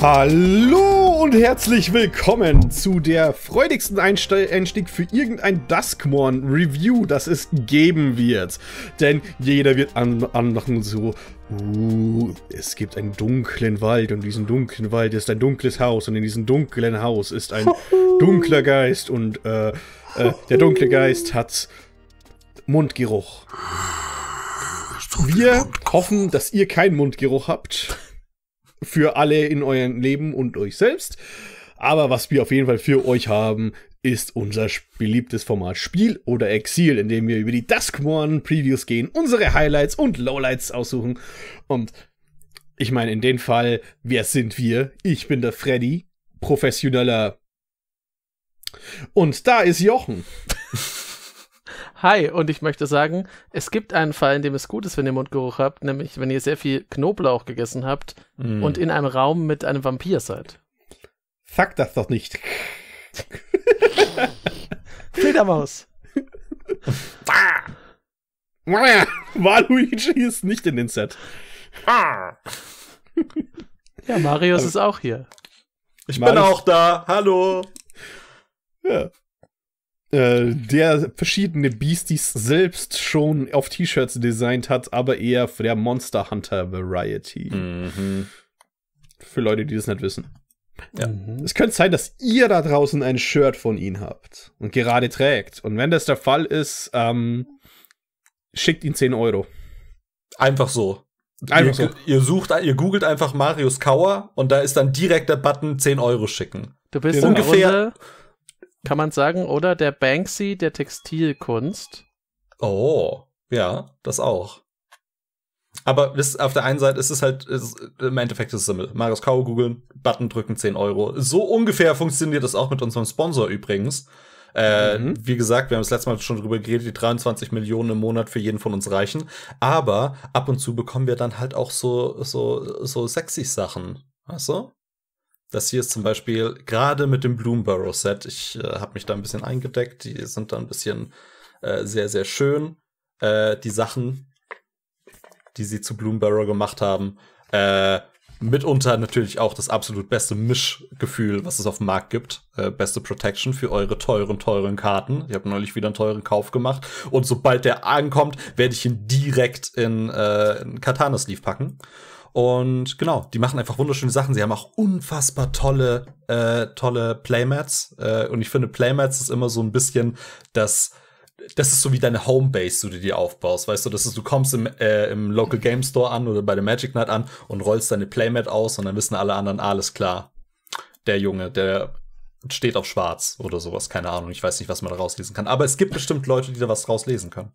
Hallo und herzlich willkommen zu der freudigsten Einste Einstieg für irgendein Duskmorn-Review, das es geben wird. Denn jeder wird anmachen an so, uh, es gibt einen dunklen Wald und in diesem dunklen Wald ist ein dunkles Haus und in diesem dunklen Haus ist ein dunkler Geist und äh, äh, der dunkle Geist hat Mundgeruch. Ah, Wir hoffen, dass ihr keinen Mundgeruch habt für alle in eurem Leben und euch selbst. Aber was wir auf jeden Fall für euch haben, ist unser beliebtes Format Spiel oder Exil, in dem wir über die Duskmorn Previews gehen, unsere Highlights und Lowlights aussuchen. Und ich meine, in dem Fall, wer sind wir? Ich bin der Freddy, professioneller. Und da ist Jochen. Hi, und ich möchte sagen, es gibt einen Fall, in dem es gut ist, wenn ihr Mundgeruch habt, nämlich wenn ihr sehr viel Knoblauch gegessen habt mm. und in einem Raum mit einem Vampir seid. Fuck das doch nicht. Fledermaus. Waluigi ist nicht in den Set. ja, Marius also, ist auch hier. Ich Marius. bin auch da. Hallo. Ja. Äh, der verschiedene Beasties selbst schon auf T-Shirts designt hat, aber eher für der Monster Hunter Variety. Mhm. Für Leute, die das nicht wissen. Ja. Mhm. Es könnte sein, dass ihr da draußen ein Shirt von ihm habt und gerade trägt. Und wenn das der Fall ist, ähm, schickt ihn 10 Euro. Einfach so. Einfach ihr, so. ihr sucht, ihr googelt einfach Marius Kauer und da ist dann direkt der Button 10 Euro schicken. Du bist genau. ungefähr. Runde kann man sagen, oder? Der Banksy der Textilkunst. Oh, ja, das auch. Aber wisst, auf der einen Seite ist es halt, ist, im Endeffekt ist es simpel. Marius Kau googeln, Button drücken, 10 Euro. So ungefähr funktioniert das auch mit unserem Sponsor übrigens. Äh, mhm. Wie gesagt, wir haben das letzte Mal schon drüber geredet, die 23 Millionen im Monat für jeden von uns reichen. Aber ab und zu bekommen wir dann halt auch so, so, so sexy Sachen. Weißt du? Das hier ist zum Beispiel gerade mit dem Bloomborough Set. Ich äh, habe mich da ein bisschen eingedeckt. Die sind da ein bisschen äh, sehr, sehr schön. Äh, die Sachen, die sie zu Bloomborough gemacht haben. Äh, mitunter natürlich auch das absolut beste Mischgefühl, was es auf dem Markt gibt. Äh, beste Protection für eure teuren, teuren Karten. Ich habe neulich wieder einen teuren Kauf gemacht. Und sobald der ankommt, werde ich ihn direkt in, äh, in Katana Sleeve packen. Und genau, die machen einfach wunderschöne Sachen. Sie haben auch unfassbar tolle, äh, tolle Playmats. Äh, und ich finde, Playmats ist immer so ein bisschen das, das ist so wie deine Homebase, die du dir aufbaust. Weißt du, das ist, du kommst im, äh, im Local Game Store an oder bei der Magic Night an und rollst deine Playmat aus und dann wissen alle anderen, alles klar. Der Junge, der steht auf schwarz oder sowas. Keine Ahnung. Ich weiß nicht, was man da rauslesen kann. Aber es gibt bestimmt Leute, die da was rauslesen können.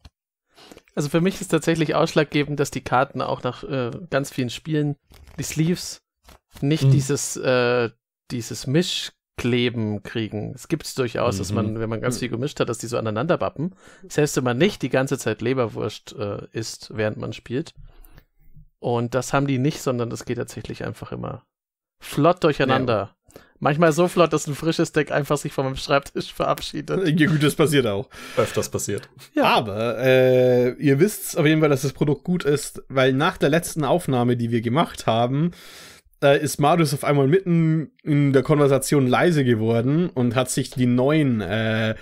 Also für mich ist tatsächlich ausschlaggebend, dass die Karten auch nach äh, ganz vielen Spielen, die Sleeves, nicht mhm. dieses, äh, dieses Mischkleben kriegen. Es gibt es durchaus, mhm. dass man, mhm. wenn man ganz mhm. viel gemischt hat, dass die so aneinander wappen. Selbst wenn man nicht die ganze Zeit Leberwurst äh, isst, während man spielt. Und das haben die nicht, sondern das geht tatsächlich einfach immer flott durcheinander. Manchmal so flott, dass ein frisches Deck einfach sich von meinem Schreibtisch verabschiedet. Ja, gut, das passiert auch. Öfters passiert. Ja. Aber äh, ihr wisst auf jeden Fall, dass das Produkt gut ist, weil nach der letzten Aufnahme, die wir gemacht haben, äh, ist Marius auf einmal mitten in der Konversation leise geworden und hat sich die neuen äh,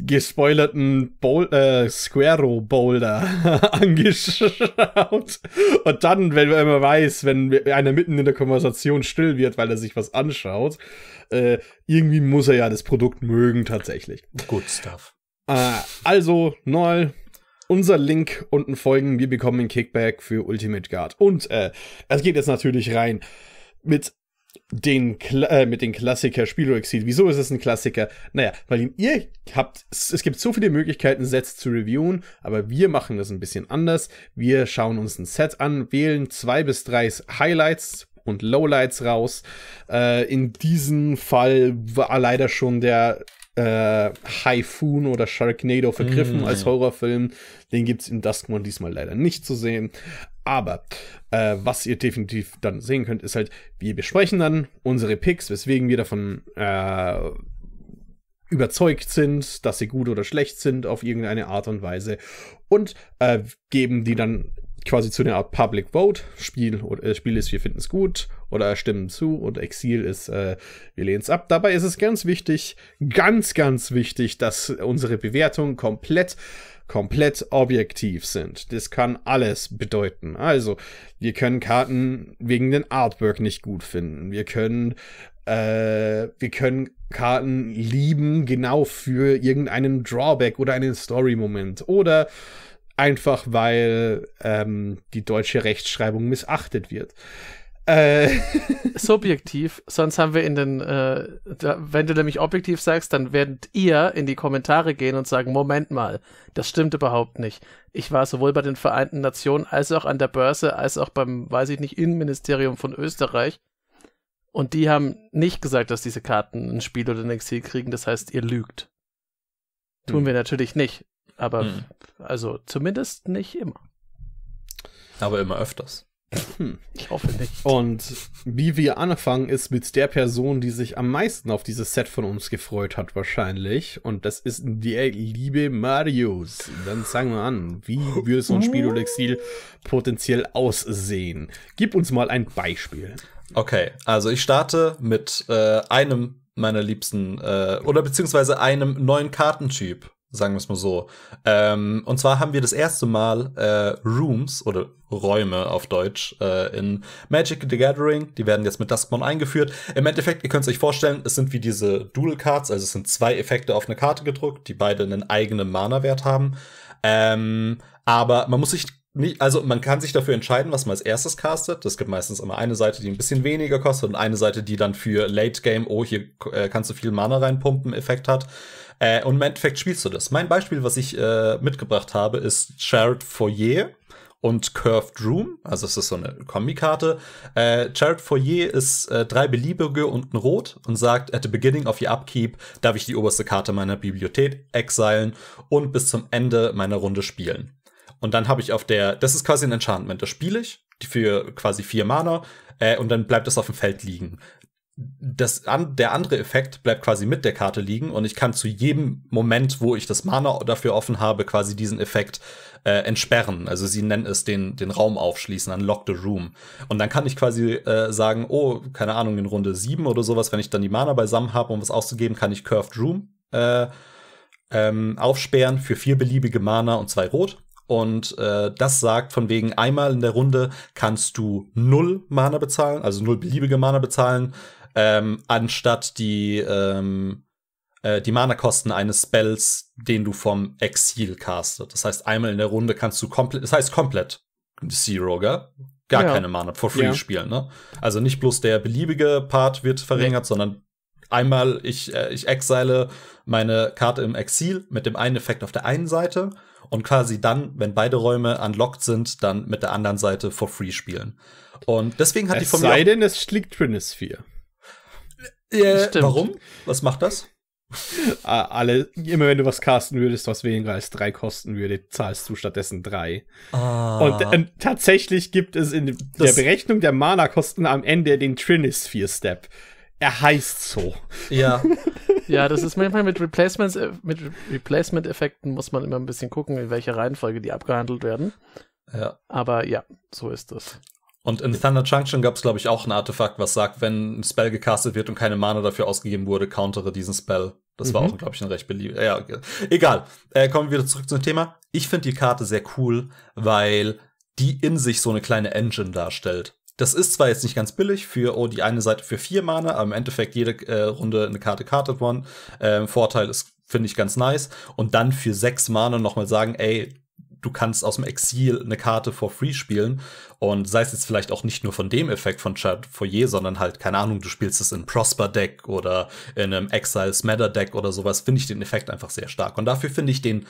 gespoilerten Bowl, äh, Squero Boulder angeschaut. Und dann, wenn man immer weiß, wenn einer mitten in der Konversation still wird, weil er sich was anschaut, äh, irgendwie muss er ja das Produkt mögen tatsächlich. Good stuff. Äh, also, neu. unser Link unten folgen. Wir bekommen einen Kickback für Ultimate Guard. Und äh, es geht jetzt natürlich rein mit den Kla äh, mit den Klassiker Spielorexid. Wieso ist es ein Klassiker? Naja, weil ihr habt, es gibt so viele Möglichkeiten, Sets zu reviewen, aber wir machen das ein bisschen anders. Wir schauen uns ein Set an, wählen zwei bis drei Highlights und Lowlights raus. Äh, in diesem Fall war leider schon der äh, Hyphoon oder Sharknado vergriffen mm. als Horrorfilm. Den gibt's in Duskmon diesmal leider nicht zu sehen. Aber äh, was ihr definitiv dann sehen könnt, ist halt, wir besprechen dann unsere Picks, weswegen wir davon äh, überzeugt sind, dass sie gut oder schlecht sind auf irgendeine Art und Weise und äh, geben die dann quasi zu einer Art Public Vote. Spiel, äh, Spiel ist, wir finden es gut oder stimmen zu und Exil ist, äh, wir lehnen es ab. Dabei ist es ganz wichtig, ganz, ganz wichtig, dass unsere Bewertungen komplett komplett objektiv sind. Das kann alles bedeuten. Also, wir können Karten wegen den Artwork nicht gut finden. Wir können äh, wir können Karten lieben, genau für irgendeinen Drawback oder einen Story-Moment. Oder einfach weil ähm, die deutsche Rechtschreibung missachtet wird. Äh. Subjektiv, sonst haben wir in den, äh, da, wenn du nämlich objektiv sagst, dann werdet ihr in die Kommentare gehen und sagen, Moment mal, das stimmt überhaupt nicht. Ich war sowohl bei den Vereinten Nationen als auch an der Börse, als auch beim, weiß ich nicht, Innenministerium von Österreich. Und die haben nicht gesagt, dass diese Karten ein Spiel oder ein Exil kriegen, das heißt, ihr lügt. Tun hm. wir natürlich nicht. Aber hm. also zumindest nicht immer. Aber immer öfters. Hm. Ich hoffe nicht. Und wie wir anfangen, ist mit der Person, die sich am meisten auf dieses Set von uns gefreut hat, wahrscheinlich. Und das ist der liebe Marius. Dann sagen wir an, wie würde so ein Spiel oder Exil potenziell aussehen? Gib uns mal ein Beispiel. Okay, also ich starte mit äh, einem meiner liebsten äh, oder beziehungsweise einem neuen Kartentyp sagen wir es mal so. Ähm, und zwar haben wir das erste Mal äh, Rooms oder Räume auf Deutsch äh, in Magic the Gathering. Die werden jetzt mit Duskmon eingeführt. Im Endeffekt, ihr könnt es euch vorstellen, es sind wie diese Dual Cards, also es sind zwei Effekte auf eine Karte gedruckt, die beide einen eigenen Mana-Wert haben. Ähm, aber man muss sich nicht, also man kann sich dafür entscheiden, was man als erstes castet. Es gibt meistens immer eine Seite, die ein bisschen weniger kostet und eine Seite, die dann für Late Game, oh, hier äh, kannst du viel Mana reinpumpen, Effekt hat. Äh, und im Endeffekt spielst du das. Mein Beispiel, was ich äh, mitgebracht habe, ist Shared Foyer und Curved Room. Also es ist so eine Kombikarte. Äh, Jared Foyer ist äh, drei beliebige und ein Rot und sagt, at the beginning of your upkeep darf ich die oberste Karte meiner Bibliothek exilen und bis zum Ende meiner Runde spielen. Und dann habe ich auf der, das ist quasi ein Enchantment, das spiele ich für quasi vier Mana äh, und dann bleibt es auf dem Feld liegen das, an, der andere Effekt bleibt quasi mit der Karte liegen und ich kann zu jedem Moment, wo ich das Mana dafür offen habe, quasi diesen Effekt äh, entsperren. Also sie nennen es den, den Raum aufschließen, unlock the room. Und dann kann ich quasi äh, sagen, oh, keine Ahnung, in Runde 7 oder sowas, wenn ich dann die Mana beisammen habe, um was auszugeben, kann ich Curved Room äh, ähm, aufsperren für vier beliebige Mana und zwei Rot. Und äh, das sagt von wegen einmal in der Runde kannst du null Mana bezahlen, also null beliebige Mana bezahlen ähm, anstatt die, ähm, äh, die Mana-Kosten eines Spells, den du vom Exil castet. Das heißt, einmal in der Runde kannst du komplett, das heißt komplett Zero, gell? Gar ja. keine Mana for free ja. spielen, ne? Also nicht bloß der beliebige Part wird verringert, nee. sondern einmal ich, äh, ich exile meine Karte im Exil mit dem einen Effekt auf der einen Seite und quasi dann, wenn beide Räume unlocked sind, dann mit der anderen Seite for free spielen. Und deswegen hat es die Formel. Es sei denn, es schlägt Trinisphere. Äh, warum? Was macht das? Ah, alle, immer wenn du was casten würdest, was weniger als drei kosten würde, zahlst du stattdessen drei. Ah. Und äh, tatsächlich gibt es in das der Berechnung der Mana-Kosten am Ende den Trinisphere-Step. Er heißt so. Ja. ja, das ist manchmal mit Replacements, äh, mit Replacement-Effekten muss man immer ein bisschen gucken, in welcher Reihenfolge die abgehandelt werden. Ja. Aber ja, so ist das. Und in Thunder Junction gab es, glaube ich, auch ein Artefakt, was sagt, wenn ein Spell gecastet wird und keine Mana dafür ausgegeben wurde, countere diesen Spell. Das mhm. war auch, glaube ich, ein recht beliebter. Ja, egal. Äh, kommen wir wieder zurück zum Thema. Ich finde die Karte sehr cool, weil die in sich so eine kleine Engine darstellt. Das ist zwar jetzt nicht ganz billig für oh, die eine Seite für vier Mana, aber im Endeffekt jede äh, Runde eine Karte kartet worden. Ähm, Vorteil ist, finde ich, ganz nice. Und dann für sechs Mana nochmal sagen, ey, du kannst aus dem Exil eine Karte for free spielen und sei es jetzt vielleicht auch nicht nur von dem Effekt von Chad Foyer, sondern halt, keine Ahnung, du spielst es in Prosper Deck oder in einem Exiles Matter Deck oder sowas, finde ich den Effekt einfach sehr stark. Und dafür finde ich den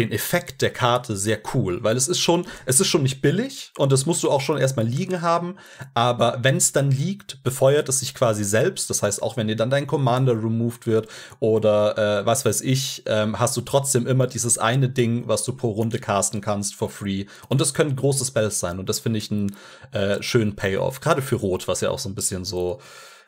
den Effekt der Karte sehr cool, weil es ist schon, es ist schon nicht billig und das musst du auch schon erstmal liegen haben, aber wenn es dann liegt, befeuert es sich quasi selbst. Das heißt, auch wenn dir dann dein Commander removed wird oder äh, was weiß ich, ähm, hast du trotzdem immer dieses eine Ding, was du pro Runde casten kannst for free. Und das können große Spells sein und das finde ich einen äh, schönen Payoff, gerade für Rot, was ja auch so ein bisschen so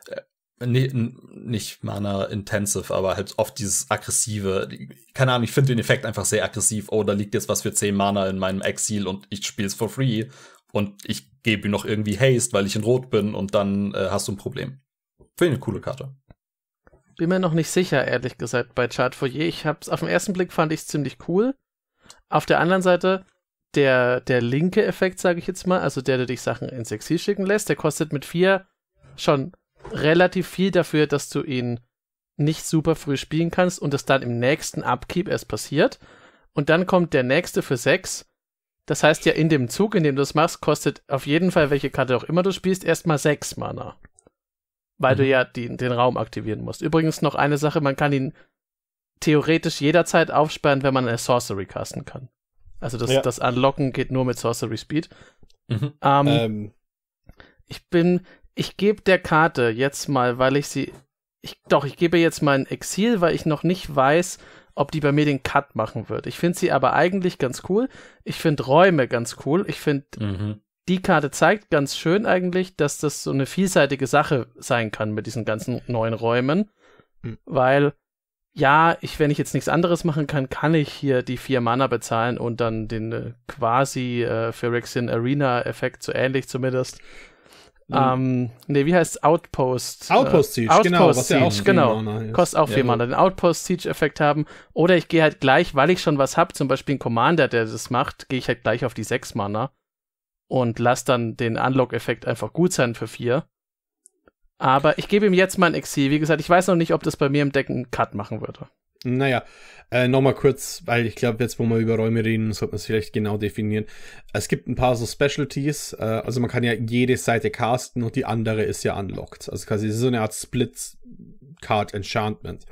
äh, nicht, nicht Mana-intensive, aber halt oft dieses aggressive. Keine Ahnung, ich finde den Effekt einfach sehr aggressiv. Oh, da liegt jetzt was für 10 Mana in meinem Exil und ich spiele es for free und ich gebe ihm noch irgendwie Haste, weil ich in Rot bin und dann äh, hast du ein Problem. Finde ich eine coole Karte. Bin mir noch nicht sicher, ehrlich gesagt, bei Chart Foyer. Ich hab's auf den ersten Blick fand ich's ziemlich cool. Auf der anderen Seite, der, der linke Effekt, sage ich jetzt mal, also der, der dich Sachen ins Exil schicken lässt, der kostet mit vier schon relativ viel dafür, dass du ihn nicht super früh spielen kannst und es dann im nächsten Upkeep erst passiert. Und dann kommt der nächste für 6. Das heißt ja, in dem Zug, in dem du es machst, kostet auf jeden Fall, welche Karte auch immer du spielst, erstmal 6 Mana. Weil mhm. du ja die, den Raum aktivieren musst. Übrigens noch eine Sache, man kann ihn theoretisch jederzeit aufsperren, wenn man eine Sorcery casten kann. Also das, ja. das Unlocken geht nur mit Sorcery Speed. Mhm. Ähm, ähm. Ich bin ich gebe der Karte jetzt mal, weil ich sie. Ich, doch, ich gebe jetzt mal ein Exil, weil ich noch nicht weiß, ob die bei mir den Cut machen wird. Ich finde sie aber eigentlich ganz cool. Ich finde Räume ganz cool. Ich finde, mhm. die Karte zeigt ganz schön eigentlich, dass das so eine vielseitige Sache sein kann mit diesen ganzen neuen Räumen. Mhm. Weil, ja, ich, wenn ich jetzt nichts anderes machen kann, kann ich hier die vier Mana bezahlen und dann den äh, quasi äh, Phyrexian Arena Effekt, so ähnlich zumindest, Mhm. Ähm, ne, wie heißt Outpost? Äh, Outpost Siege, äh, Outpost genau. Was Siege, ja genau. Kostet auch ja, Mana. Den Outpost Siege-Effekt haben. Oder ich gehe halt gleich, weil ich schon was habe, zum Beispiel ein Commander, der das macht, gehe ich halt gleich auf die 6 Mana und lasse dann den Unlock-Effekt einfach gut sein für 4. Aber ich gebe ihm jetzt mal ein Exil. Wie gesagt, ich weiß noch nicht, ob das bei mir im Deck einen Cut machen würde. Naja, äh, nochmal kurz, weil ich glaube, jetzt, wo wir über Räume reden, sollte man es vielleicht genau definieren. Es gibt ein paar so Specialties, äh, also man kann ja jede Seite casten und die andere ist ja unlocked. Also quasi so eine Art Split-Card-Enchantment,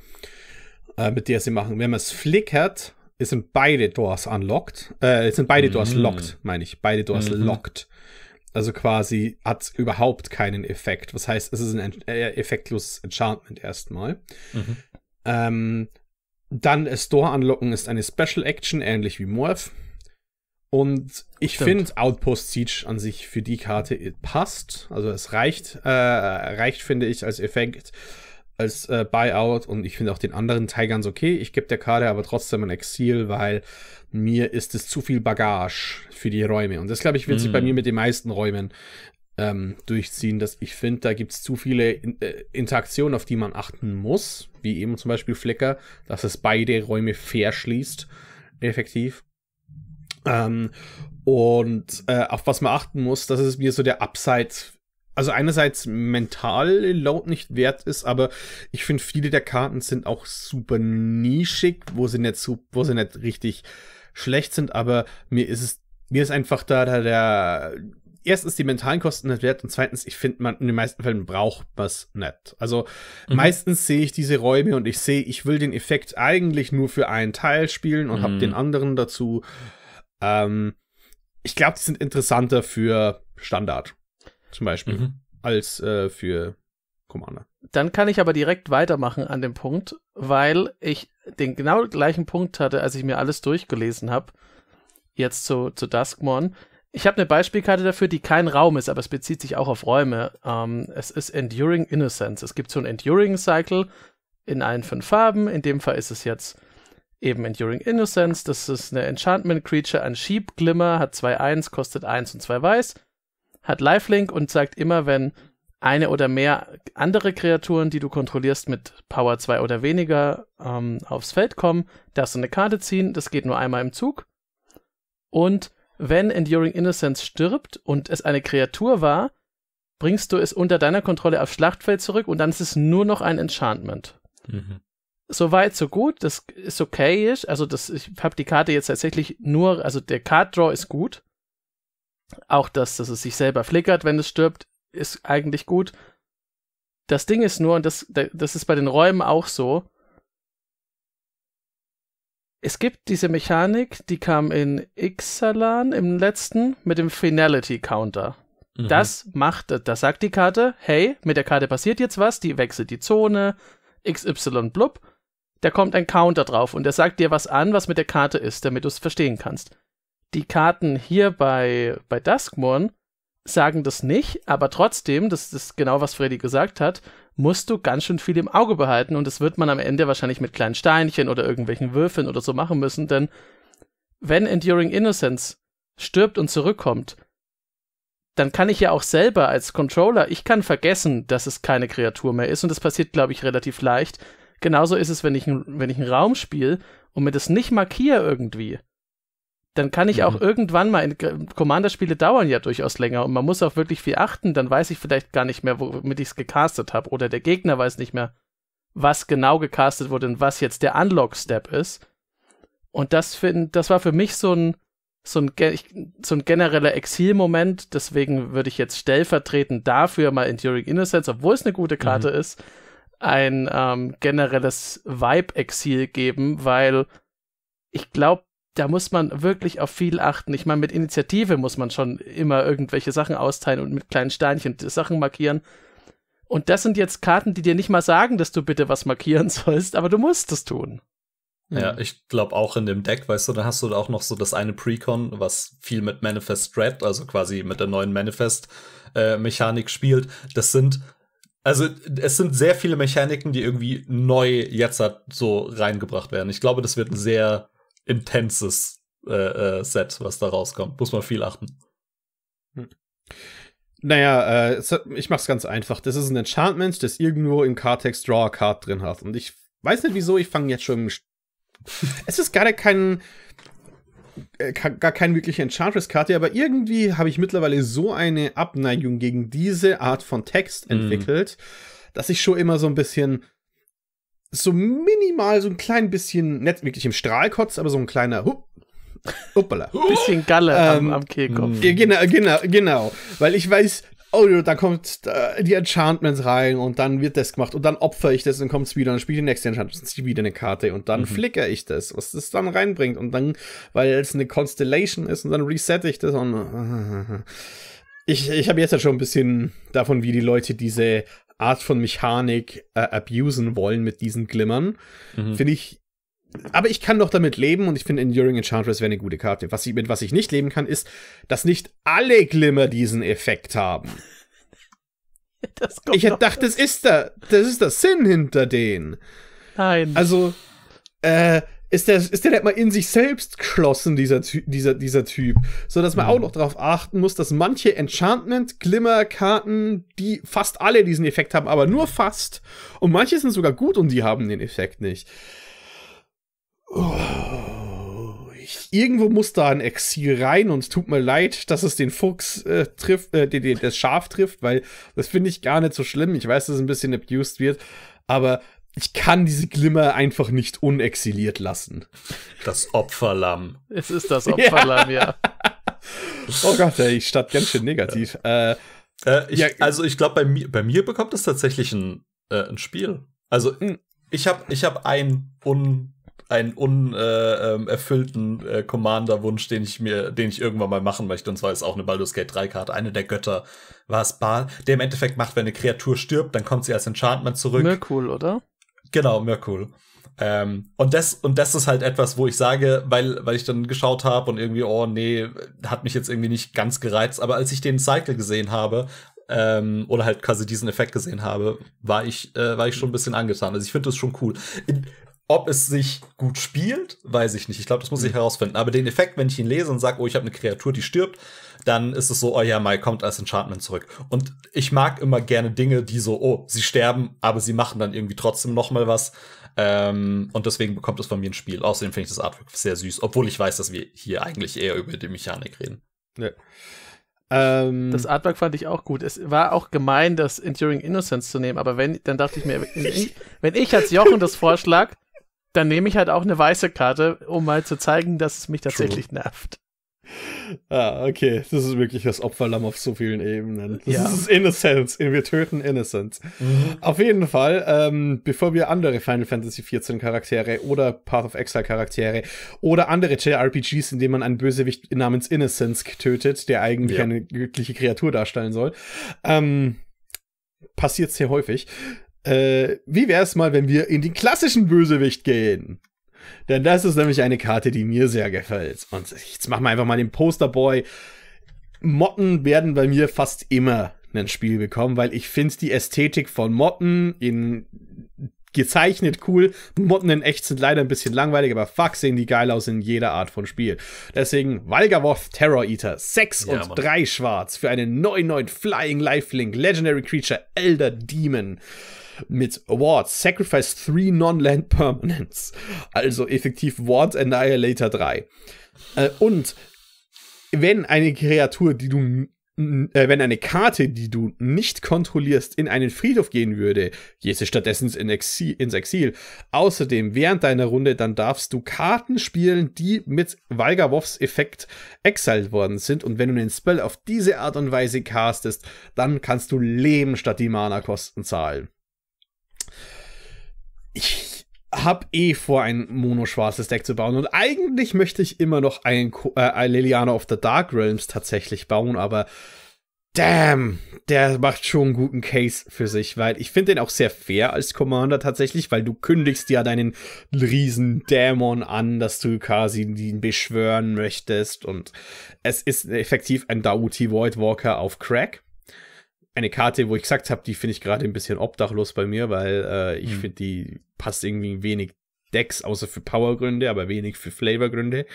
äh, mit der sie machen. Wenn man es flickert, sind beide Doors unlocked, äh, sind beide mhm. Doors locked, meine ich. Beide Doors mhm. locked. Also quasi hat es überhaupt keinen Effekt. Was heißt, es ist ein äh, effektloses Enchantment erstmal. Mhm. Ähm, dann Store anlocken ist eine Special Action, ähnlich wie Morph. Und ich finde Outpost Siege an sich für die Karte passt. Also es reicht, äh, reicht finde ich als Effekt, als äh, Buyout. Und ich finde auch den anderen Teil ganz okay. Ich gebe der Karte aber trotzdem ein Exil, weil mir ist es zu viel Bagage für die Räume. Und das, glaube ich, wird mm. sich bei mm. mir mit den meisten Räumen ähm, durchziehen, dass ich finde, da gibt es zu viele In äh, Interaktionen, auf die man achten muss, wie eben zum Beispiel Flickr, dass es beide Räume verschließt, effektiv. Ähm, und äh, auf was man achten muss, dass es mir so der Upside also einerseits mental laut nicht wert ist, aber ich finde viele der Karten sind auch super nischig, wo sie nicht so, wo sie nicht richtig schlecht sind, aber mir ist es mir ist einfach da, da der erstens, die mentalen Kosten nicht wert und zweitens, ich finde, man in den meisten Fällen braucht man es nicht. Also mhm. meistens sehe ich diese Räume und ich sehe, ich will den Effekt eigentlich nur für einen Teil spielen und mhm. habe den anderen dazu. Ähm, ich glaube, die sind interessanter für Standard zum Beispiel mhm. als äh, für Commander. Dann kann ich aber direkt weitermachen an dem Punkt, weil ich den genau gleichen Punkt hatte, als ich mir alles durchgelesen habe. Jetzt zu, zu Duskmon. Ich habe eine Beispielkarte dafür, die kein Raum ist, aber es bezieht sich auch auf Räume. Ähm, es ist Enduring Innocence. Es gibt so ein Enduring Cycle in allen fünf Farben. In dem Fall ist es jetzt eben Enduring Innocence. Das ist eine Enchantment Creature, ein Sheep Glimmer, hat 2-1, kostet 1 und 2 weiß, hat Lifelink und sagt immer, wenn eine oder mehr andere Kreaturen, die du kontrollierst, mit Power 2 oder weniger ähm, aufs Feld kommen, darfst du eine Karte ziehen. Das geht nur einmal im Zug. Und wenn Enduring Innocence stirbt und es eine Kreatur war, bringst du es unter deiner Kontrolle aufs Schlachtfeld zurück und dann ist es nur noch ein Enchantment. Mhm. So weit, so gut, das ist okay -ish. Also das, ich habe die Karte jetzt tatsächlich nur, also der Card Draw ist gut. Auch das, dass es sich selber flickert, wenn es stirbt, ist eigentlich gut. Das Ding ist nur, und das, das ist bei den Räumen auch so, es gibt diese Mechanik, die kam in Ixalan im letzten mit dem Finality Counter. Mhm. Das macht, das sagt die Karte, hey, mit der Karte passiert jetzt was, die wechselt die Zone, XY blub. Da kommt ein Counter drauf und der sagt dir was an, was mit der Karte ist, damit du es verstehen kannst. Die Karten hier bei, bei Duskmorn sagen das nicht, aber trotzdem, das ist genau, was Freddy gesagt hat, musst du ganz schön viel im Auge behalten und das wird man am Ende wahrscheinlich mit kleinen Steinchen oder irgendwelchen Würfeln oder so machen müssen, denn wenn Enduring Innocence stirbt und zurückkommt, dann kann ich ja auch selber als Controller, ich kann vergessen, dass es keine Kreatur mehr ist und das passiert, glaube ich, relativ leicht. Genauso ist es, wenn ich, wenn ich einen Raum spiele und mir das nicht markiere irgendwie, dann kann ich mhm. auch irgendwann mal, in, Commander-Spiele dauern ja durchaus länger und man muss auch wirklich viel achten, dann weiß ich vielleicht gar nicht mehr, womit ich es gecastet habe oder der Gegner weiß nicht mehr, was genau gecastet wurde und was jetzt der Unlock-Step ist. Und das, find, das war für mich so ein, so ein, so ein genereller Exilmoment, deswegen würde ich jetzt stellvertretend dafür mal Enduring Innocence, obwohl es eine gute mhm. Karte mhm. ist, ein ähm, generelles Vibe-Exil geben, weil ich glaube, da muss man wirklich auf viel achten. Ich meine, mit Initiative muss man schon immer irgendwelche Sachen austeilen und mit kleinen Steinchen Sachen markieren. Und das sind jetzt Karten, die dir nicht mal sagen, dass du bitte was markieren sollst, aber du musst es tun. Ja, ich glaube auch in dem Deck, weißt du, da hast du da auch noch so das eine Precon, was viel mit Manifest Dread, also quasi mit der neuen Manifest-Mechanik äh, spielt. Das sind, also es sind sehr viele Mechaniken, die irgendwie neu jetzt halt so reingebracht werden. Ich glaube, das wird ein sehr intenses äh, äh, Set, was da rauskommt. Muss man viel achten. Hm. Naja, äh, ich mach's ganz einfach. Das ist ein Enchantment, das irgendwo im Cardtext Draw a Card drin hat. Und ich weiß nicht wieso, ich fange jetzt schon. es ist gar kein. Äh, gar keine wirkliche Enchantress-Karte, aber irgendwie habe ich mittlerweile so eine Abneigung gegen diese Art von Text hm. entwickelt, mm. dass ich schon immer so ein bisschen so minimal so ein klein bisschen, nicht wirklich im Strahlkotz, aber so ein kleiner Hup, Uppala. Bisschen Galle ähm, am, am Kehlkopf. Genau, genau, genau. Weil ich weiß, oh, da kommt äh, die Enchantments rein und dann wird das gemacht und dann opfer ich das und dann kommt es wieder und dann spiele ich die nächste Enchantment, ziehe wieder eine Karte und dann mhm. flicker ich das, was das dann reinbringt und dann, weil es eine Constellation ist und dann resette ich das und. Äh, ich, ich habe jetzt halt schon ein bisschen davon, wie die Leute diese Art von Mechanik äh, abusen wollen mit diesen Glimmern. Mhm. Finde ich. Aber ich kann doch damit leben und ich finde Enduring Enchantress wäre eine gute Karte. Was ich, mit was ich nicht leben kann, ist, dass nicht alle Glimmer diesen Effekt haben. ich hätte gedacht, das ist der, das ist der Sinn hinter denen. Nein. Also, äh, ist der, ist der nicht mal in sich selbst geschlossen, dieser, dieser, dieser Typ. So dass man mhm. auch noch darauf achten muss, dass manche Enchantment, Glimmer, Karten, die fast alle diesen Effekt haben, aber nur fast. Und manche sind sogar gut und die haben den Effekt nicht. Oh, ich, irgendwo muss da ein Exil rein und tut mir leid, dass es den Fuchs äh, trifft, äh, den, den, das Schaf trifft, weil das finde ich gar nicht so schlimm. Ich weiß, dass es ein bisschen abused wird, aber ich kann diese Glimmer einfach nicht unexiliert lassen. Das Opferlamm. Es ist das Opferlamm, ja. ja. Oh Gott, ey, ich stand ganz schön negativ. Ja. Äh, äh, äh, ich, ja. Also ich glaube, bei mir, bei mir bekommt es tatsächlich ein, äh, ein Spiel. Also hm. ich habe ich hab ein un einen unerfüllten äh, ähm, äh, Commander-Wunsch, den ich mir, den ich irgendwann mal machen möchte. Und zwar ist auch eine Baldur's Gate 3-Karte. Eine der Götter war es Baal, der im Endeffekt macht, wenn eine Kreatur stirbt, dann kommt sie als Enchantment zurück. Ne, cool, oder? Genau, mehr cool. Ähm, und das und das ist halt etwas, wo ich sage, weil weil ich dann geschaut habe und irgendwie oh nee, hat mich jetzt irgendwie nicht ganz gereizt, aber als ich den Cycle gesehen habe ähm, oder halt quasi diesen Effekt gesehen habe, war ich äh, war ich schon ein bisschen angetan. Also ich finde das schon cool. In, ob es sich gut spielt, weiß ich nicht. Ich glaube, das muss ich mhm. herausfinden. Aber den Effekt, wenn ich ihn lese und sage, oh, ich habe eine Kreatur, die stirbt, dann ist es so, oh ja, Mai kommt als Enchantment zurück. Und ich mag immer gerne Dinge, die so, oh, sie sterben, aber sie machen dann irgendwie trotzdem noch mal was. Ähm, und deswegen bekommt es von mir ein Spiel. Außerdem finde ich das Artwork sehr süß, obwohl ich weiß, dass wir hier eigentlich eher über die Mechanik reden. Ja. Ähm, das Artwork fand ich auch gut. Es war auch gemein, das Enduring Innocence zu nehmen, aber wenn, dann dachte ich mir, wenn ich, wenn ich als Jochen das vorschlag, dann nehme ich halt auch eine weiße Karte, um mal zu zeigen, dass es mich tatsächlich True. nervt. Ah, okay. Das ist wirklich das Opferlamm auf so vielen Ebenen. Das ja. ist Innocence. Wir töten Innocence. Mhm. Auf jeden Fall, ähm, bevor wir andere Final Fantasy XIV Charaktere oder Path of Exile Charaktere oder andere JRPGs, in denen man einen Bösewicht namens Innocence tötet, der eigentlich ja. eine glückliche Kreatur darstellen soll, ähm, passiert sehr häufig, äh, wie wär's mal, wenn wir in den klassischen Bösewicht gehen? Denn das ist nämlich eine Karte, die mir sehr gefällt. Und jetzt machen wir einfach mal den Posterboy. Motten werden bei mir fast immer ein Spiel bekommen, weil ich finde die Ästhetik von Motten in gezeichnet cool. Motten in echt sind leider ein bisschen langweilig, aber fuck, sehen die geil aus in jeder Art von Spiel. Deswegen Valgavoth Terror Eater, 6 ja, und 3 schwarz für einen 9-9 Flying Lifelink Legendary Creature Elder Demon mit Wards, Sacrifice 3 Non-Land Permanents. Also effektiv Ward Annihilator 3. Äh, und wenn eine Kreatur, die du äh, wenn eine Karte, die du nicht kontrollierst, in einen Friedhof gehen würde, gehst du stattdessen in Exil, ins Exil. Außerdem, während deiner Runde, dann darfst du Karten spielen, die mit Valgavows Effekt exiled worden sind. Und wenn du den Spell auf diese Art und Weise castest, dann kannst du Leben statt die Mana-Kosten zahlen ich hab eh vor, ein mono-schwarzes Deck zu bauen. Und eigentlich möchte ich immer noch ein, äh, Liliana of the Dark Realms tatsächlich bauen, aber damn, der macht schon einen guten Case für sich, weil ich finde den auch sehr fair als Commander tatsächlich, weil du kündigst ja deinen riesen Dämon an, dass du quasi ihn beschwören möchtest und es ist effektiv ein Dauti Voidwalker auf Crack eine Karte, wo ich gesagt habe, die finde ich gerade ein bisschen obdachlos bei mir, weil äh, ich hm. finde, die passt irgendwie wenig Decks, außer für Powergründe, aber wenig für Flavorgründe.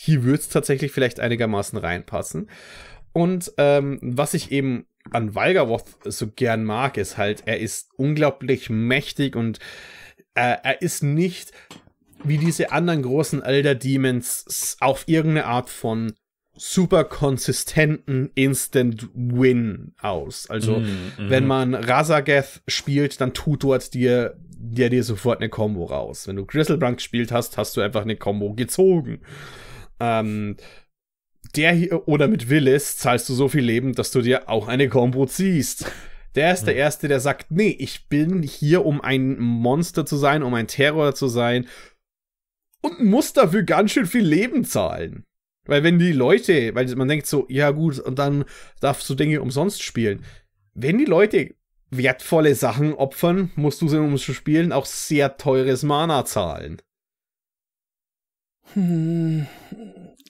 Hier würde es tatsächlich vielleicht einigermaßen reinpassen. Und ähm, was ich eben an Walgaroth so gern mag, ist halt, er ist unglaublich mächtig und äh, er ist nicht wie diese anderen großen Elder Demons auf irgendeine Art von super konsistenten Instant Win aus. Also, mm, mm. wenn man Razagath spielt, dann tut dort dir, der dir sofort eine Combo raus. Wenn du Grizzlebrand gespielt hast, hast du einfach eine Combo gezogen. Ähm, der hier oder mit Willis zahlst du so viel Leben, dass du dir auch eine Combo ziehst. Der ist der mhm. Erste, der sagt, nee, ich bin hier, um ein Monster zu sein, um ein Terror zu sein und muss dafür ganz schön viel Leben zahlen. Weil wenn die Leute, weil man denkt so, ja gut, und dann darfst du Dinge umsonst spielen. Wenn die Leute wertvolle Sachen opfern, musst du sie, um zu spielen, auch sehr teures Mana zahlen. Hm,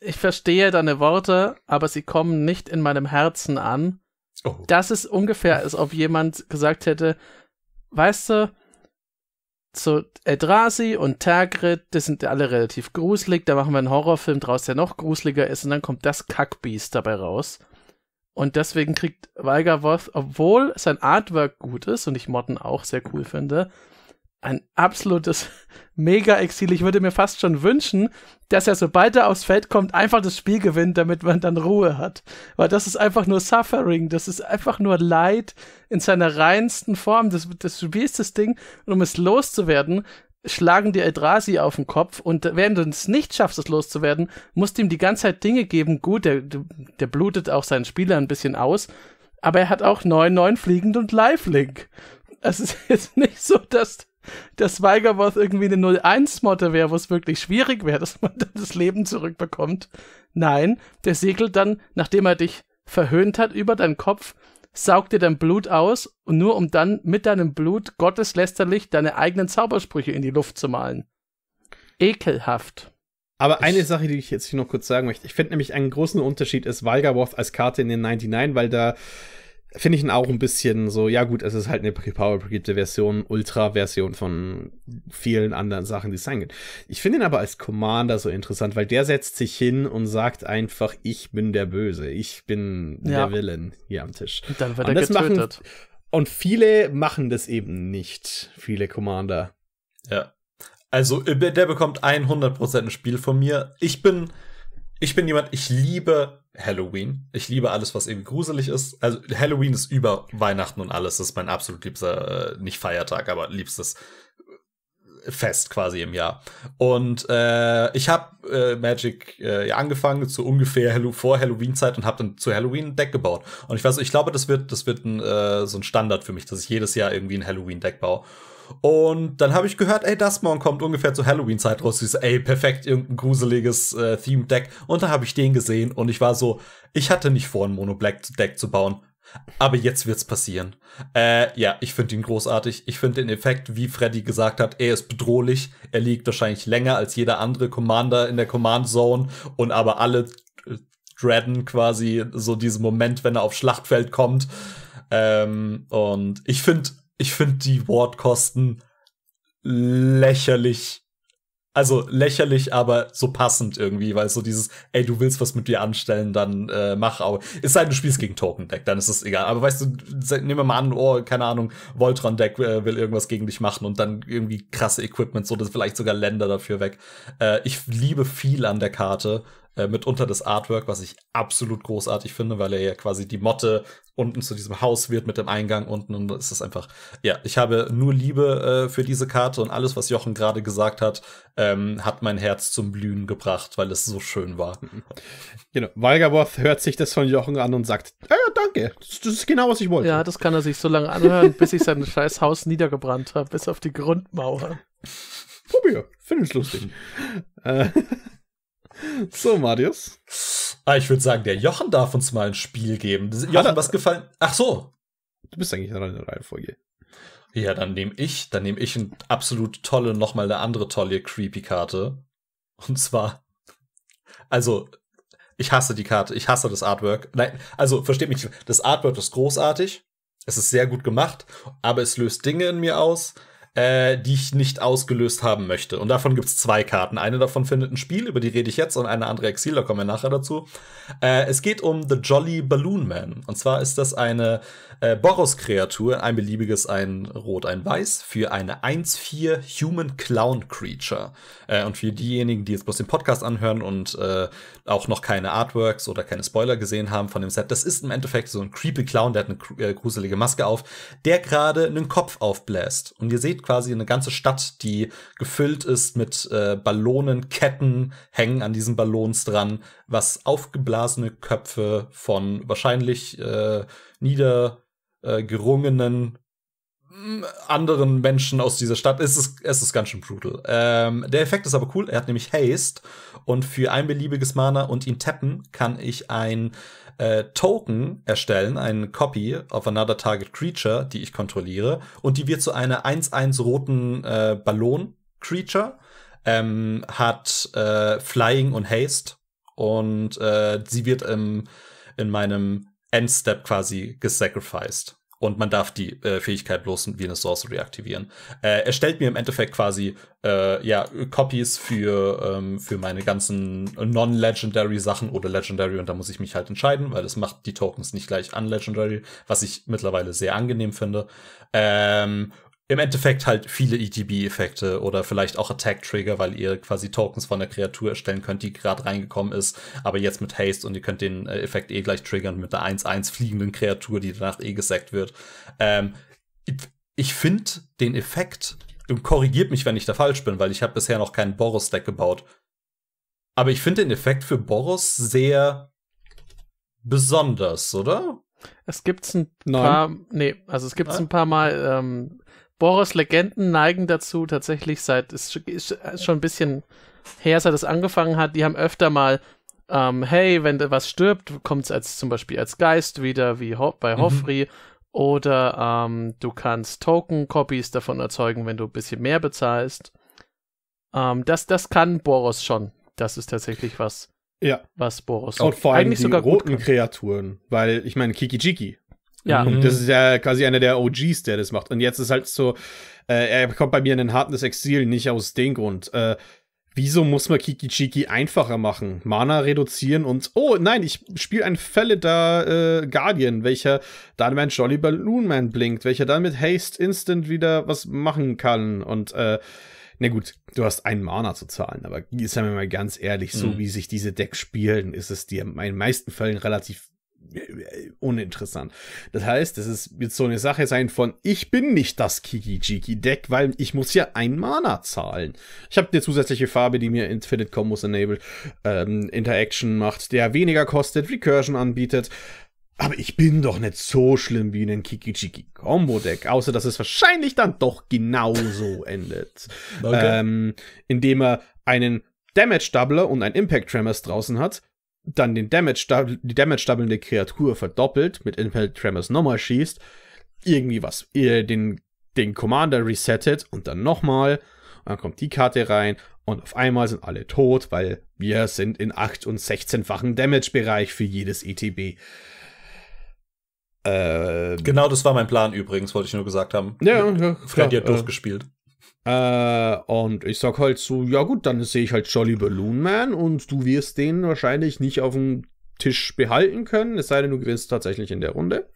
ich verstehe deine Worte, aber sie kommen nicht in meinem Herzen an. Oh. Das ist ungefähr, als ob jemand gesagt hätte, weißt du, so Eldrasi und Tergrid, das sind alle relativ gruselig. Da machen wir einen Horrorfilm draus, der noch gruseliger ist. Und dann kommt das Kackbiest dabei raus. Und deswegen kriegt Weigerworth, obwohl sein Artwork gut ist und ich Motten auch sehr cool finde, ein absolutes Mega-Exil. Ich würde mir fast schon wünschen, dass er, sobald er aufs Feld kommt, einfach das Spiel gewinnt, damit man dann Ruhe hat. Weil das ist einfach nur Suffering, das ist einfach nur Leid in seiner reinsten Form. Das, das Spiel ist das Ding, und um es loszuwerden, schlagen die Eldrasi auf den Kopf und während du es nicht schaffst, es loszuwerden, musst du ihm die ganze Zeit Dinge geben. Gut, der, der blutet auch seinen Spieler ein bisschen aus, aber er hat auch neun, neun fliegend und Live-Link. Es ist jetzt nicht so, dass dass Weigerworth irgendwie eine 0-1-Motte wäre, wo es wirklich schwierig wäre, dass man dann das Leben zurückbekommt. Nein, der segelt dann, nachdem er dich verhöhnt hat, über deinen Kopf, saugt dir dein Blut aus, und nur um dann mit deinem Blut gotteslästerlich deine eigenen Zaubersprüche in die Luft zu malen. Ekelhaft. Aber eine Sache, die ich jetzt hier noch kurz sagen möchte, ich finde nämlich einen großen Unterschied ist Weigerworth als Karte in den 99, weil da Finde ich ihn auch ein bisschen so, ja gut, es ist halt eine power powergrippte Version, Ultra-Version von vielen anderen Sachen, die es sein gibt. Ich finde ihn aber als Commander so interessant, weil der setzt sich hin und sagt einfach, ich bin der Böse, ich bin ja. der Villain hier am Tisch. Und dann wird und er getötet. Machen, und viele machen das eben nicht, viele Commander. Ja. Also, der bekommt 100% ein Spiel von mir. Ich bin, ich bin jemand, ich liebe Halloween. Ich liebe alles, was irgendwie gruselig ist. Also Halloween ist über Weihnachten und alles. Das ist mein absolut liebster, äh, nicht Feiertag, aber liebstes äh, Fest quasi im Jahr. Und äh, ich habe äh, Magic äh, angefangen zu ungefähr Hallo vor Halloween Zeit und habe dann zu Halloween ein Deck gebaut. Und ich weiß, ich glaube, das wird das wird ein, äh, so ein Standard für mich, dass ich jedes Jahr irgendwie ein Halloween Deck baue. Und dann habe ich gehört, ey, Dustmorn kommt ungefähr zur Halloween-Zeit raus. Ich so, ey, perfekt, irgendein gruseliges äh, Theme-Deck. Und dann habe ich den gesehen und ich war so, ich hatte nicht vor, ein Mono-Black-Deck zu bauen. Aber jetzt wird's passieren. Äh, ja, ich finde ihn großartig. Ich finde den Effekt, wie Freddy gesagt hat, er ist bedrohlich. Er liegt wahrscheinlich länger als jeder andere Commander in der Command Zone. Und aber alle äh, dreaden quasi so diesen Moment, wenn er aufs Schlachtfeld kommt. Ähm, und ich finde ich finde die ward lächerlich. Also lächerlich, aber so passend irgendwie, weil so dieses, ey, du willst was mit dir anstellen, dann äh, mach aber. Es sei denn, du spielst gegen Token-Deck, dann ist es egal. Aber weißt du, nehmen wir mal an, oh, keine Ahnung, Voltron-Deck äh, will irgendwas gegen dich machen und dann irgendwie krasse Equipment, so dass vielleicht sogar Länder dafür weg. Äh, ich liebe viel an der Karte, äh, mitunter das Artwork, was ich absolut großartig finde, weil er ja quasi die Motte unten zu diesem Haus wird mit dem Eingang unten und es ist einfach, ja, ich habe nur Liebe äh, für diese Karte und alles, was Jochen gerade gesagt hat, ähm, hat mein Herz zum Blühen gebracht, weil es so schön war. Genau, Walgaboth hört sich das von Jochen an und sagt, ja, ja danke, das, ist genau, was ich wollte. Ja, das kann er sich so lange anhören, bis ich sein scheiß Haus niedergebrannt habe, bis auf die Grundmauer. Probier, finde ich lustig. äh, so, Marius. Ah, ich würde sagen, der Jochen darf uns mal ein Spiel geben. Jochen, was gefallen? Ach so. Du bist eigentlich in der Reihenfolge. Ja, dann nehme ich, dann nehme ich eine absolut tolle, nochmal eine andere tolle Creepy-Karte. Und zwar, also, ich hasse die Karte, ich hasse das Artwork. Nein, also, versteht mich, das Artwork ist großartig, es ist sehr gut gemacht, aber es löst Dinge in mir aus, äh, die ich nicht ausgelöst haben möchte. Und davon gibt es zwei Karten. Eine davon findet ein Spiel, über die rede ich jetzt, und eine andere Exil, da kommen wir nachher dazu. Äh, es geht um The Jolly Balloon Man. Und zwar ist das eine äh, Boros-Kreatur, ein beliebiges, ein Rot, ein Weiß, für eine 1-4 Human Clown Creature. Äh, und für diejenigen, die jetzt bloß den Podcast anhören und äh, auch noch keine Artworks oder keine Spoiler gesehen haben von dem Set, das ist im Endeffekt so ein creepy Clown, der hat eine äh, gruselige Maske auf, der gerade einen Kopf aufbläst. Und ihr seht quasi eine ganze Stadt, die gefüllt ist mit äh, Ballonen, Ketten hängen an diesen Ballons dran, was aufgeblasene Köpfe von wahrscheinlich äh, nieder äh, gerungenen mm, anderen Menschen aus dieser Stadt. Es ist, es ist ganz schön brutal. Ähm, der Effekt ist aber cool. Er hat nämlich Haste und für ein beliebiges Mana und ihn tappen kann ich ein äh, Token erstellen, ein Copy of another target creature, die ich kontrolliere und die wird zu einer 1-1 roten äh, Ballon Creature, ähm, hat äh, Flying und Haste und äh, sie wird im, in meinem Endstep quasi gesacrificed. Und man darf die äh, Fähigkeit bloß wie eine Sorcery aktivieren. Äh, er stellt mir im Endeffekt quasi äh, ja, Copies für, ähm, für meine ganzen non-legendary Sachen oder legendary und da muss ich mich halt entscheiden, weil das macht die Tokens nicht gleich unlegendary, was ich mittlerweile sehr angenehm finde. Ähm, im Endeffekt halt viele ETB-Effekte oder vielleicht auch Attack-Trigger, weil ihr quasi Tokens von der Kreatur erstellen könnt, die gerade reingekommen ist, aber jetzt mit Haste und ihr könnt den äh, Effekt eh gleich triggern mit einer 1-1 fliegenden Kreatur, die danach eh gesackt wird. Ähm, ich finde den Effekt, korrigiert mich, wenn ich da falsch bin, weil ich habe bisher noch keinen Boros-Deck gebaut. Aber ich finde den Effekt für Boros sehr besonders, oder? Es gibt ein Nein. paar, nee, also es gibt ein paar Mal ähm, Boris Legenden neigen dazu, tatsächlich seit, ist, ist schon ein bisschen her, seit es angefangen hat, die haben öfter mal, ähm, hey, wenn was stirbt, kommt es als zum Beispiel als Geist wieder, wie Ho bei mhm. Hoffri, mhm. oder ähm, du kannst Token-Copies davon erzeugen, wenn du ein bisschen mehr bezahlst. Ähm, das, das kann Boros schon. Das ist tatsächlich was, ja. was Boris Und vor allem die roten Kreaturen, weil ich meine, Kikijiki, ja. Und das mhm. ist ja quasi einer der OGs, der das macht. Und jetzt ist halt so, äh, er kommt bei mir in den Harten des Exil, nicht aus dem Grund. Äh, wieso muss man Kikichiki einfacher machen? Mana reduzieren und, oh nein, ich spiele einen da äh, Guardian, welcher dann mein Jolly Balloon Man blinkt, welcher dann mit Haste Instant wieder was machen kann und, äh, na gut, du hast einen Mana zu zahlen, aber sagen wir mal ganz ehrlich, so mhm. wie sich diese Decks spielen, ist es dir in den meisten Fällen relativ uninteressant. Das heißt, es wird so eine Sache sein von, ich bin nicht das Kiki-Jiki-Deck, weil ich muss ja ein Mana zahlen. Ich habe eine zusätzliche Farbe, die mir Infinite Combos enabled, ähm, Interaction macht, der weniger kostet, Recursion anbietet. Aber ich bin doch nicht so schlimm wie ein kiki jiki combo deck außer dass es wahrscheinlich dann doch genauso endet. Okay. Ähm, indem er einen Damage Doubler und ein Impact Tremors draußen hat, dann den Damage, die Damage-Doubelnde Kreatur verdoppelt, mit Impel Tremors nochmal schießt, irgendwie was, äh, den, den Commander resettet und dann nochmal, dann kommt die Karte rein und auf einmal sind alle tot, weil wir sind in 8- und 16-fachen Damage-Bereich für jedes ETB. Ähm, genau das war mein Plan übrigens, wollte ich nur gesagt haben. Ja, ja Freddy hat äh, durchgespielt. Äh, und ich sag halt so, ja gut, dann sehe ich halt Jolly Balloon Man und du wirst den wahrscheinlich nicht auf dem Tisch behalten können, es sei denn, du gewinnst tatsächlich in der Runde.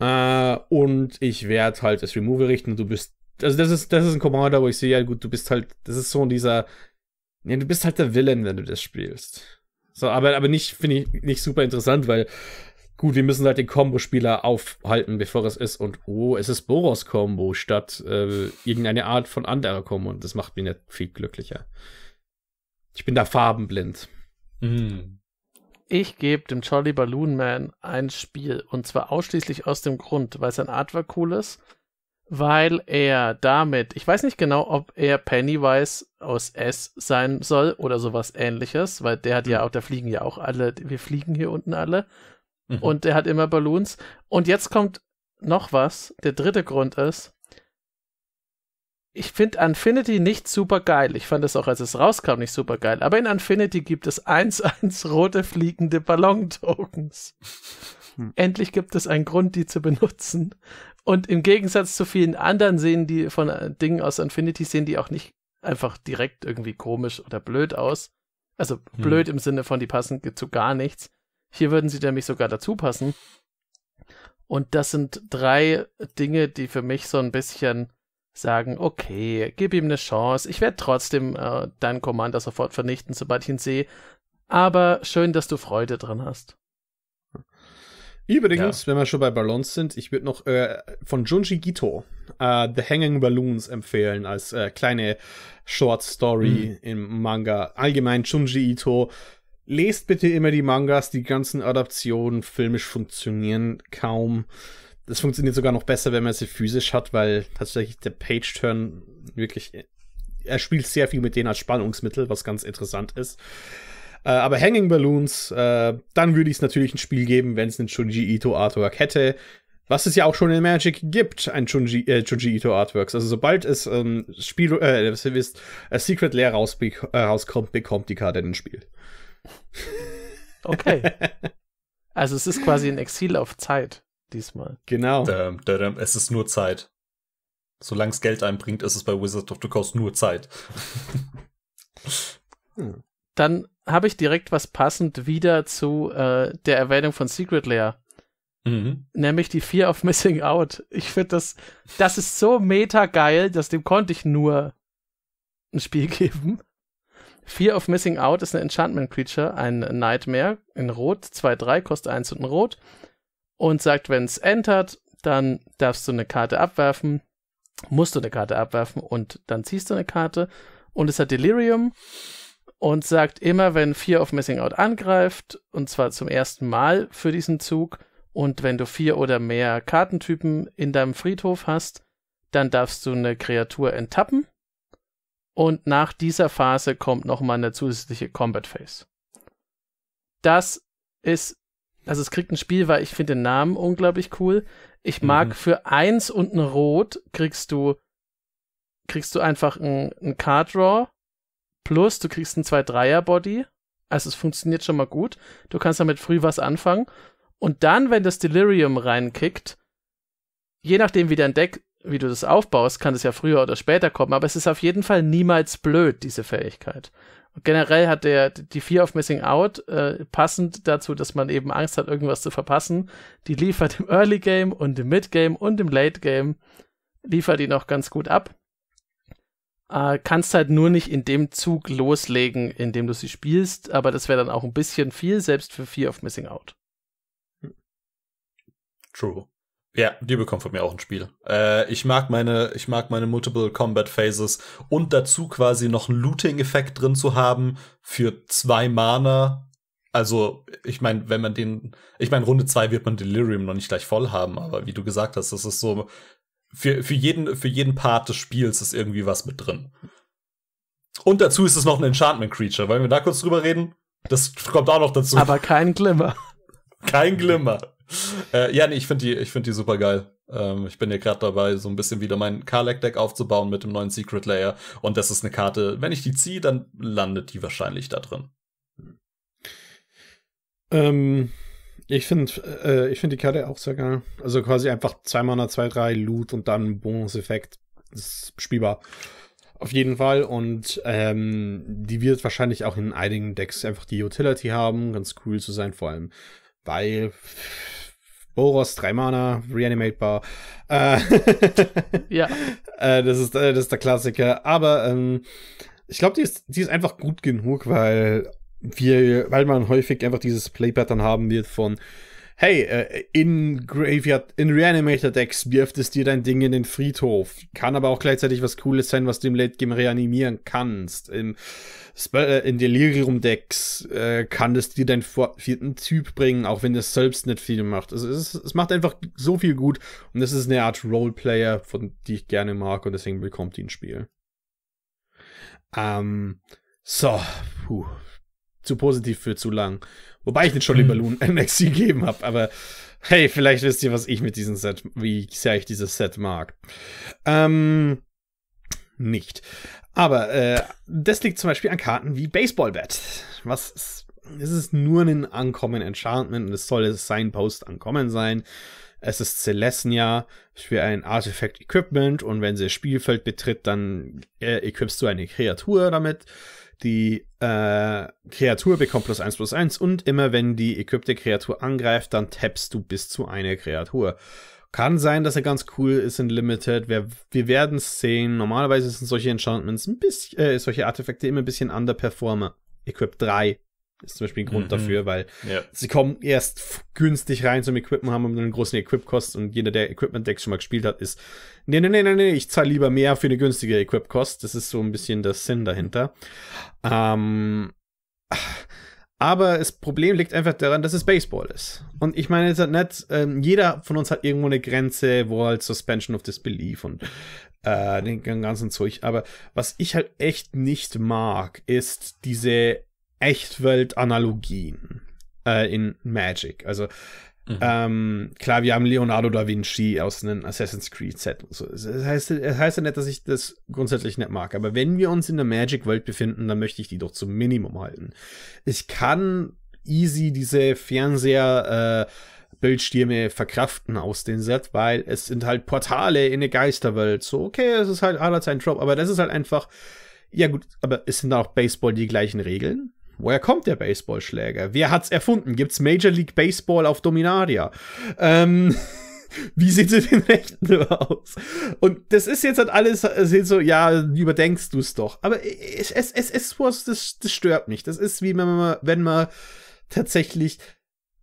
Äh, und ich werde halt das Remove richten und du bist. Also das ist, das ist ein Commander, wo ich sehe, ja gut, du bist halt, das ist so dieser. Ja, du bist halt der Villain, wenn du das spielst. So, aber, aber nicht, finde ich, nicht super interessant, weil Gut, wir müssen halt den Combo-Spieler aufhalten, bevor es ist. Und oh, es ist boros kombo statt äh, irgendeine Art von anderer Kombo. Und das macht mich nicht viel glücklicher. Ich bin da farbenblind. Mhm. Ich gebe dem Jolly Balloon Man ein Spiel. Und zwar ausschließlich aus dem Grund, weil sein Artwork cool ist. Weil er damit, ich weiß nicht genau, ob er Pennywise aus S sein soll oder sowas ähnliches, weil der hat ja mhm. auch, da fliegen ja auch alle, wir fliegen hier unten alle. Mhm. Und er hat immer Balloons. Und jetzt kommt noch was. Der dritte Grund ist, ich finde Infinity nicht super geil. Ich fand es auch, als es rauskam, nicht super geil. Aber in Infinity gibt es 1-1 rote fliegende Ballon-Tokens. Hm. Endlich gibt es einen Grund, die zu benutzen. Und im Gegensatz zu vielen anderen sehen die von äh, Dingen aus Infinity sehen die auch nicht einfach direkt irgendwie komisch oder blöd aus. Also hm. blöd hm. im Sinne von, die passen zu gar nichts, hier würden sie nämlich sogar dazu passen. Und das sind drei Dinge, die für mich so ein bisschen sagen, okay, gib ihm eine Chance. Ich werde trotzdem äh, deinen Commander sofort vernichten, sobald ich ihn sehe. Aber schön, dass du Freude dran hast. Übrigens, ja. wenn wir schon bei Ballons sind, ich würde noch äh, von Junji Gito äh, The Hanging Balloons empfehlen als äh, kleine Short Story mhm. im Manga. Allgemein Junji Ito lest bitte immer die Mangas, die ganzen Adaptionen filmisch funktionieren kaum. Das funktioniert sogar noch besser, wenn man sie physisch hat, weil tatsächlich der Page-Turn wirklich. Er spielt sehr viel mit denen als Spannungsmittel, was ganz interessant ist. Äh, aber Hanging Balloons, äh, dann würde ich es natürlich ein Spiel geben, wenn es einen Junji Ito Artwork hätte. Was es ja auch schon in Magic gibt, ein Junji, äh, Junji Ito Artworks. Also sobald es ähm, Spiel, äh, ihr wisst, Secret Lair äh, rauskommt, bekommt die Karte ein Spiel. Okay. Also es ist quasi ein Exil auf Zeit diesmal. Genau. Es ist nur Zeit. Solange es Geld einbringt, ist es bei Wizard of the Coast nur Zeit. Hm. Dann habe ich direkt was passend wieder zu äh, der Erwähnung von Secret Lair. Mhm. Nämlich die Fear of Missing Out. Ich finde das, das ist so meta geil, dass dem konnte ich nur ein Spiel geben. Fear of Missing Out ist ein Enchantment Creature, ein Nightmare in Rot, 2-3, kostet 1 und ein Rot. Und sagt, wenn es entert, dann darfst du eine Karte abwerfen, musst du eine Karte abwerfen und dann ziehst du eine Karte. Und es hat Delirium und sagt immer, wenn Fear of Missing Out angreift, und zwar zum ersten Mal für diesen Zug, und wenn du vier oder mehr Kartentypen in deinem Friedhof hast, dann darfst du eine Kreatur enttappen und nach dieser Phase kommt nochmal eine zusätzliche Combat Phase. Das ist, also es kriegt ein Spiel, weil ich finde den Namen unglaublich cool. Ich mhm. mag mhm. für eins und ein Rot kriegst du, kriegst du einfach ein, ein Card Draw plus du kriegst ein 2-3er Body. Also es funktioniert schon mal gut. Du kannst damit früh was anfangen. Und dann, wenn das Delirium reinkickt, je nachdem wie dein Deck wie du das aufbaust, kann es ja früher oder später kommen, aber es ist auf jeden Fall niemals blöd, diese Fähigkeit. Und generell hat der die Fear of Missing Out äh, passend dazu, dass man eben Angst hat, irgendwas zu verpassen, die liefert im Early Game und im Mid Game und im Late Game liefert die noch ganz gut ab. Äh, kannst halt nur nicht in dem Zug loslegen, in dem du sie spielst, aber das wäre dann auch ein bisschen viel, selbst für Fear of Missing Out. True. Ja, die bekommt von mir auch ein Spiel. Äh, ich mag meine, ich mag meine Multiple Combat Phases und dazu quasi noch einen Looting-Effekt drin zu haben für zwei Mana. Also, ich meine, wenn man den, ich meine, Runde zwei wird man Delirium noch nicht gleich voll haben, aber wie du gesagt hast, das ist so, für, für jeden, für jeden Part des Spiels ist irgendwie was mit drin. Und dazu ist es noch ein Enchantment Creature. Wollen wir da kurz drüber reden? Das kommt auch noch dazu. Aber kein Glimmer. Kein Glimmer. äh, ja, nee, ich finde die, find die super geil. Ähm, ich bin ja gerade dabei, so ein bisschen wieder mein kalek deck aufzubauen mit dem neuen Secret Layer. Und das ist eine Karte, wenn ich die ziehe, dann landet die wahrscheinlich da drin. Ähm, ich finde äh, find die Karte auch sehr geil. Also quasi einfach 2 Mana, 2, 3 Loot und dann Bonus-Effekt. ist spielbar. Auf jeden Fall. Und ähm, die wird wahrscheinlich auch in einigen Decks einfach die Utility haben. Ganz cool zu sein, vor allem weil Boros, drei Mana, reanimatebar. Äh, ja. äh, das, ist, äh, das ist der Klassiker. Aber ähm, ich glaube, die ist, die ist einfach gut genug, weil wir, weil man häufig einfach dieses Play-Pattern haben wird von hey, äh, in Graveyard, in Reanimator Decks wirft es dir dein Ding in den Friedhof. Kann aber auch gleichzeitig was Cooles sein, was du im Late Game reanimieren kannst. Im Spe äh, in Delirium Decks äh, kann es dir deinen vierten Typ bringen, auch wenn es selbst nicht viel macht. Also es, es macht einfach so viel gut und es ist eine Art Roleplayer, von die ich gerne mag und deswegen bekommt ihn ein Spiel. Ähm, so, puh, zu positiv für zu lang. Wobei ich den Jolly Balloon NXT gegeben habe, aber hey, vielleicht wisst ihr, was ich mit diesem Set, wie sehr ich dieses Set mag. Ähm, nicht. Aber äh, das liegt zum Beispiel an Karten wie Baseball Bat. Was ist, ist es nur ein Ankommen Enchantment und es soll es sein Post Ankommen sein. Es ist Celestia für ein Artifact Equipment und wenn sie das Spielfeld betritt, dann äh, equipst du eine Kreatur damit. Die äh, Kreatur bekommt plus 1 plus 1 und immer wenn die equippte Kreatur angreift, dann tappst du bis zu einer Kreatur. Kann sein, dass er ganz cool ist in Limited. Wir, wir werden es sehen. Normalerweise sind solche Enchantments ein bisschen, äh, solche Artefakte immer ein bisschen underperformer. Equip 3 ist zum Beispiel ein Grund mhm. dafür, weil ja. sie kommen erst günstig rein zum Equipment, haben einen großen Equip-Kost und jeder, der Equipment-Decks schon mal gespielt hat, ist, nee, nee, nee, nee, nee, ich zahle lieber mehr für eine günstige Equip-Kost. Das ist so ein bisschen der Sinn dahinter. Ähm, aber das Problem liegt einfach daran, dass es Baseball ist. Und ich meine, es hat nicht, ähm, jeder von uns hat irgendwo eine Grenze, wo halt Suspension of Disbelief und äh, den ganzen Zeug. Aber was ich halt echt nicht mag, ist diese Echtwelt-Analogien äh, in Magic. Also mhm. ähm, klar, wir haben Leonardo da Vinci aus einem Assassin's Creed Set. So. Das, heißt, das heißt ja nicht, dass ich das grundsätzlich nicht mag. Aber wenn wir uns in der Magic-Welt befinden, dann möchte ich die doch zum Minimum halten. Ich kann easy diese Fernseher äh, Bildschirme verkraften aus dem Set, weil es sind halt Portale in eine Geisterwelt. So, okay, es ist halt allerzeit ein Drop, aber das ist halt einfach, ja gut, aber es sind auch Baseball die gleichen Regeln. Woher kommt der Baseballschläger? Wer hat's erfunden? Gibt's Major League Baseball auf Dominaria? Ähm, wie sieht's es mit den Rechten aus? Und das ist jetzt halt alles also so, ja, überdenkst du es doch. Aber es, es, es, es das, das stört mich. Das ist wie wenn man, wenn man tatsächlich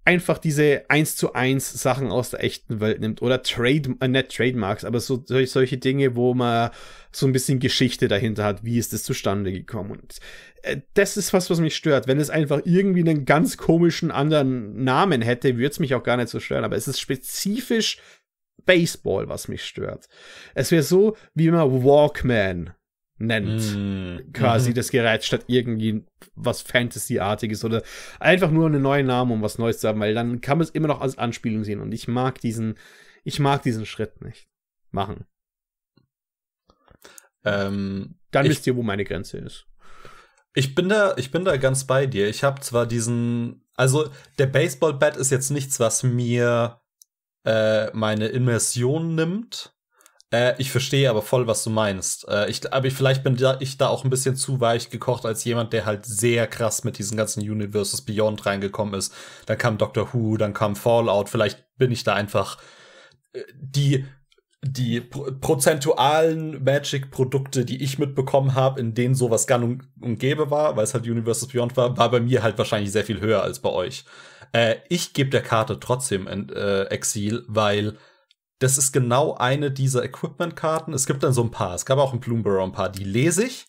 einfach diese 1 zu 1 Sachen aus der echten Welt nimmt oder Trade, äh, nicht Trademarks, aber so, solche Dinge, wo man so ein bisschen Geschichte dahinter hat, wie ist das zustande gekommen. Und äh, das ist was, was mich stört. Wenn es einfach irgendwie einen ganz komischen anderen Namen hätte, würde es mich auch gar nicht so stören, aber es ist spezifisch Baseball, was mich stört. Es wäre so, wie immer Walkman nennt. Mm. Quasi mhm. das Gerät statt irgendwie was Fantasy-artiges oder einfach nur einen neuen Namen, um was Neues zu haben, weil dann kann man es immer noch als Anspielung sehen und ich mag diesen, ich mag diesen Schritt nicht machen. Ähm, dann wisst ihr, wo meine Grenze ist. Ich bin da, ich bin da ganz bei dir. Ich habe zwar diesen, also der Baseball-Bat ist jetzt nichts, was mir äh, meine Immersion nimmt, äh, ich verstehe aber voll, was du meinst. Äh, ich, aber ich, vielleicht bin da, ich da auch ein bisschen zu weich gekocht als jemand, der halt sehr krass mit diesen ganzen Universes Beyond reingekommen ist. Dann kam Doctor Who, dann kam Fallout. Vielleicht bin ich da einfach äh, die die prozentualen Magic-Produkte, die ich mitbekommen habe, in denen sowas gar und gäbe war, weil es halt Universes Beyond war, war bei mir halt wahrscheinlich sehr viel höher als bei euch. Äh, ich gebe der Karte trotzdem in, äh, Exil, weil das ist genau eine dieser Equipment-Karten. Es gibt dann so ein paar. Es gab auch ein Bloomborough ein paar. Die lese ich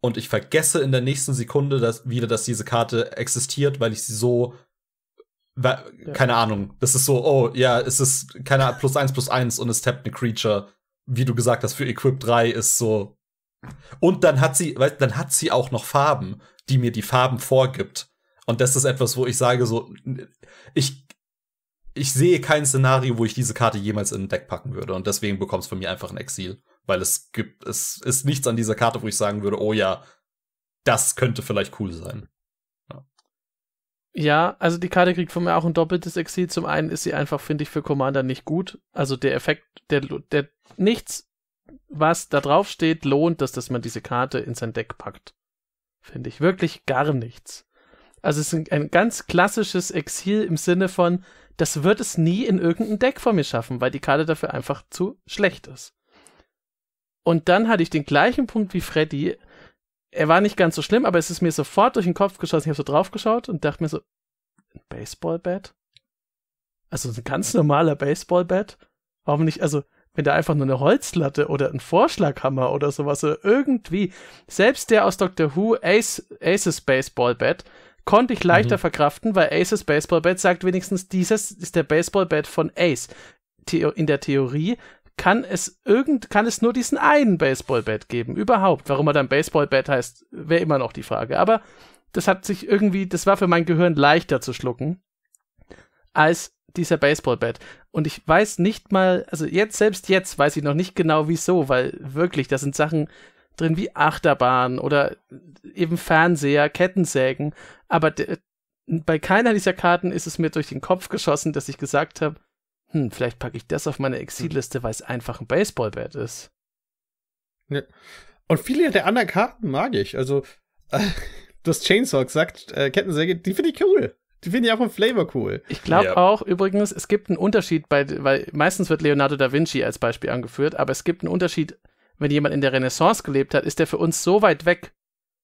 und ich vergesse in der nächsten Sekunde dass, wieder, dass diese Karte existiert, weil ich sie so keine Ahnung. Das ist so, oh ja, es ist keine Ahnung, plus eins plus eins und es tappt eine Creature, wie du gesagt hast, für Equip 3 ist so. Und dann hat sie, weißt, dann hat sie auch noch Farben, die mir die Farben vorgibt. Und das ist etwas, wo ich sage so, ich, ich sehe kein Szenario, wo ich diese Karte jemals in ein Deck packen würde. Und deswegen bekommst du von mir einfach ein Exil. Weil es gibt, es ist nichts an dieser Karte, wo ich sagen würde, oh ja, das könnte vielleicht cool sein. Ja, ja also die Karte kriegt von mir auch ein doppeltes Exil. Zum einen ist sie einfach, finde ich, für Commander nicht gut. Also der Effekt, der, der nichts, was da drauf steht, lohnt dass dass man diese Karte in sein Deck packt. Finde ich wirklich gar nichts. Also es ist ein, ein ganz klassisches Exil im Sinne von, das wird es nie in irgendein Deck von mir schaffen, weil die Karte dafür einfach zu schlecht ist. Und dann hatte ich den gleichen Punkt wie Freddy. Er war nicht ganz so schlimm, aber es ist mir sofort durch den Kopf geschossen. Ich habe so draufgeschaut und dachte mir so, ein Baseball-Bat? Also ein ganz normaler Baseball-Bat? Warum nicht, also wenn da einfach nur eine Holzlatte oder ein Vorschlaghammer oder sowas oder irgendwie, selbst der aus Doctor Who Ace, Aces Baseball Bat konnte ich leichter mhm. verkraften, weil Aces Baseball Baseballbat sagt wenigstens, dieses ist der Baseball Baseballbat von Ace. The in der Theorie kann es irgend, kann es nur diesen einen Baseball Baseballbat geben, überhaupt. Warum er dann Baseball Baseballbat heißt, wäre immer noch die Frage. Aber das hat sich irgendwie, das war für mein Gehirn leichter zu schlucken als dieser Baseball Baseballbat. Und ich weiß nicht mal, also jetzt, selbst jetzt weiß ich noch nicht genau wieso, weil wirklich, das sind Sachen, drin wie Achterbahn oder eben Fernseher, Kettensägen, aber bei keiner dieser Karten ist es mir durch den Kopf geschossen, dass ich gesagt habe, hm, vielleicht packe ich das auf meine Exil-Liste, weil es einfach ein Baseballbett ist. Ja. Und viele der anderen Karten mag ich. Also, äh, das Chainsaw sagt, äh, Kettensäge, die finde ich cool. Die finde ich auch vom Flavor cool. Ich glaube ja. auch, übrigens, es gibt einen Unterschied bei, weil meistens wird Leonardo da Vinci als Beispiel angeführt, aber es gibt einen Unterschied wenn jemand in der Renaissance gelebt hat, ist der für uns so weit weg.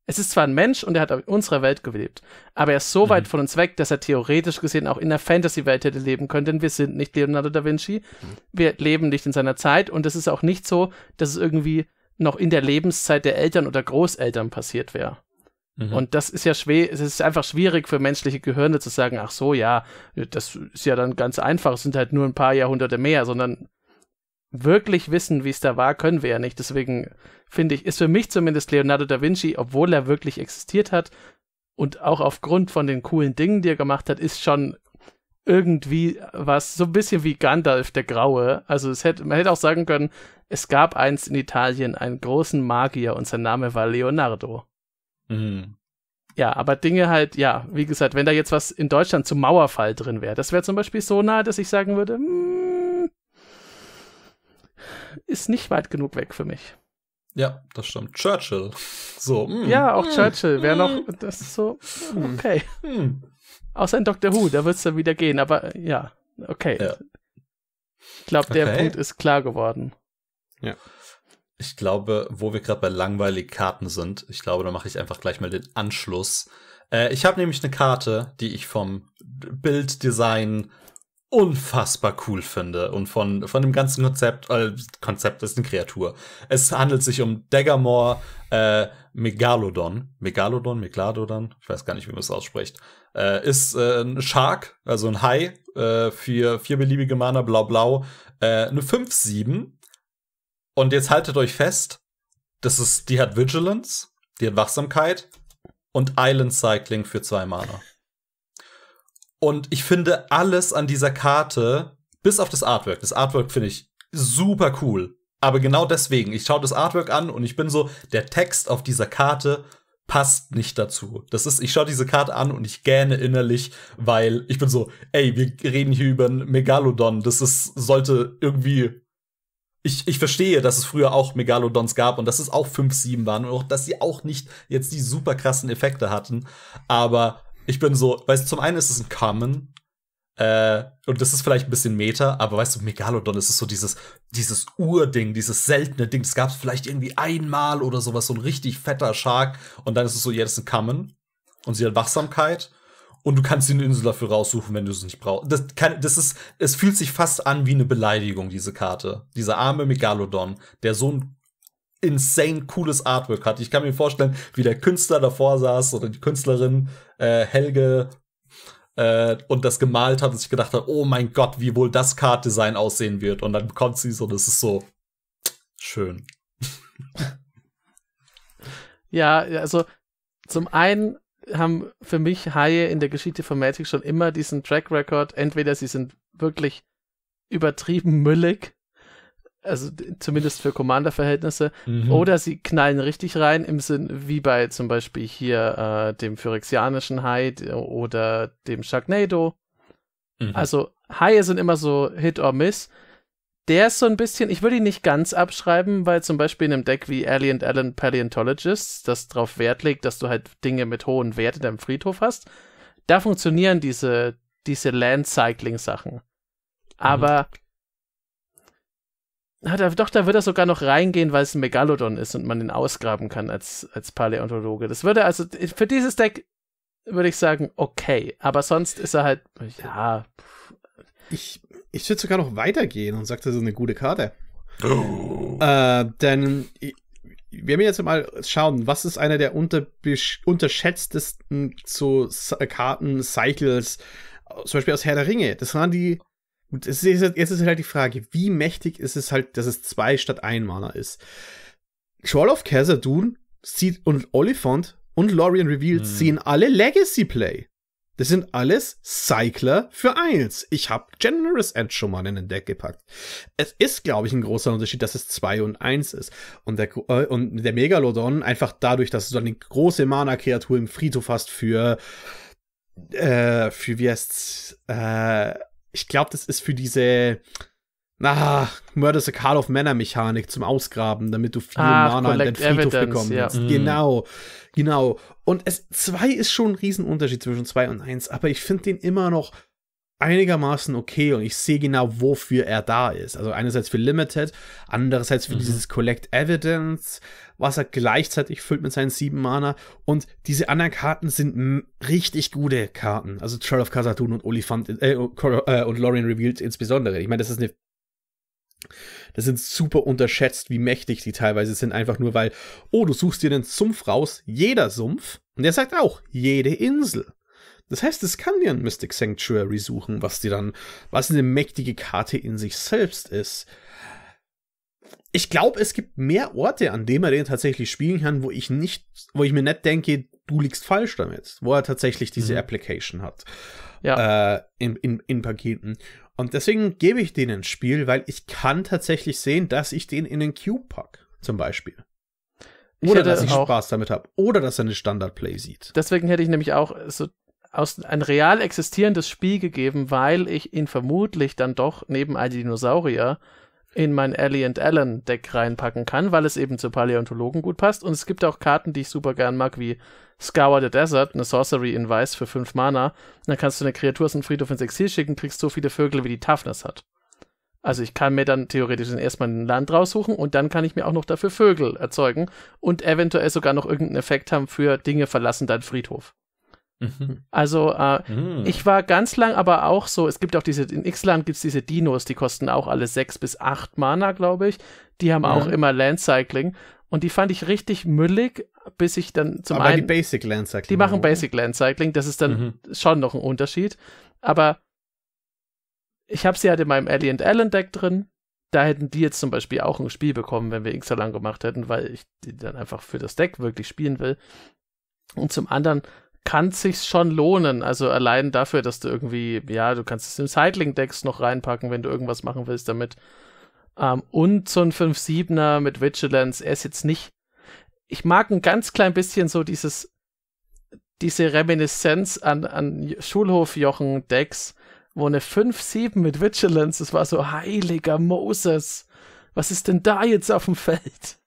Es ist zwar ein Mensch und er hat in unserer Welt gelebt, aber er ist so mhm. weit von uns weg, dass er theoretisch gesehen auch in der Fantasy-Welt hätte leben können, denn wir sind nicht Leonardo da Vinci, mhm. wir leben nicht in seiner Zeit und es ist auch nicht so, dass es irgendwie noch in der Lebenszeit der Eltern oder Großeltern passiert wäre. Mhm. Und das ist ja schwer, es ist einfach schwierig für menschliche Gehirne zu sagen, ach so, ja, das ist ja dann ganz einfach, es sind halt nur ein paar Jahrhunderte mehr, sondern wirklich wissen, wie es da war, können wir ja nicht. Deswegen finde ich, ist für mich zumindest Leonardo da Vinci, obwohl er wirklich existiert hat und auch aufgrund von den coolen Dingen, die er gemacht hat, ist schon irgendwie was, so ein bisschen wie Gandalf der Graue. Also es hätte, man hätte auch sagen können, es gab einst in Italien einen großen Magier und sein Name war Leonardo. Mhm. Ja, aber Dinge halt, ja, wie gesagt, wenn da jetzt was in Deutschland zum Mauerfall drin wäre, das wäre zum Beispiel so nah, dass ich sagen würde, mh, hm, ist nicht weit genug weg für mich. Ja, das stimmt. Churchill. So. Mm. Ja, auch mm. Churchill. Wäre mm. Hm. noch. Das ist so. Okay. Außer in Doctor Who, da wird es dann wieder gehen, aber ja. Okay. Ja. Ich glaube, der okay. Punkt ist klar geworden. Ja. Ich glaube, wo wir gerade bei langweiligen Karten sind, ich glaube, da mache ich einfach gleich mal den Anschluss. Äh, ich habe nämlich eine Karte, die ich vom Bilddesign unfassbar cool finde und von, von dem ganzen Konzept, äh, Konzept ist eine Kreatur. Es handelt sich um Daggermore äh, Megalodon. Megalodon, Megalodon, ich weiß gar nicht, wie man es ausspricht. Äh, ist äh, ein Shark, also ein Hai, äh, für vier beliebige Mana, blau-blau, äh, eine 5-7. Und jetzt haltet euch fest, das ist, die hat Vigilance, die hat Wachsamkeit und Island Cycling für zwei Mana. Und ich finde alles an dieser Karte, bis auf das Artwork, das Artwork finde ich super cool. Aber genau deswegen, ich schaue das Artwork an und ich bin so, der Text auf dieser Karte passt nicht dazu. Das ist, ich schaue diese Karte an und ich gähne innerlich, weil ich bin so, ey, wir reden hier über einen Megalodon. Das ist, sollte irgendwie. Ich, ich verstehe, dass es früher auch Megalodons gab und dass es auch 5-7 waren und auch, dass sie auch nicht jetzt die super krassen Effekte hatten. Aber ich bin so, weißt du, zum einen ist es ein Common, äh, und das ist vielleicht ein bisschen Meta, aber weißt du, Megalodon ist es so dieses, dieses Urding, dieses seltene Ding. Das gab es vielleicht irgendwie einmal oder sowas, so ein richtig fetter Shark. Und dann ist es so, ja, das ist ein Common. Und sie hat Wachsamkeit. Und du kannst dir eine Insel dafür raussuchen, wenn du es nicht brauchst. Das, kann, das ist, es fühlt sich fast an wie eine Beleidigung, diese Karte. Dieser arme Megalodon, der so ein insane cooles Artwork hat. Ich kann mir vorstellen, wie der Künstler davor saß oder die Künstlerin äh, Helge äh, und das gemalt hat und sich gedacht hat, oh mein Gott, wie wohl das Card-Design aussehen wird. Und dann bekommt sie so, das ist so schön. ja, also zum einen haben für mich Haie in der Geschichte von Magic schon immer diesen Track Record, entweder sie sind wirklich übertrieben müllig also zumindest für Commander-Verhältnisse, mhm. oder sie knallen richtig rein im Sinn, wie bei zum Beispiel hier äh, dem Phyrexianischen Hai oder dem Sharknado. Mhm. Also Haie sind immer so Hit or Miss. Der ist so ein bisschen, ich würde ihn nicht ganz abschreiben, weil zum Beispiel in einem Deck wie Alien Allen Paleontologists, das darauf Wert legt, dass du halt Dinge mit hohen Wert in deinem Friedhof hast, da funktionieren diese, diese Land-Cycling-Sachen. Mhm. Aber mhm Ah, da, doch, da würde er sogar noch reingehen, weil es ein Megalodon ist und man ihn ausgraben kann als, als Paläontologe. Das würde also, für dieses Deck würde ich sagen, okay. Aber sonst ist er halt, ja. Ich, ich würde sogar noch weitergehen und sage, das ist eine gute Karte. Oh. Äh, denn wir müssen jetzt mal schauen, was ist einer der unterschätztesten so Karten-Cycles, zum Beispiel aus Herr der Ringe. Das waren die und es ist, jetzt ist halt die Frage, wie mächtig ist es halt, dass es zwei statt ein Mana ist. Troll of Khazad-dûn sieht und Oliphant und Lorien Revealed mhm. sehen alle Legacy Play. Das sind alles Cycler für eins. Ich habe Generous End schon mal in den Deck gepackt. Es ist, glaube ich, ein großer Unterschied, dass es zwei und eins ist. Und der, äh, und der Megalodon einfach dadurch, dass du dann die große Mana-Kreatur im Friedhof hast für, äh, für wie heißt's, äh, ich glaube, das ist für diese na, Murder is a Call of Manner Mechanik zum Ausgraben, damit du viel Ach, Mana in deinen Friedhof bekommst. Ja. Mm. Genau, genau. Und es, zwei ist schon ein Riesenunterschied zwischen zwei und eins, aber ich finde den immer noch einigermaßen okay und ich sehe genau, wofür er da ist. Also einerseits für Limited, andererseits für mhm. dieses Collect Evidence, was er gleichzeitig füllt mit seinen sieben Mana. Und diese anderen Karten sind richtig gute Karten. Also Trail of Khazad-dûm und Olifant äh, äh, und Lorien Revealed insbesondere. Ich meine, das ist eine das sind super unterschätzt, wie mächtig die teilweise sind, einfach nur weil, oh, du suchst dir den Sumpf raus, jeder Sumpf, und der sagt auch, jede Insel. Das heißt, es kann dir ein Mystic Sanctuary suchen, was dir dann, was eine mächtige Karte in sich selbst ist. Ich glaube, es gibt mehr Orte, an denen er den tatsächlich spielen kann, wo ich nicht, wo ich mir nicht denke, du liegst falsch damit, wo er tatsächlich diese mhm. Application hat. Ja. Äh, in, in, in Paketen. Und deswegen gebe ich denen ein Spiel, weil ich kann tatsächlich sehen, dass ich den in den Cube pack, zum Beispiel. Oder ich dass ich Spaß damit habe. Oder dass er eine Standard-Play sieht. Deswegen hätte ich nämlich auch so aus, ein real existierendes Spiel gegeben, weil ich ihn vermutlich dann doch neben all die Dinosaurier in mein Ellie and Allen Deck reinpacken kann, weil es eben zu Paläontologen gut passt. Und es gibt auch Karten, die ich super gern mag, wie Scour the Desert, eine Sorcery in Weiß für 5 Mana. Und dann kannst du eine Kreatur aus dem Friedhof ins Exil schicken, kriegst so viele Vögel, wie die Toughness hat. Also ich kann mir dann theoretisch erstmal ein Land raussuchen und dann kann ich mir auch noch dafür Vögel erzeugen und eventuell sogar noch irgendeinen Effekt haben für Dinge verlassen deinen Friedhof. Mhm. Also äh, mhm. ich war ganz lang aber auch so, es gibt auch diese, in X-Land gibt es diese Dinos, die kosten auch alle sechs bis acht Mana, glaube ich. Die haben ja. auch immer Landcycling. Und die fand ich richtig müllig, bis ich dann zum aber einen. Die Basic Landcycling. Die machen oder? Ne? Basic Landcycling, das ist dann mhm. schon noch ein Unterschied. Aber ich habe sie halt in meinem Ellie and Allen Deck drin. Da hätten die jetzt zum Beispiel auch ein Spiel bekommen, wenn wir X-Land gemacht hätten, weil ich die dann einfach für das Deck wirklich spielen will. Und zum anderen kann sich's schon lohnen. Also allein dafür, dass du irgendwie, ja, du kannst es im Sidling-Decks noch reinpacken, wenn du irgendwas machen willst damit. Ähm, und so ein 5-7er mit Vigilance, er ist jetzt nicht. Ich mag ein ganz klein bisschen so dieses, diese Reminiszenz an, an Schulhofjochen-Decks, wo eine 5-7 mit Vigilance, das war so heiliger Moses. Was ist denn da jetzt auf dem Feld?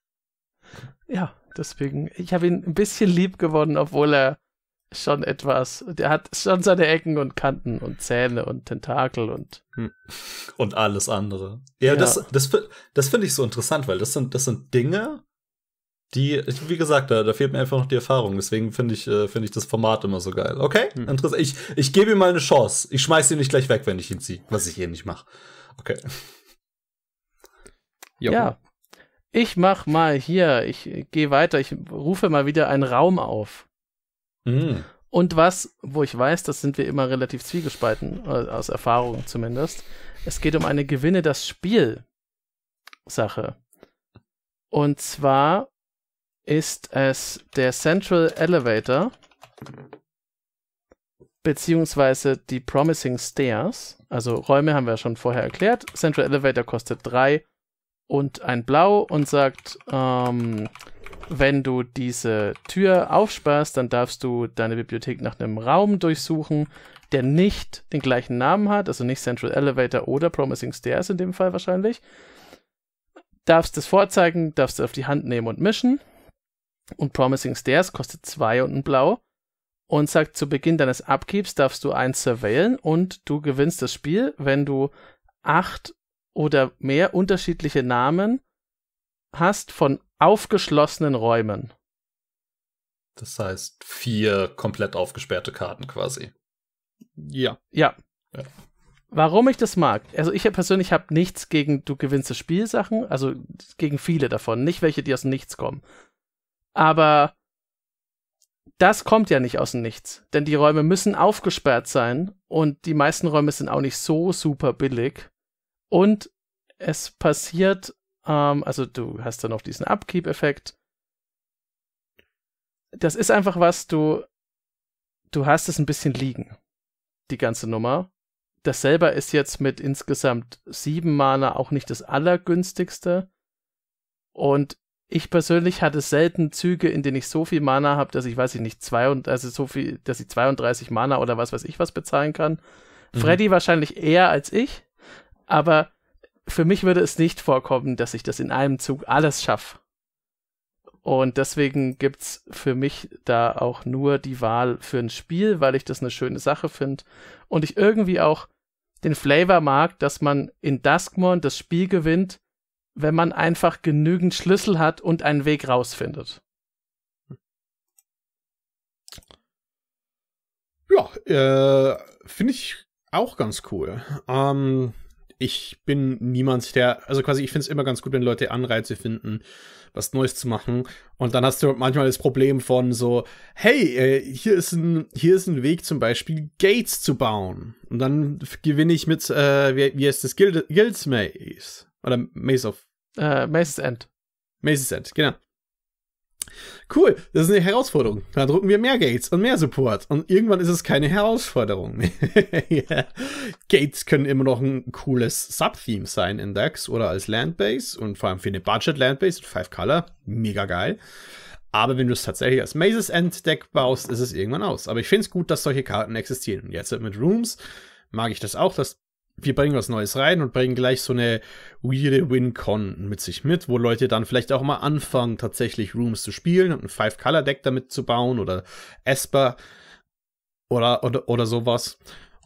Ja, deswegen, ich habe ihn ein bisschen lieb geworden, obwohl er schon etwas. Der hat schon seine Ecken und Kanten und Zähne und Tentakel und. Hm. Und alles andere. Ja, ja. das, das, das finde ich so interessant, weil das sind, das sind Dinge, die, wie gesagt, da, da fehlt mir einfach noch die Erfahrung. Deswegen finde ich, äh, finde ich das Format immer so geil. Okay, hm. interessant. Ich, ich gebe ihm mal eine Chance. Ich schmeiße ihn nicht gleich weg, wenn ich ihn ziehe, was ich eh nicht mache. Okay. Jo. Ja. Ich mach mal hier, ich gehe weiter, ich rufe mal wieder einen Raum auf. Mhm. Und was, wo ich weiß, das sind wir immer relativ zwiegespalten, äh, aus Erfahrung zumindest. Es geht um eine Gewinne das Spiel Sache. Und zwar ist es der Central Elevator beziehungsweise die Promising Stairs. Also Räume haben wir schon vorher erklärt. Central Elevator kostet drei und ein Blau und sagt ähm, wenn du diese Tür aufsparst, dann darfst du deine Bibliothek nach einem Raum durchsuchen, der nicht den gleichen Namen hat, also nicht Central Elevator oder Promising Stairs in dem Fall wahrscheinlich. Darfst es vorzeigen, darfst du auf die Hand nehmen und mischen. Und Promising Stairs kostet zwei und ein Blau und sagt, zu Beginn deines Abgibs darfst du eins surveillen und du gewinnst das Spiel, wenn du acht oder mehr unterschiedliche Namen hast von aufgeschlossenen Räumen. Das heißt, vier komplett aufgesperrte Karten quasi. Ja. Ja. ja. Warum ich das mag? Also ich persönlich habe nichts gegen, du gewinnst das Spielsachen, also gegen viele davon, nicht welche, die aus dem Nichts kommen. Aber das kommt ja nicht aus dem Nichts, denn die Räume müssen aufgesperrt sein und die meisten Räume sind auch nicht so super billig. Und es passiert ähm, also du hast dann noch diesen Upkeep-Effekt. Das ist einfach was, du, du hast es ein bisschen liegen, die ganze Nummer. Das selber ist jetzt mit insgesamt sieben Mana auch nicht das allergünstigste. Und ich persönlich hatte selten Züge, in denen ich so viel Mana habe, dass ich weiß ich nicht zwei und also so viel, dass ich 32 Mana oder was weiß ich was bezahlen kann. Mhm. Freddy wahrscheinlich eher als ich, aber für mich würde es nicht vorkommen, dass ich das in einem Zug alles schaffe. Und deswegen gibt's für mich da auch nur die Wahl für ein Spiel, weil ich das eine schöne Sache finde. Und ich irgendwie auch den Flavor mag, dass man in Duskmon das Spiel gewinnt, wenn man einfach genügend Schlüssel hat und einen Weg rausfindet. Ja, äh, finde ich auch ganz cool. Ähm, ich bin niemand, der, also quasi, ich finde es immer ganz gut, wenn Leute Anreize finden, was Neues zu machen. Und dann hast du manchmal das Problem von so, hey, äh, hier ist ein, hier ist ein Weg zum Beispiel Gates zu bauen. Und dann gewinne ich mit, äh, wie, wie heißt das, Guild, Guilds Maze? Oder Maze of? Äh, Maze's End. Maze's End, genau. Cool, das ist eine Herausforderung. Da drucken wir mehr Gates und mehr Support. Und irgendwann ist es keine Herausforderung. yeah. Gates können immer noch ein cooles Subtheme sein in DAX oder als Landbase und vor allem für eine Budget Landbase, 5 Color, mega geil. Aber wenn du es tatsächlich als Mazes End Deck baust, ist es irgendwann aus. Aber ich finde es gut, dass solche Karten existieren. Und jetzt mit Rooms mag ich das auch, dass wir bringen was Neues rein und bringen gleich so eine weirde Win-Con mit sich mit, wo Leute dann vielleicht auch mal anfangen, tatsächlich Rooms zu spielen und ein Five-Color-Deck damit zu bauen oder Esper oder, oder, oder sowas.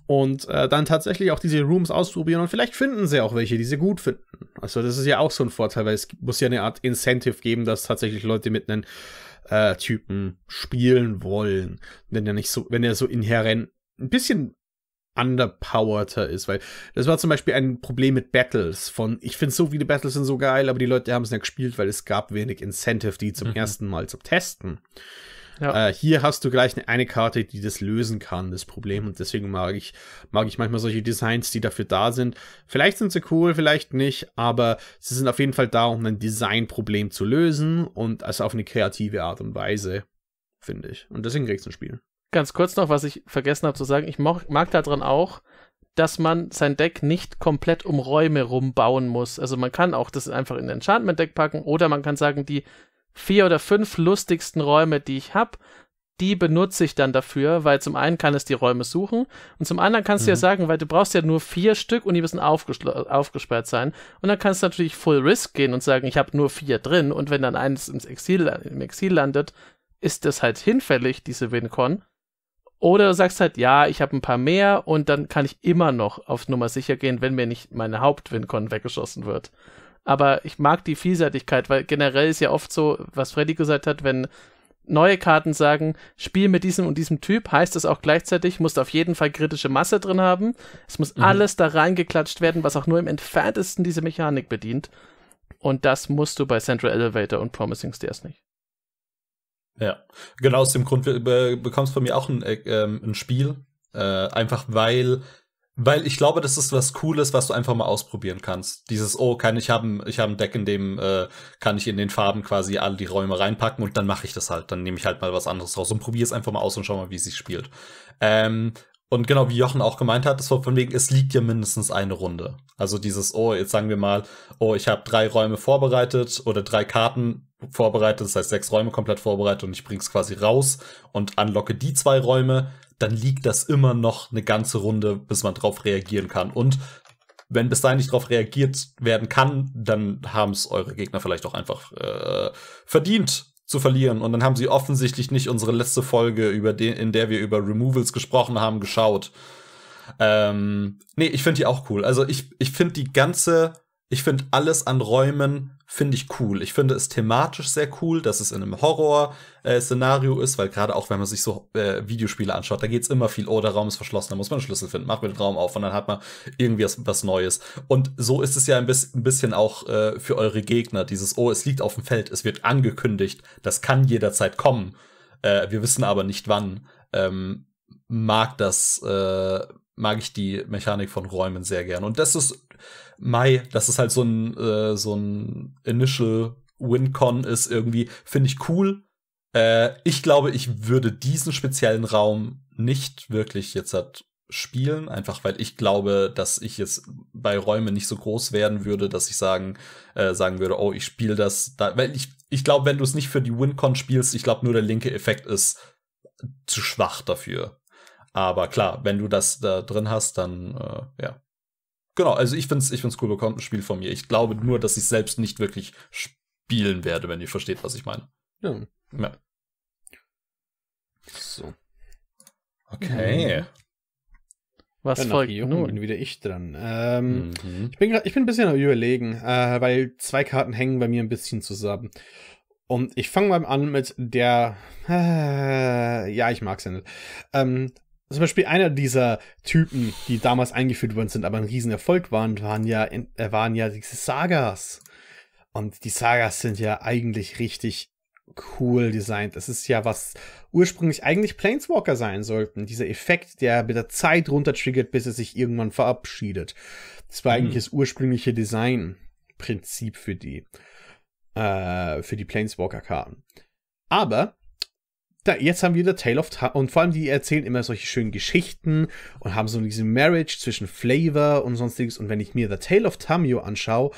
Und äh, dann tatsächlich auch diese Rooms ausprobieren und vielleicht finden sie auch welche, die sie gut finden. Also das ist ja auch so ein Vorteil, weil es muss ja eine Art Incentive geben, dass tatsächlich Leute mit einem äh, Typen spielen wollen. Wenn er nicht so, wenn er so inhärent ein bisschen underpowerter ist, weil das war zum Beispiel ein Problem mit Battles von, ich finde so viele Battles sind so geil, aber die Leute haben es nicht gespielt, weil es gab wenig Incentive, die zum mhm. ersten Mal zu testen. Ja. Äh, hier hast du gleich eine, eine, Karte, die das lösen kann, das Problem. Und deswegen mag ich, mag ich manchmal solche Designs, die dafür da sind. Vielleicht sind sie cool, vielleicht nicht, aber sie sind auf jeden Fall da, um ein Designproblem zu lösen und also auf eine kreative Art und Weise, finde ich. Und deswegen kriegst du ein Spiel ganz kurz noch, was ich vergessen habe zu sagen. Ich mag, mag daran auch, dass man sein Deck nicht komplett um Räume rumbauen muss. Also man kann auch das einfach in ein Enchantment-Deck packen oder man kann sagen, die vier oder fünf lustigsten Räume, die ich habe, die benutze ich dann dafür, weil zum einen kann es die Räume suchen und zum anderen kannst mhm. du ja mhm. sagen, weil du brauchst ja nur vier Stück und die müssen aufgesperrt sein. Und dann kannst du natürlich Full Risk gehen und sagen, ich habe nur vier drin und wenn dann eines ins Exil, im Exil landet, ist das halt hinfällig, diese Wincon. Oder du sagst halt, ja, ich habe ein paar mehr und dann kann ich immer noch auf Nummer sicher gehen, wenn mir nicht meine Hauptwincon weggeschossen wird. Aber ich mag die Vielseitigkeit, weil generell ist ja oft so, was Freddy gesagt hat, wenn neue Karten sagen, spiel mit diesem und diesem Typ, heißt das auch gleichzeitig, musst auf jeden Fall kritische Masse drin haben. Es muss mhm. alles da reingeklatscht werden, was auch nur im entferntesten diese Mechanik bedient. Und das musst du bei Central Elevator und Promising Stairs nicht. Ja, genau aus dem Grund be bekommst von mir auch ein, äh, ähm, ein Spiel. Äh, einfach weil, weil ich glaube, das ist was Cooles, was du einfach mal ausprobieren kannst. Dieses, oh, kann ich haben, ich habe ein Deck, in dem äh, kann ich in den Farben quasi alle die Räume reinpacken und dann mache ich das halt. Dann nehme ich halt mal was anderes raus und probiere es einfach mal aus und schau mal, wie es sich spielt. Ähm, und genau wie Jochen auch gemeint hat, ist war von wegen, es liegt ja mindestens eine Runde. Also dieses, oh, jetzt sagen wir mal, oh, ich habe drei Räume vorbereitet oder drei Karten vorbereitet, das heißt sechs Räume komplett vorbereitet und ich bring's quasi raus und anlocke die zwei Räume, dann liegt das immer noch eine ganze Runde, bis man drauf reagieren kann. Und wenn bis dahin nicht drauf reagiert werden kann, dann haben's eure Gegner vielleicht auch einfach äh, verdient, zu verlieren. Und dann haben sie offensichtlich nicht unsere letzte Folge, über den, in der wir über Removals gesprochen haben, geschaut. Ähm, nee, ich finde die auch cool. Also ich, ich finde die ganze ich finde alles an Räumen finde ich cool. Ich finde es thematisch sehr cool, dass es in einem Horror-Szenario äh, ist, weil gerade auch wenn man sich so äh, Videospiele anschaut, da geht es immer viel, oh, der Raum ist verschlossen, da muss man einen Schlüssel finden, macht mir den Raum auf und dann hat man irgendwie was, was Neues. Und so ist es ja ein, bis, ein bisschen auch äh, für eure Gegner, dieses, oh, es liegt auf dem Feld, es wird angekündigt, das kann jederzeit kommen. Äh, wir wissen aber nicht wann. Ähm, mag das, äh, mag ich die Mechanik von Räumen sehr gern. Und das ist Mai, dass es halt so ein, äh, so ein Initial Wincon ist irgendwie, finde ich cool. Äh, ich glaube, ich würde diesen speziellen Raum nicht wirklich jetzt halt spielen, einfach weil ich glaube, dass ich jetzt bei Räumen nicht so groß werden würde, dass ich sagen, äh, sagen würde, oh, ich spiele das da. Weil ich, ich glaube, wenn du es nicht für die Wincon spielst, ich glaube nur der linke Effekt ist zu schwach dafür. Aber klar, wenn du das da drin hast, dann äh, ja, Genau, also ich find's, ich find's cool bekommt ein Spiel von mir. Ich glaube nur, dass ich selbst nicht wirklich spielen werde, wenn ihr versteht, was ich meine. Ja. ja. So. Okay. Mhm. Was ja, folgt Jochen nun? bin wieder ich dran. Ähm, mhm. ich, bin ich bin ein bisschen am überlegen, äh, weil zwei Karten hängen bei mir ein bisschen zusammen. Und ich fange mal an mit der. Äh, ja, ich mag es ja nicht. Ähm, zum Beispiel einer dieser Typen, die damals eingeführt worden sind, aber ein Riesenerfolg waren, waren ja, äh, waren ja diese Sagas. Und die Sagas sind ja eigentlich richtig cool designt. Das ist ja was ursprünglich eigentlich Planeswalker sein sollten. Dieser Effekt, der mit der Zeit runtertriggert, bis er sich irgendwann verabschiedet. Das war mhm. eigentlich das ursprüngliche Designprinzip für die, äh, für die Planeswalker-Karten. Aber da, jetzt haben wir The Tale of Time. Und vor allem, die erzählen immer solche schönen Geschichten und haben so diese Marriage zwischen Flavor und sonstiges. Und wenn ich mir The Tale of Tamio anschaue,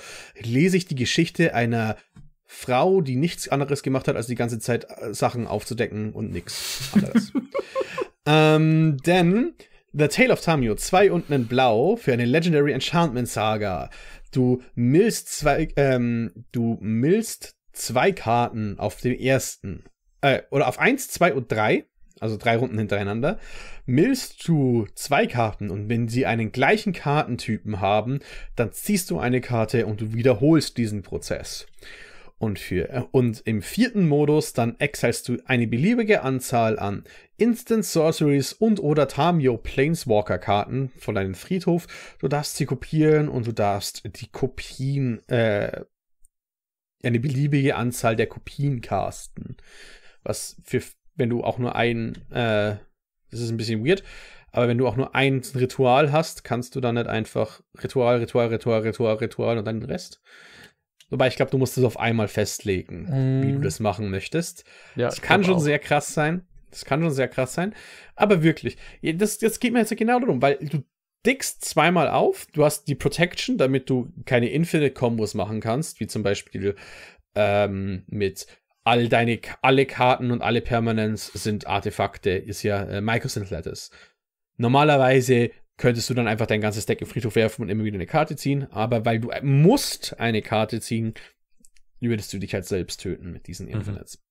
lese ich die Geschichte einer Frau, die nichts anderes gemacht hat, als die ganze Zeit äh, Sachen aufzudecken und nichts anderes. ähm, denn The Tale of Tamio zwei unten in Blau für eine Legendary Enchantment Saga. Du millst zwei, ähm, du millst zwei Karten auf dem ersten äh, oder auf 1, 2 und 3, also drei Runden hintereinander, millst du zwei Karten und wenn sie einen gleichen Kartentypen haben, dann ziehst du eine Karte und du wiederholst diesen Prozess. Und, für, äh, und im vierten Modus dann exilst du eine beliebige Anzahl an Instant Sorceries und oder Tamio Planeswalker Karten von deinem Friedhof. Du darfst sie kopieren und du darfst die Kopien, äh, eine beliebige Anzahl der Kopien casten was für, wenn du auch nur ein, äh, das ist ein bisschen weird, aber wenn du auch nur ein Ritual hast, kannst du dann nicht einfach Ritual, Ritual, Ritual, Ritual, Ritual und dann den Rest. Wobei ich glaube, du musst es auf einmal festlegen, mm. wie du mm. das machen möchtest. Ja, das kann schon auch. sehr krass sein. Das kann schon sehr krass sein. Aber wirklich, das, das geht mir jetzt genau darum, weil du dickst zweimal auf, du hast die Protection, damit du keine infinite Combos machen kannst, wie zum Beispiel ähm, mit all deine, alle Karten und alle Permanents sind Artefakte, ist ja äh, Microsynth Letters. Normalerweise könntest du dann einfach dein ganzes Deck im Friedhof werfen und immer wieder eine Karte ziehen, aber weil du musst eine Karte ziehen, würdest du dich halt selbst töten mit diesen Infinites.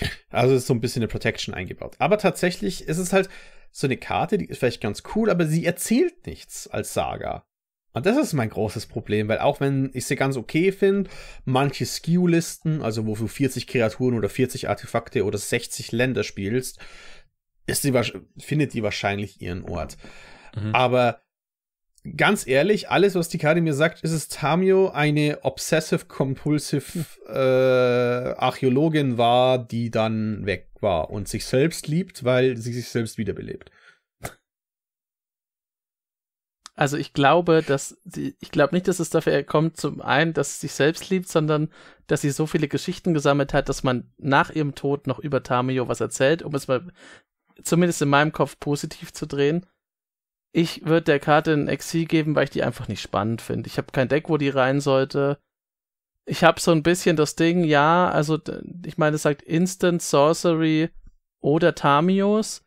Mhm. Also ist so ein bisschen eine Protection eingebaut. Aber tatsächlich ist es halt so eine Karte, die ist vielleicht ganz cool, aber sie erzählt nichts als Saga. Und das ist mein großes Problem, weil auch wenn ich sie ganz okay finde, manche Skew-Listen, also wo du 40 Kreaturen oder 40 Artefakte oder 60 Länder spielst, die, findet die wahrscheinlich ihren Ort. Mhm. Aber ganz ehrlich, alles, was die Karte mir sagt, ist es Tamio eine obsessive-compulsive hm. äh, Archäologin war, die dann weg war und sich selbst liebt, weil sie sich selbst wiederbelebt. Also ich glaube, dass sie, ich glaube nicht, dass es dafür kommt, zum einen, dass sie sich selbst liebt, sondern dass sie so viele Geschichten gesammelt hat, dass man nach ihrem Tod noch über Tamio was erzählt, um es mal zumindest in meinem Kopf positiv zu drehen. Ich würde der Karte ein Exil geben, weil ich die einfach nicht spannend finde. Ich habe kein Deck, wo die rein sollte. Ich habe so ein bisschen das Ding, ja, also ich meine, es sagt Instant Sorcery oder Tamios.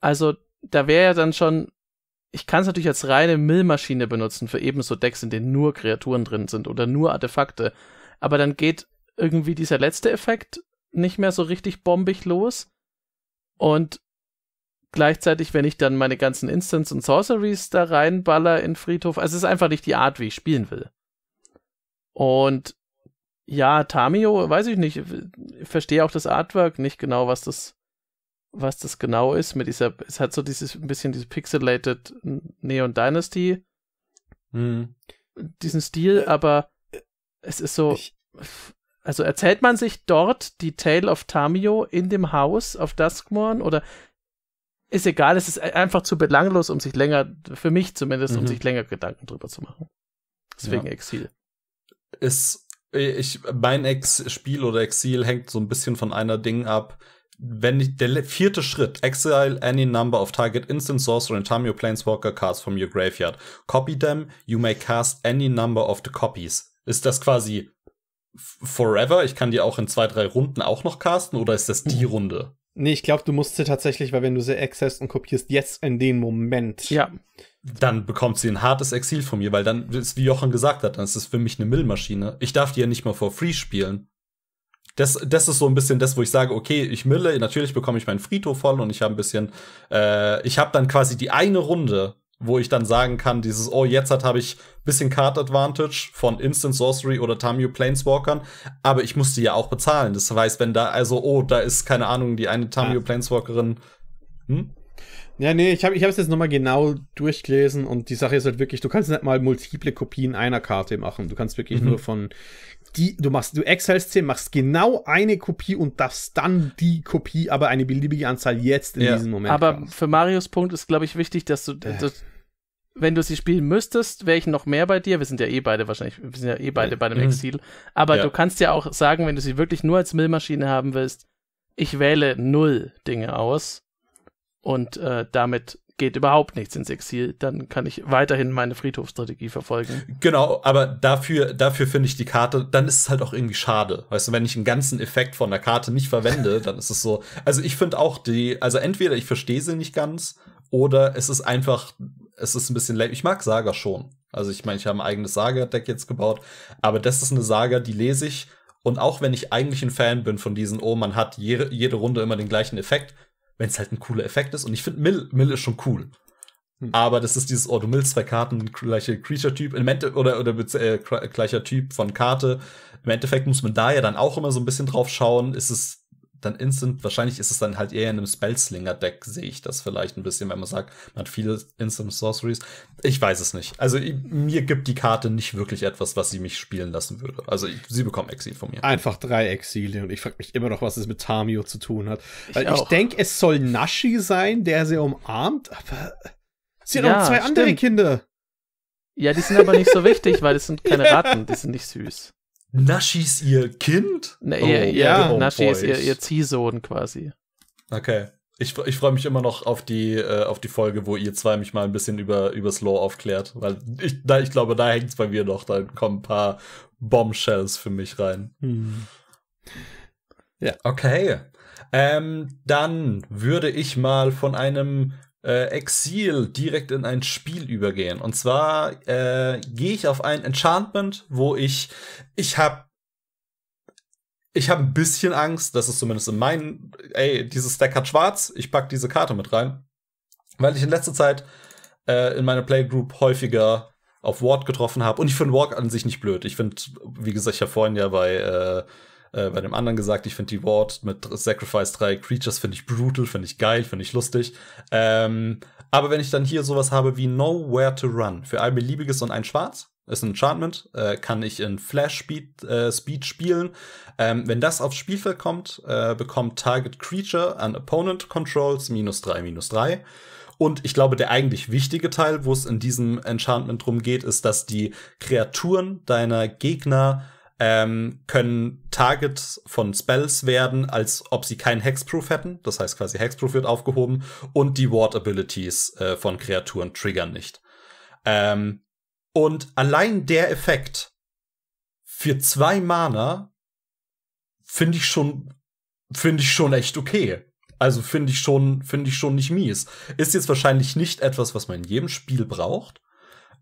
Also da wäre ja dann schon ich kann es natürlich als reine Millmaschine benutzen für ebenso Decks, in denen nur Kreaturen drin sind oder nur Artefakte. Aber dann geht irgendwie dieser letzte Effekt nicht mehr so richtig bombig los. Und gleichzeitig, wenn ich dann meine ganzen Instants und Sorceries da reinballer in Friedhof, also es ist einfach nicht die Art, wie ich spielen will. Und ja, Tamio, weiß ich nicht, verstehe auch das Artwork nicht genau, was das was das genau ist mit dieser, es hat so dieses ein bisschen dieses pixelated Neon Dynasty, mhm. diesen Stil, äh, aber es ist so, ich, also erzählt man sich dort die Tale of Tamio in dem Haus auf Duskmorn oder ist egal, es ist e-, einfach zu belanglos, um sich länger, für mich zumindest, mhm. um sich länger Gedanken drüber zu machen. Deswegen ja. Exil. Ist, ich, mein Ex-Spiel oder Exil hängt so ein bisschen von einer Ding ab wenn ich, der vierte Schritt, exile any number of target instant sorcerer and time your planeswalker cast from your graveyard. Copy them, you may cast any number of the copies. Ist das quasi forever? Ich kann die auch in zwei, drei Runden auch noch casten oder ist das die hm. Runde? Nee, ich glaube, du musst sie tatsächlich, weil wenn du sie accessst und kopierst, jetzt in dem Moment. Ja. Dann bekommt sie ein hartes Exil von mir, weil dann ist, wie Jochen gesagt hat, dann ist es für mich eine Millmaschine. Ich darf die ja nicht mal for free spielen das, das ist so ein bisschen das, wo ich sage, okay, ich mille, natürlich bekomme ich meinen Friedhof voll und ich habe ein bisschen, äh, ich habe dann quasi die eine Runde, wo ich dann sagen kann, dieses, oh, jetzt habe ich ein bisschen Card Advantage von Instant Sorcery oder Tamu Planeswalkern, aber ich musste ja auch bezahlen. Das heißt, wenn da, also, oh, da ist, keine Ahnung, die eine Tamu Planeswalkerin. Hm? Ja, nee, ich habe ich es jetzt nochmal genau durchgelesen und die Sache ist halt wirklich, du kannst nicht mal multiple Kopien einer Karte machen. Du kannst wirklich mhm. nur von die, du machst, du exhalst sie, machst genau eine Kopie und darfst dann die Kopie, aber eine beliebige Anzahl jetzt in ja. diesem Moment. Aber raus. für Marius Punkt ist, glaube ich, wichtig, dass du, äh. dass, wenn du sie spielen müsstest, wäre ich noch mehr bei dir. Wir sind ja eh beide wahrscheinlich, wir sind ja eh beide äh, bei dem mhm. Exil. Aber ja. du kannst ja auch sagen, wenn du sie wirklich nur als Müllmaschine haben willst, ich wähle null Dinge aus und äh, damit geht überhaupt nichts ins Exil, dann kann ich weiterhin meine Friedhofsstrategie verfolgen. Genau, aber dafür, dafür finde ich die Karte, dann ist es halt auch irgendwie schade. Weißt du, wenn ich einen ganzen Effekt von der Karte nicht verwende, dann ist es so. Also ich finde auch die, also entweder ich verstehe sie nicht ganz oder es ist einfach, es ist ein bisschen lame. Ich mag Saga schon. Also ich meine, ich habe ein eigenes Saga-Deck jetzt gebaut, aber das ist eine Saga, die lese ich und auch wenn ich eigentlich ein Fan bin von diesen, oh, man hat jede, jede Runde immer den gleichen Effekt, wenn es halt ein cooler Effekt ist. Und ich finde, Mill, Mill ist schon cool. Hm. Aber das ist dieses, oh, du millst zwei Karten, gleiche Creature-Typ, oder, oder äh, gleicher Typ von Karte. Im Endeffekt muss man da ja dann auch immer so ein bisschen drauf schauen, ist es dann instant, wahrscheinlich ist es dann halt eher in einem Spellslinger-Deck, sehe ich das vielleicht ein bisschen, wenn man sagt, man hat viele Instant Sorceries. Ich weiß es nicht. Also mir gibt die Karte nicht wirklich etwas, was sie mich spielen lassen würde. Also ich, sie bekommen Exil von mir. Einfach drei Exile und ich frage mich immer noch, was es mit Tamio zu tun hat. Weil ich, ich denke, es soll Nashi sein, der sie umarmt, aber sie hat ja, auch zwei stimmt. andere Kinder. Ja, die sind aber nicht so wichtig, weil das sind keine ja. Ratten, die sind nicht süß. Nashi ist ihr Kind? Na, oh, ihr, ja, oh Nashi ist ihr, ihr Ziehsohn quasi. Okay. Ich, ich freue mich immer noch auf die, äh, auf die Folge, wo ihr zwei mich mal ein bisschen über, übers Slow aufklärt, weil ich, da, ich glaube, da hängt es bei mir noch. Da kommen ein paar Bombshells für mich rein. Hm. Ja. Okay. Ähm, dann würde ich mal von einem äh, Exil direkt in ein Spiel übergehen. Und zwar äh, gehe ich auf ein Enchantment, wo ich, ich habe ich habe ein bisschen Angst, das ist zumindest in meinen, ey, dieses Deck hat schwarz, ich pack diese Karte mit rein, weil ich in letzter Zeit äh, in meiner Playgroup häufiger auf Ward getroffen habe. Und ich finde Ward an sich nicht blöd. Ich finde, wie gesagt, ich habe vorhin ja bei äh, äh, bei dem anderen gesagt, ich finde die Ward mit Sacrifice 3 Creatures finde ich brutal, finde ich geil, finde ich lustig. Ähm, aber wenn ich dann hier sowas habe wie Nowhere to Run für ein beliebiges und ein Schwarz, ist ein Enchantment, äh, kann ich in Flash Speed, äh, Speed spielen. Ähm, wenn das aufs Spielfeld kommt, äh, bekommt Target Creature an Opponent Controls minus drei minus drei. Und ich glaube, der eigentlich wichtige Teil, wo es in diesem Enchantment drum geht, ist, dass die Kreaturen deiner Gegner ähm, können Targets von Spells werden, als ob sie keinen Hexproof hätten. Das heißt quasi Hexproof wird aufgehoben und die Ward Abilities äh, von Kreaturen triggern nicht. Ähm, und allein der Effekt für zwei Mana finde ich schon, finde ich schon echt okay. Also finde ich schon, finde ich schon nicht mies. Ist jetzt wahrscheinlich nicht etwas, was man in jedem Spiel braucht.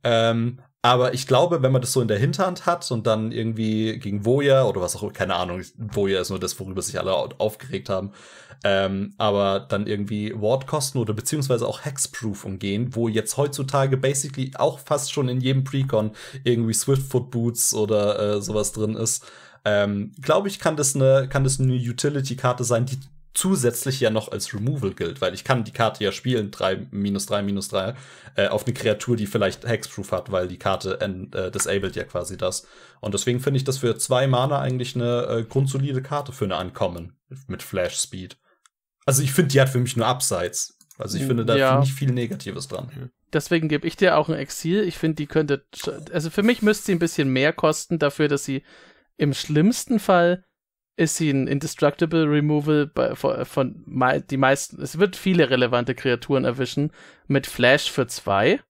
Ähm, aber ich glaube, wenn man das so in der Hinterhand hat und dann irgendwie gegen Voya oder was auch, keine Ahnung, Voya ist nur das, worüber sich alle aufgeregt haben, ähm, aber dann irgendwie Wardkosten oder beziehungsweise auch Hexproof umgehen, wo jetzt heutzutage basically auch fast schon in jedem Precon irgendwie Swiftfoot Boots oder äh, sowas drin ist. Ähm, glaube ich, kann das eine, kann das eine Utility-Karte sein, die zusätzlich ja noch als Removal gilt, weil ich kann die Karte ja spielen, 3, minus 3, minus 3, äh, auf eine Kreatur, die vielleicht Hexproof hat, weil die Karte end, äh, disabled ja quasi das. Und deswegen finde ich das für zwei Mana eigentlich eine äh, grundsolide Karte für eine Ankommen mit Flash Speed. Also ich finde, die hat für mich nur Abseits. Also ich hm, finde da ja. nicht viel Negatives dran. Hm. Deswegen gebe ich dir auch ein Exil. Ich finde, die könnte, also für mich müsste sie ein bisschen mehr kosten dafür, dass sie im schlimmsten Fall ist sie ein Indestructible Removal bei, von, von die meisten. Es wird viele relevante Kreaturen erwischen mit Flash für zwei.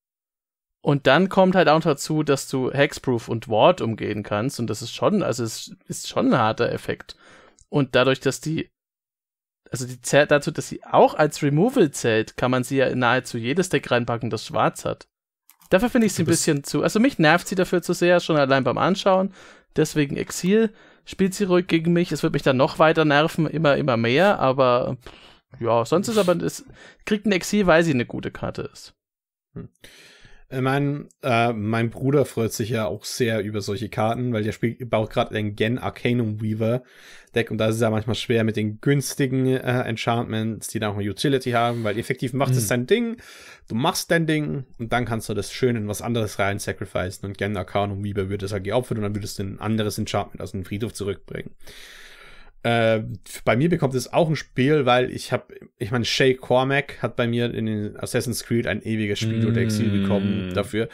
Und dann kommt halt auch noch dazu, dass du Hexproof und Ward umgehen kannst. Und das ist schon, also es ist schon ein harter Effekt. Und dadurch, dass die, also die zählt dazu, dass sie auch als Removal zählt, kann man sie ja nahezu jedes Deck reinpacken, das schwarz hat. Dafür finde ich sie ein bisschen zu, also mich nervt sie dafür zu sehr, schon allein beim Anschauen. Deswegen Exil spielt sie ruhig gegen mich. Es wird mich dann noch weiter nerven, immer, immer mehr, aber ja, sonst ist aber, es kriegt ein Exil, weil sie eine gute Karte ist. Hm. Ich meine, äh, mein Bruder freut sich ja auch sehr über solche Karten, weil der spielt, baut gerade den Gen Arcanum Weaver Deck und da ist es ja manchmal schwer mit den günstigen äh, Enchantments, die dann auch eine Utility haben, weil effektiv macht mhm. es dein Ding, du machst dein Ding und dann kannst du das schön in was anderes rein sacrificen und Gen Arcanum Weaver wird es halt geopfert und dann würdest du ein anderes Enchantment aus dem Friedhof zurückbringen. Äh, bei mir bekommt es auch ein Spiel, weil ich habe, ich meine, Shay Cormac hat bei mir in den Assassin's Creed ein ewiges Spiel mm. Exil bekommen dafür.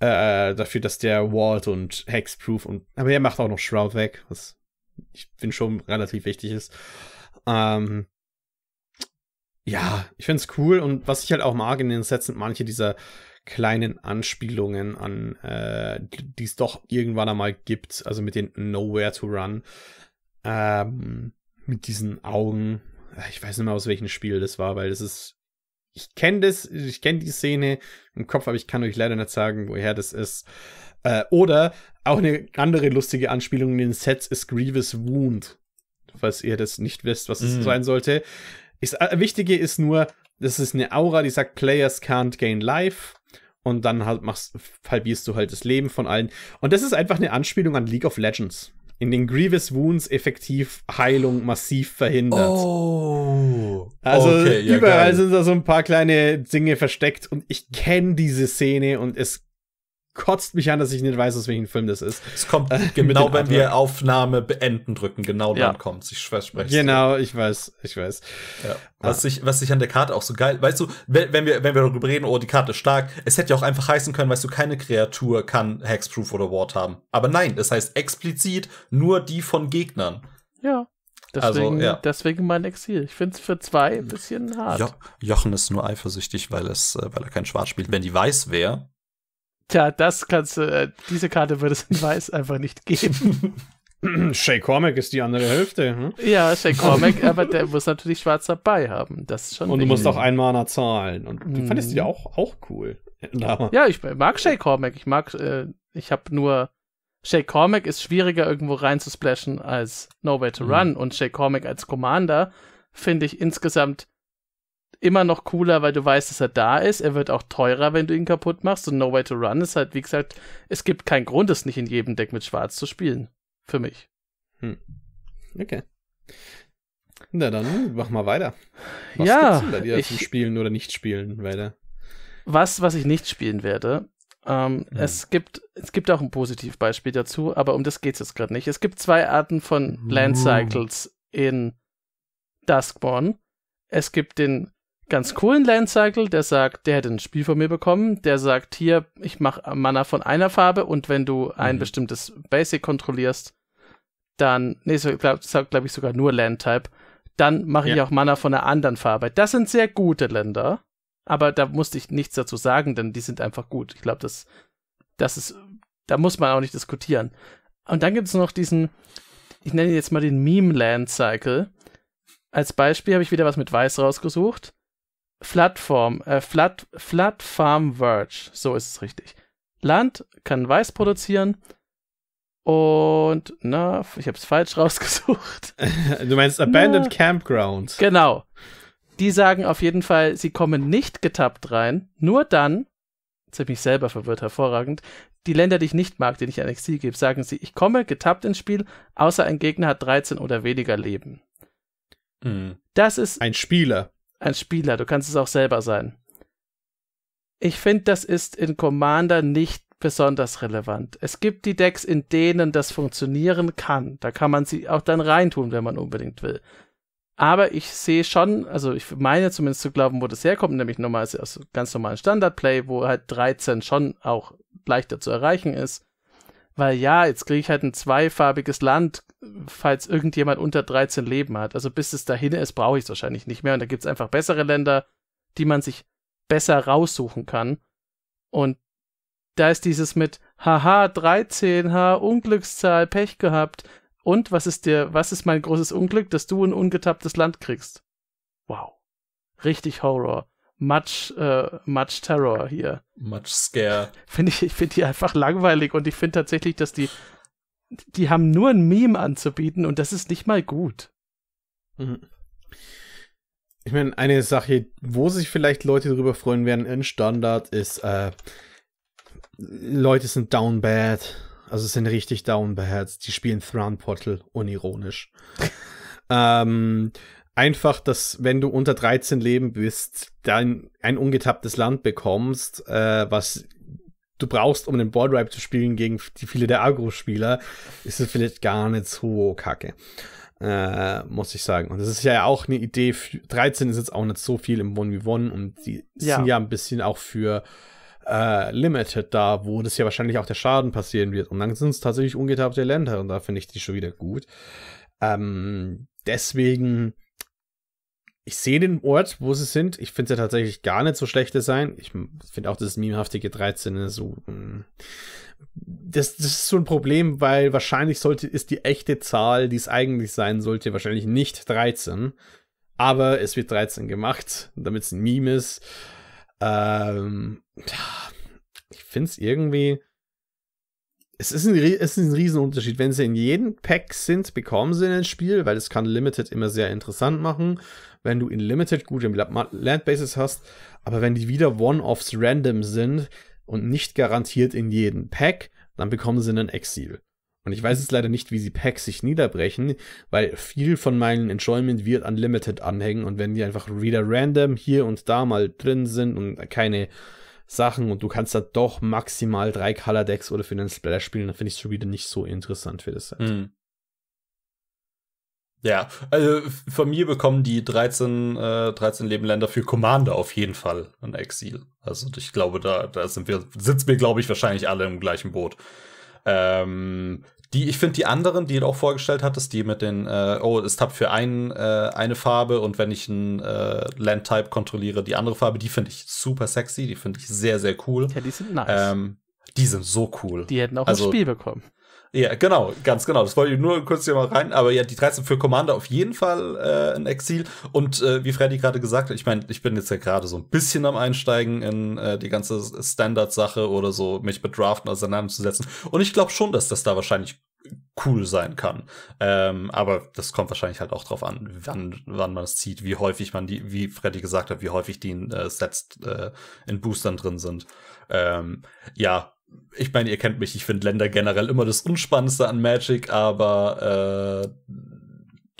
Äh, dafür, dass der Walt und Hexproof und, aber er macht auch noch Shroud weg, was ich finde schon relativ wichtig ist. Ähm, ja, ich finde es cool und was ich halt auch mag in den Sets sind manche dieser kleinen Anspielungen an, äh, die es doch irgendwann einmal gibt, also mit den Nowhere to Run. Ähm, mit diesen Augen. Ich weiß nicht mehr, aus welchem Spiel das war, weil das ist. Ich kenne das, ich kenne die Szene im Kopf, aber ich kann euch leider nicht sagen, woher das ist. Äh, oder auch eine andere lustige Anspielung in den Sets ist Grievous Wound. Falls ihr das nicht wisst, was es mm. sein sollte. Das äh, Wichtige ist nur, das ist eine Aura, die sagt, Players can't gain life. Und dann halt machst, halbierst du halt das Leben von allen. Und das ist einfach eine Anspielung an League of Legends in den Grievous Wounds effektiv Heilung massiv verhindert. Oh. Also okay, ja, überall geil. sind da so ein paar kleine Dinge versteckt und ich kenne diese Szene und es kotzt mich an, dass ich nicht weiß, aus welchem Film das ist. Es kommt äh, genau, wenn wir Aufnahme beenden drücken, genau ja. dann kommt Ich verspreche Genau, dir. ich weiß, ich weiß. Ja. Ah. Was, ah. ich, was ich an der Karte auch so geil, weißt du, wenn, wenn, wir, wenn wir darüber reden, oh, die Karte ist stark, es hätte ja auch einfach heißen können, weißt du, keine Kreatur kann Hexproof oder Ward haben. Aber nein, das heißt explizit nur die von Gegnern. Ja. Also, deswegen, also, ja. deswegen mein Exil. Ich finde es für zwei ein bisschen hart. Jo Jochen ist nur eifersüchtig, weil, es, äh, weil er kein Schwarz spielt. Wenn die weiß wäre, Tja, das kannst du, äh, diese Karte würde es in Weiß einfach nicht geben. Shay Cormac ist die andere Hälfte. Hm? Ja, Shay Cormac, aber der muss natürlich schwarz dabei haben. Das ist schon und du musst auch einen Mana zahlen. Und mhm. du fandest die auch, auch cool. Ja, ja ich mag Shay Cormac. Ich mag, äh, ich habe nur. Shay Cormac ist schwieriger irgendwo reinzusplashen als No Way to mhm. Run. Mhm. Und Shay Cormac als Commander finde ich insgesamt immer noch cooler, weil du weißt, dass er da ist. Er wird auch teurer, wenn du ihn kaputt machst. Und No Way to Run ist halt, wie gesagt, es gibt keinen Grund, es nicht in jedem Deck mit Schwarz zu spielen. Für mich. Hm. Okay. Na dann, mach mal weiter. Was ja, gibt's denn da ich, zum Spielen oder nicht spielen weiter? Was, was ich nicht spielen werde, ähm, hm. es, gibt, es gibt auch ein Positivbeispiel dazu, aber um das geht's jetzt gerade nicht. Es gibt zwei Arten von Land uh. Cycles in Duskborn. Es gibt den ganz coolen Land Cycle, der sagt, der hätte ein Spiel von mir bekommen, der sagt hier, ich mache Mana von einer Farbe und wenn du ein mhm. bestimmtes Basic kontrollierst, dann, nee, so, glaub, sagt glaube ich sogar nur Land Type, dann mache ja. ich auch Mana von einer anderen Farbe. Das sind sehr gute Länder, aber da musste ich nichts dazu sagen, denn die sind einfach gut. Ich glaube, das, das ist, da muss man auch nicht diskutieren. Und dann gibt es noch diesen, ich nenne jetzt mal den Meme Land Cycle. Als Beispiel habe ich wieder was mit Weiß rausgesucht. Flatform, äh, Flat, Flat Farm Verge, so ist es richtig. Land kann Weiß produzieren und, na, ich hab's falsch rausgesucht. du meinst Abandoned na, Campground. Genau. Die sagen auf jeden Fall, sie kommen nicht getappt rein, nur dann, ziemlich selber verwirrt, hervorragend, die Länder, die ich nicht mag, denen ich Exil gebe, sagen sie, ich komme getappt ins Spiel, außer ein Gegner hat 13 oder weniger Leben. Mhm. Das ist. Ein Spieler ein Spieler, du kannst es auch selber sein. Ich finde, das ist in Commander nicht besonders relevant. Es gibt die Decks, in denen das funktionieren kann. Da kann man sie auch dann reintun, wenn man unbedingt will. Aber ich sehe schon, also ich meine zumindest zu glauben, wo das herkommt, nämlich nochmal aus also ganz normalen Standardplay, wo halt 13 schon auch leichter zu erreichen ist. Weil ja, jetzt kriege ich halt ein zweifarbiges Land, falls irgendjemand unter 13 Leben hat. Also bis es dahin ist, brauche ich es wahrscheinlich nicht mehr. Und da gibt es einfach bessere Länder, die man sich besser raussuchen kann. Und da ist dieses mit, haha, 13, ha, Unglückszahl, Pech gehabt. Und was ist dir, was ist mein großes Unglück, dass du ein ungetapptes Land kriegst? Wow. Richtig Horror much, äh, much Terror hier. Much Scare. Finde ich, ich finde die einfach langweilig und ich finde tatsächlich, dass die, die haben nur ein Meme anzubieten und das ist nicht mal gut. Mhm. Ich meine, eine Sache, wo sich vielleicht Leute darüber freuen werden in Standard, ist, äh, Leute sind down bad. Also sind richtig down bad. Die spielen Thrawn Portal unironisch. ähm, einfach, dass wenn du unter 13 Leben bist, dann ein ungetapptes Land bekommst, äh, was du brauchst, um den Board Ripe zu spielen gegen die viele der Agro-Spieler, ist es vielleicht gar nicht so kacke. Äh, muss ich sagen. Und das ist ja auch eine Idee. Für, 13 ist jetzt auch nicht so viel im 1v1 und die ja. sind ja ein bisschen auch für äh, Limited da, wo das ja wahrscheinlich auch der Schaden passieren wird. Und dann sind es tatsächlich ungetappte Länder und da finde ich die schon wieder gut. Ähm, deswegen ich sehe den Ort, wo sie sind. Ich finde es ja tatsächlich gar nicht so schlecht sein. Ich finde auch das memehaftige 13 so. Hm. Das, das, ist so ein Problem, weil wahrscheinlich sollte, ist die echte Zahl, die es eigentlich sein sollte, wahrscheinlich nicht 13. Aber es wird 13 gemacht, damit es ein Meme ist. Ähm, ich finde es irgendwie es ist ein, es ist ein Riesenunterschied. Wenn sie in jedem Pack sind, bekommen sie ein Spiel, weil es kann Limited immer sehr interessant machen. Wenn du in Limited gute Landbases hast, aber wenn die wieder One-Offs random sind und nicht garantiert in jedem Pack, dann bekommen sie einen Exil. Und ich weiß jetzt leider nicht, wie sie Packs sich niederbrechen, weil viel von meinem Enjoyment wird an Limited anhängen und wenn die einfach wieder random hier und da mal drin sind und keine Sachen und du kannst da doch maximal drei Color Decks oder für den Splash spielen, dann finde ich es schon wieder nicht so interessant für das Set. Mhm. Ja, also von mir bekommen die 13, äh, 13 Lebenländer für Commander auf jeden Fall ein Exil. Also ich glaube, da, da sind wir, sitzen wir, glaube ich, wahrscheinlich alle im gleichen Boot. Ähm, die, ich finde die anderen, die du auch vorgestellt hattest, die mit den, äh, oh, es tappt für ein, äh, eine Farbe und wenn ich einen äh, Land-Type kontrolliere, die andere Farbe, die finde ich super sexy, die finde ich sehr, sehr cool. Ja, die sind nice. Ähm, die sind so cool. Die hätten auch also, ein Spiel bekommen. Ja, genau, ganz genau. Das wollte ich nur kurz hier mal rein. Aber ja, die 13 für Commander auf jeden Fall äh, ein Exil. Und äh, wie Freddy gerade gesagt hat, ich meine, ich bin jetzt ja gerade so ein bisschen am Einsteigen in äh, die ganze Standard-Sache oder so, mich mit Draften auseinanderzusetzen. Und ich glaube schon, dass das da wahrscheinlich cool sein kann. Ähm, aber das kommt wahrscheinlich halt auch drauf an, wann, wann man es zieht, wie häufig man die, wie Freddy gesagt hat, wie häufig die in, äh, Sets äh, in Boostern drin sind. Ähm, ja, ich meine, ihr kennt mich, ich finde Länder generell immer das Unspannendste an Magic, aber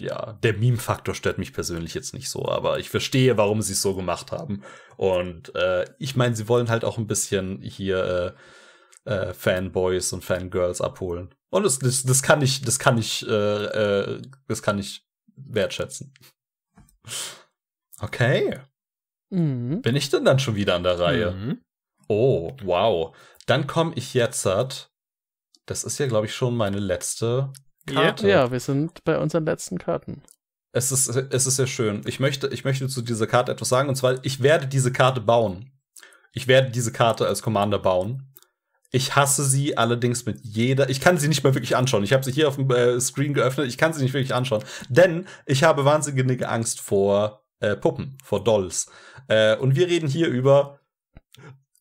äh, ja, der Meme-Faktor stört mich persönlich jetzt nicht so, aber ich verstehe, warum sie es so gemacht haben. Und äh, ich meine, sie wollen halt auch ein bisschen hier äh, äh Fanboys und Fangirls abholen. Und das, das, das kann ich, das kann ich, äh, äh, das kann ich wertschätzen. Okay. Mhm. Bin ich denn dann schon wieder an der Reihe? Mhm. Oh, wow. Dann komme ich jetzt. Das ist ja, glaube ich, schon meine letzte Karte. Ja, wir sind bei unseren letzten Karten. Es ist, es ist sehr schön. Ich möchte, ich möchte zu dieser Karte etwas sagen, und zwar, ich werde diese Karte bauen. Ich werde diese Karte als Commander bauen. Ich hasse sie allerdings mit jeder. Ich kann sie nicht mehr wirklich anschauen. Ich habe sie hier auf dem äh, Screen geöffnet. Ich kann sie nicht wirklich anschauen. Denn ich habe wahnsinnige Angst vor äh, Puppen, vor Dolls. Äh, und wir reden hier über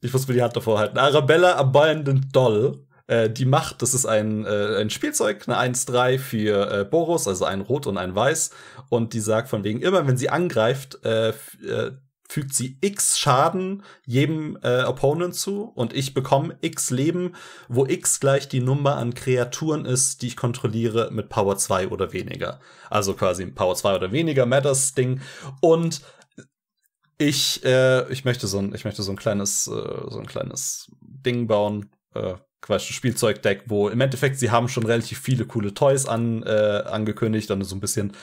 ich muss mir die Hand davor halten. Arabella Abandoned Doll. Äh, die Macht, das ist ein, äh, ein Spielzeug, eine 1-3 für äh, Boros, also ein Rot und ein Weiß. Und die sagt von wegen, immer wenn sie angreift, äh, äh, fügt sie x Schaden jedem äh, Opponent zu und ich bekomme x Leben, wo x gleich die Nummer an Kreaturen ist, die ich kontrolliere mit Power 2 oder weniger. Also quasi Power 2 oder weniger Matters Ding. Und ich, äh, ich möchte so ein, ich möchte so ein kleines, äh, so ein kleines Ding bauen, äh, Quatsch, Spielzeugdeck, wo im Endeffekt sie haben schon relativ viele coole Toys an, äh, angekündigt, dann so ein bisschen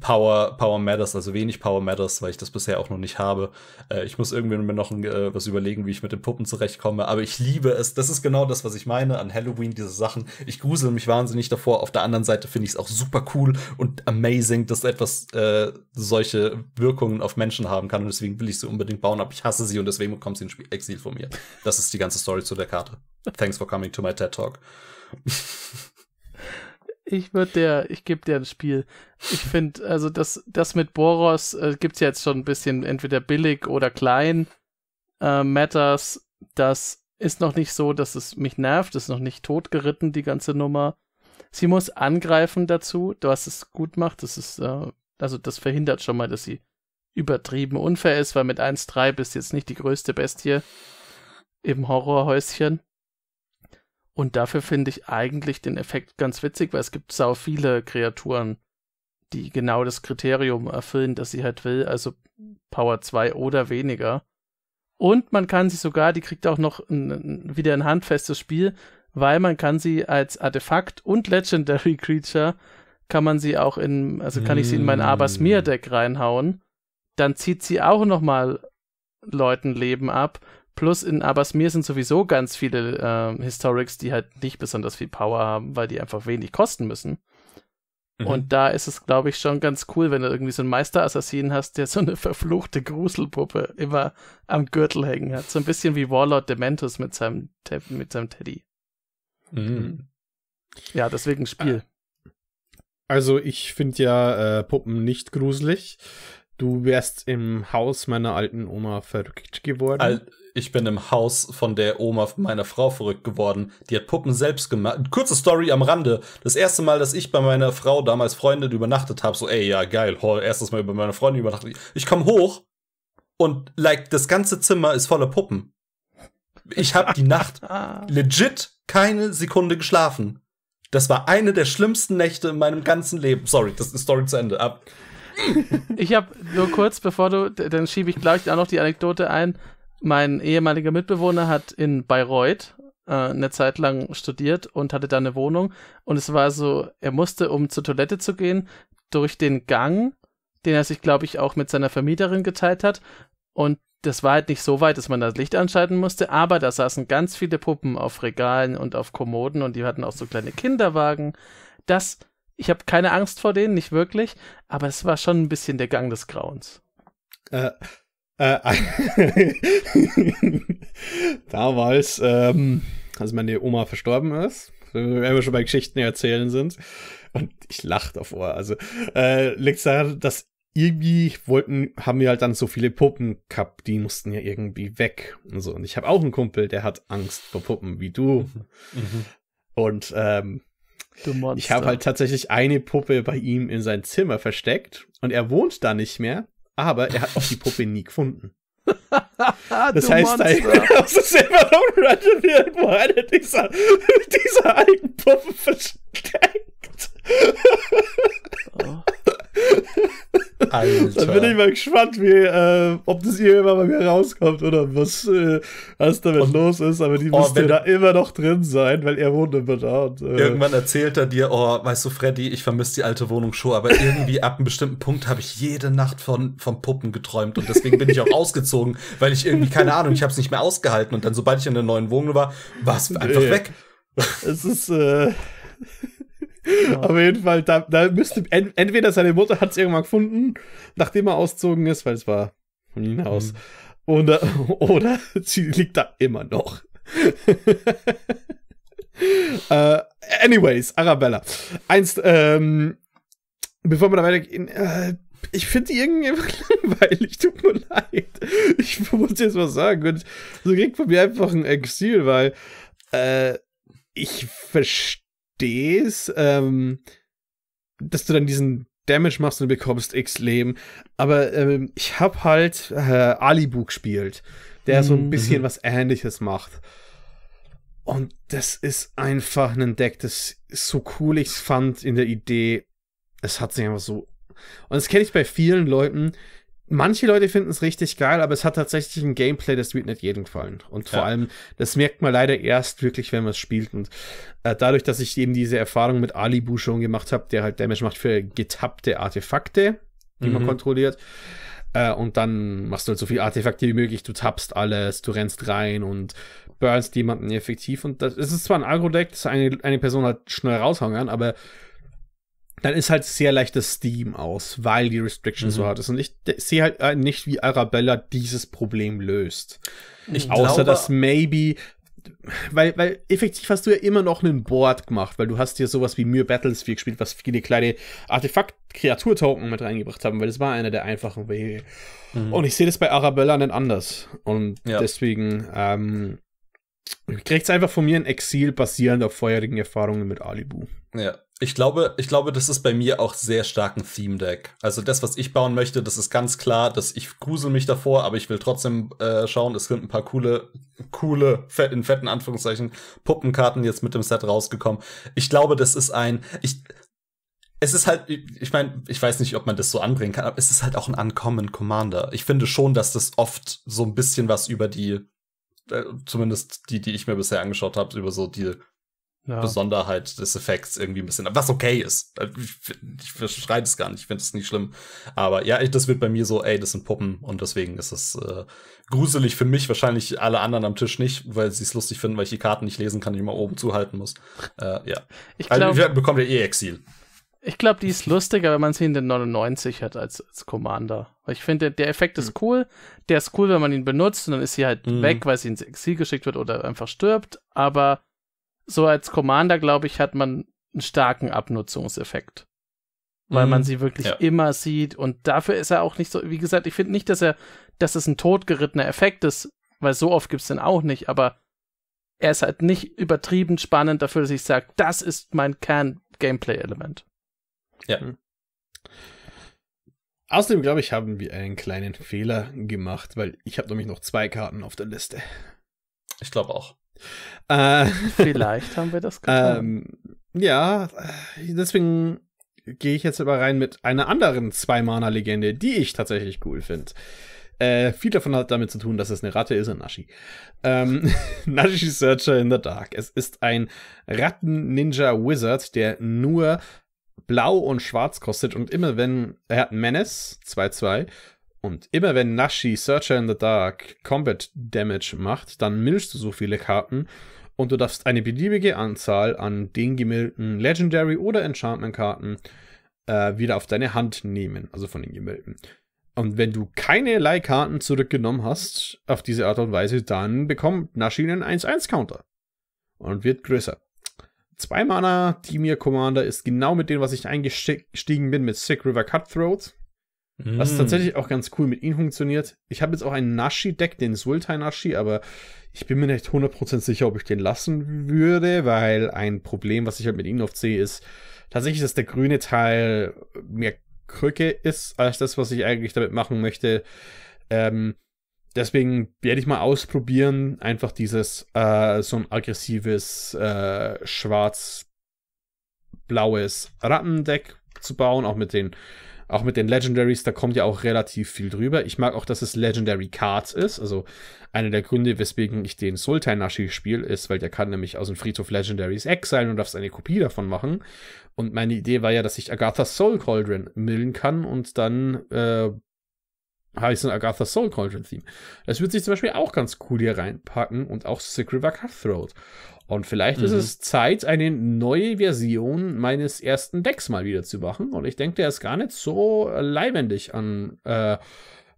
Power, Power Matters, also wenig Power Matters, weil ich das bisher auch noch nicht habe. Äh, ich muss irgendwie mir noch ein, äh, was überlegen, wie ich mit den Puppen zurechtkomme, aber ich liebe es. Das ist genau das, was ich meine an Halloween, diese Sachen. Ich grusel mich wahnsinnig davor. Auf der anderen Seite finde ich es auch super cool und amazing, dass etwas äh, solche Wirkungen auf Menschen haben kann und deswegen will ich sie unbedingt bauen, aber ich hasse sie und deswegen bekommt sie ein Spiel Exil von mir. Das ist die ganze Story zu der Karte. Thanks for coming to my TED Talk. Ich würde der, ich gebe dir ein Spiel. Ich finde, also das, das mit Boros äh, gibt's jetzt schon ein bisschen entweder billig oder klein. Äh, Matters, das ist noch nicht so, dass es mich nervt, ist noch nicht totgeritten, die ganze Nummer. Sie muss angreifen dazu, was es gut macht, das ist, äh, also das verhindert schon mal, dass sie übertrieben unfair ist, weil mit 1,3 bist du jetzt nicht die größte Bestie im Horrorhäuschen. Und dafür finde ich eigentlich den Effekt ganz witzig, weil es gibt sau viele Kreaturen, die genau das Kriterium erfüllen, das sie halt will, also Power 2 oder weniger. Und man kann sie sogar, die kriegt auch noch ein, wieder ein handfestes Spiel, weil man kann sie als Artefakt und Legendary Creature kann man sie auch in, also kann ich sie in mein mm. Abasmir Deck reinhauen. Dann zieht sie auch nochmal Leuten Leben ab. Plus in Abersmir sind sowieso ganz viele äh, Historics, die halt nicht besonders viel Power haben, weil die einfach wenig kosten müssen. Mhm. Und da ist es, glaube ich, schon ganz cool, wenn du irgendwie so einen Meisterassassinen hast, der so eine verfluchte Gruselpuppe immer am Gürtel hängen hat. So ein bisschen wie Warlord Dementus mit seinem, Te mit seinem Teddy. Mhm. Ja, deswegen Spiel. Ah. Also ich finde ja äh, Puppen nicht gruselig. Du wärst im Haus meiner alten Oma verrückt geworden. Al ich bin im Haus von der Oma meiner Frau verrückt geworden. Die hat Puppen selbst gemacht. Kurze Story am Rande. Das erste Mal, dass ich bei meiner Frau damals Freundin übernachtet habe, so, ey, ja, geil, oh, erstes Mal bei meiner Freundin übernachtet. Ich komme hoch und, like, das ganze Zimmer ist voller Puppen. Ich habe die Nacht legit keine Sekunde geschlafen. Das war eine der schlimmsten Nächte in meinem ganzen Leben. Sorry, das ist Story zu Ende. Ab. Ich habe nur kurz, bevor du, dann schiebe ich gleich auch noch die Anekdote ein. Mein ehemaliger Mitbewohner hat in Bayreuth äh, eine Zeit lang studiert und hatte da eine Wohnung. Und es war so, er musste, um zur Toilette zu gehen, durch den Gang, den er sich, glaube ich, auch mit seiner Vermieterin geteilt hat. Und das war halt nicht so weit, dass man das Licht anschalten musste, aber da saßen ganz viele Puppen auf Regalen und auf Kommoden und die hatten auch so kleine Kinderwagen. Das, ich habe keine Angst vor denen, nicht wirklich, aber es war schon ein bisschen der Gang des Grauens. Äh, äh, damals, ähm, als meine Oma verstorben ist, wenn wir schon bei Geschichten erzählen sind, und ich lach davor, also äh, liegt daran, dass irgendwie wollten, haben wir halt dann so viele Puppen gehabt, die mussten ja irgendwie weg und so. Und ich habe auch einen Kumpel, der hat Angst vor Puppen, wie du. Mhm. mhm. Und ähm, du ich habe halt tatsächlich eine Puppe bei ihm in sein Zimmer versteckt und er wohnt da nicht mehr aber er hat auch die Puppe nie gefunden. das du heißt, er muss es selber noch recherchieren, wo er dieser, dieser alten Puppe versteckt. oh. Alter. Dann bin ich mal gespannt, wie, äh, ob das hier immer bei mir rauskommt oder was, äh, was damit und, los ist. Aber die oh, müsste da immer noch drin sein, weil er wohnt immer da. Und, äh, irgendwann erzählt er dir, oh, weißt du, Freddy, ich vermisse die alte Wohnung schon, aber irgendwie ab einem bestimmten Punkt habe ich jede Nacht von, von Puppen geträumt und deswegen bin ich auch ausgezogen, weil ich irgendwie, keine Ahnung, ich habe es nicht mehr ausgehalten. Und dann, sobald ich in der neuen Wohnung war, war es einfach nee. weg. Es ist, äh, ja. Genau. Auf jeden Fall, da, da müsste en, entweder seine Mutter hat es irgendwann gefunden, nachdem er auszogen ist, weil es war von ihnen aus. Mhm. Oder, oder sie liegt da immer noch. uh, anyways, Arabella. Einst, ähm, bevor wir da weitergehen, äh, ich finde die irgendwie einfach langweilig, tut mir leid. Ich muss jetzt was sagen. Und so kriegt von mir einfach ein Exil, weil äh, ich verstehe stehst, ähm, dass du dann diesen Damage machst und du bekommst X Leben. Aber ähm, ich habe halt äh, Alibu gespielt, der mhm. so ein mhm, bisschen mhm. was Ähnliches macht. Und das ist einfach ein Deck, das so cool ich fand in der Idee. Es hat sich einfach so. Und das kenne ich bei vielen Leuten, Manche Leute finden es richtig geil, aber es hat tatsächlich ein Gameplay, das wird nicht jedem gefallen. Und vor allem, das merkt man leider erst wirklich, wenn man es spielt. Und äh, dadurch, dass ich eben diese Erfahrung mit Alibu schon gemacht habe, der halt Damage macht für getappte Artefakte, die mhm. man kontrolliert. Äh, und dann machst du halt so viele Artefakte wie möglich, du tappst alles, du rennst rein und burnst jemanden effektiv. Und das, ist zwar ein Agro-Deck, das eine, eine Person halt schnell raushauen kann, aber dann ist halt sehr leicht das Steam aus, weil die Restriction mhm. so hart ist. Und ich sehe halt äh, nicht, wie Arabella dieses Problem löst. Ich Außer, glaube, dass maybe weil, weil effektiv hast du ja immer noch einen Board gemacht, weil du hast dir sowas wie Mir Battles 4 gespielt, was viele kleine Artefakt-Kreatur-Token mit reingebracht haben, weil das war einer der einfachen Wege. Mhm. Und ich sehe das bei Arabella nicht anders. Und ja. deswegen ähm, kriegt es einfach von mir ein Exil basierend auf vorherigen Erfahrungen mit Alibu. Ja. Ich glaube, ich glaube, das ist bei mir auch sehr stark ein Theme Deck. Also das, was ich bauen möchte, das ist ganz klar, dass ich grusel mich davor, aber ich will trotzdem äh, schauen, es sind ein paar coole, coole, in fetten Anführungszeichen Puppenkarten jetzt mit dem Set rausgekommen. Ich glaube, das ist ein, ich, es ist halt, ich meine, ich weiß nicht, ob man das so anbringen kann, aber es ist halt auch ein Uncommon Commander. Ich finde schon, dass das oft so ein bisschen was über die, äh, zumindest die, die ich mir bisher angeschaut habe, über so die ja. Besonderheit des Effekts irgendwie ein bisschen was okay ist. Ich, ich schreite es gar nicht, ich finde es nicht schlimm. Aber ja, ich, das wird bei mir so, ey, das sind Puppen und deswegen ist es äh, gruselig für mich, wahrscheinlich alle anderen am Tisch nicht, weil sie es lustig finden, weil ich die Karten nicht lesen kann, die ich mal oben zuhalten muss. Äh, ja. Ich also, glaub, also, bekommt ja eh Exil. Ich glaube, die ist lustiger, wenn man sie in den 99 hat als, als Commander. ich finde, der Effekt ist hm. cool. Der ist cool, wenn man ihn benutzt und dann ist sie halt mhm. weg, weil sie ins Exil geschickt wird oder einfach stirbt. Aber so als Commander, glaube ich, hat man einen starken Abnutzungseffekt. Weil mhm. man sie wirklich ja. immer sieht und dafür ist er auch nicht so, wie gesagt, ich finde nicht, dass er, dass es ein totgerittener Effekt ist, weil so oft gibt es den auch nicht, aber er ist halt nicht übertrieben spannend dafür, dass ich sage, das ist mein Kern-Gameplay-Element. Ja. Mhm. Außerdem, glaube ich, haben wir einen kleinen Fehler gemacht, weil ich habe nämlich noch zwei Karten auf der Liste. Ich glaube auch. Äh, Vielleicht haben wir das getan. Ähm, ja, äh, deswegen gehe ich jetzt aber rein mit einer anderen Zwei-Mana-Legende, die ich tatsächlich cool finde. Äh, viel davon hat damit zu tun, dass es eine Ratte ist in Nashi. Ähm, Nashi Searcher in the Dark. Es ist ein Ratten-Ninja-Wizard, der nur blau und schwarz kostet und immer wenn er hat Menace 2-2 und immer wenn Nashi Searcher in the Dark Combat Damage macht, dann milchst du so viele Karten und du darfst eine beliebige Anzahl an den gemilden Legendary oder Enchantment-Karten äh, wieder auf deine Hand nehmen, also von den gemilden. Und wenn du keine Leihkarten zurückgenommen hast, auf diese Art und Weise, dann bekommt Nashi einen 1-1-Counter und wird größer. Zwei Mana, Dimir Commander ist genau mit dem, was ich eingestiegen bin, mit Sick River Cutthroat. Mm. Was tatsächlich auch ganz cool mit ihm funktioniert. Ich habe jetzt auch einen Nashi-Deck, den Sultai Nashi, aber ich bin mir nicht 100% sicher, ob ich den lassen würde, weil ein Problem, was ich halt mit ihm oft sehe, ist tatsächlich, dass der grüne Teil mehr Krücke ist, als das, was ich eigentlich damit machen möchte. Ähm, deswegen werde ich mal ausprobieren, einfach dieses äh, so ein aggressives äh, schwarz-blaues Rattendeck zu bauen, auch mit den auch mit den Legendaries, da kommt ja auch relativ viel drüber. Ich mag auch, dass es Legendary Cards ist. Also einer der Gründe, weswegen ich den Sultan Nashi spiele, ist, weil der kann nämlich aus dem Friedhof Legendaries exilen und darfst eine Kopie davon machen. Und meine Idee war ja, dass ich Agatha's Soul Cauldron millen kann und dann äh, habe ich so ein Agatha's Soul Cauldron Theme. Das würde sich zum Beispiel auch ganz cool hier reinpacken und auch Sick River Cutthroat. Und vielleicht mhm. ist es Zeit, eine neue Version meines ersten Decks mal wieder zu machen. Und ich denke, der ist gar nicht so leibendig an, äh,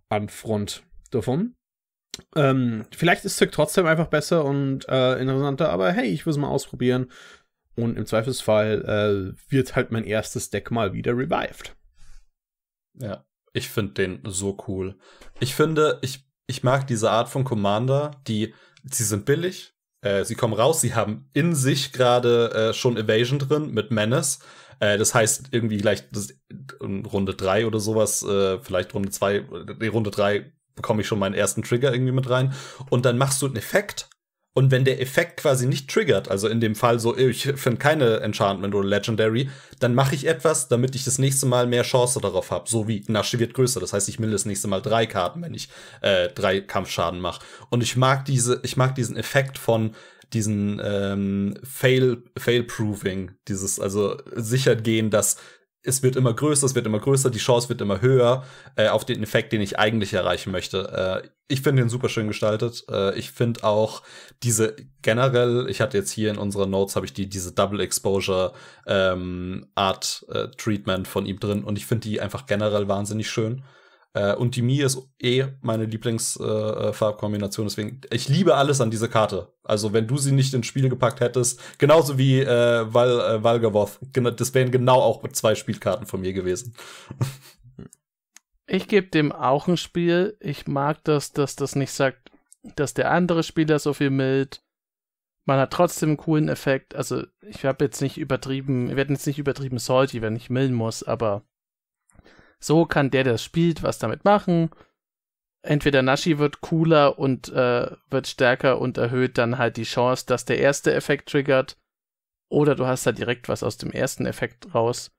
an Front davon. Ähm, vielleicht ist Zirk trotzdem einfach besser und äh, interessanter, aber hey, ich würde es mal ausprobieren. Und im Zweifelsfall äh, wird halt mein erstes Deck mal wieder revived. Ja, ich finde den so cool. Ich finde, ich, ich mag diese Art von Commander, die, sie sind billig, äh, sie kommen raus, sie haben in sich gerade äh, schon Evasion drin mit Menace. Äh, das heißt, irgendwie gleich Runde drei oder sowas, äh, vielleicht Runde zwei, Runde drei bekomme ich schon meinen ersten Trigger irgendwie mit rein. Und dann machst du einen Effekt und wenn der Effekt quasi nicht triggert, also in dem Fall so, ich finde keine Enchantment oder Legendary, dann mache ich etwas, damit ich das nächste Mal mehr Chance darauf habe. So wie Nasche wird größer. Das heißt, ich mille das nächste Mal drei Karten, wenn ich äh, drei Kampfschaden mache. Und ich mag diese, ich mag diesen Effekt von diesen ähm, Fail, Fail-Proving, dieses also sicher gehen, dass es wird immer größer, es wird immer größer, die Chance wird immer höher äh, auf den Effekt, den ich eigentlich erreichen möchte. Äh, ich finde ihn super schön gestaltet. Äh, ich finde auch diese generell, ich hatte jetzt hier in unseren Notes, habe ich die diese Double Exposure ähm, Art äh, Treatment von ihm drin und ich finde die einfach generell wahnsinnig schön. Äh, und die Mi ist eh meine Lieblingsfarbkombination. Äh, äh Deswegen, ich liebe alles an dieser Karte. Also, wenn du sie nicht ins Spiel gepackt hättest, genauso wie äh, Val, äh, Valgavoth, das wären genau auch zwei Spielkarten von mir gewesen. Ich gebe dem auch ein Spiel. Ich mag das, dass das nicht sagt, dass der andere Spieler so viel mild. Man hat trotzdem einen coolen Effekt. Also, ich habe jetzt nicht übertrieben, wir werden jetzt nicht übertrieben salty, wenn ich millen muss, aber so kann der, der das spielt, was damit machen. Entweder Nashi wird cooler und äh, wird stärker und erhöht dann halt die Chance, dass der erste Effekt triggert. Oder du hast da direkt was aus dem ersten Effekt raus.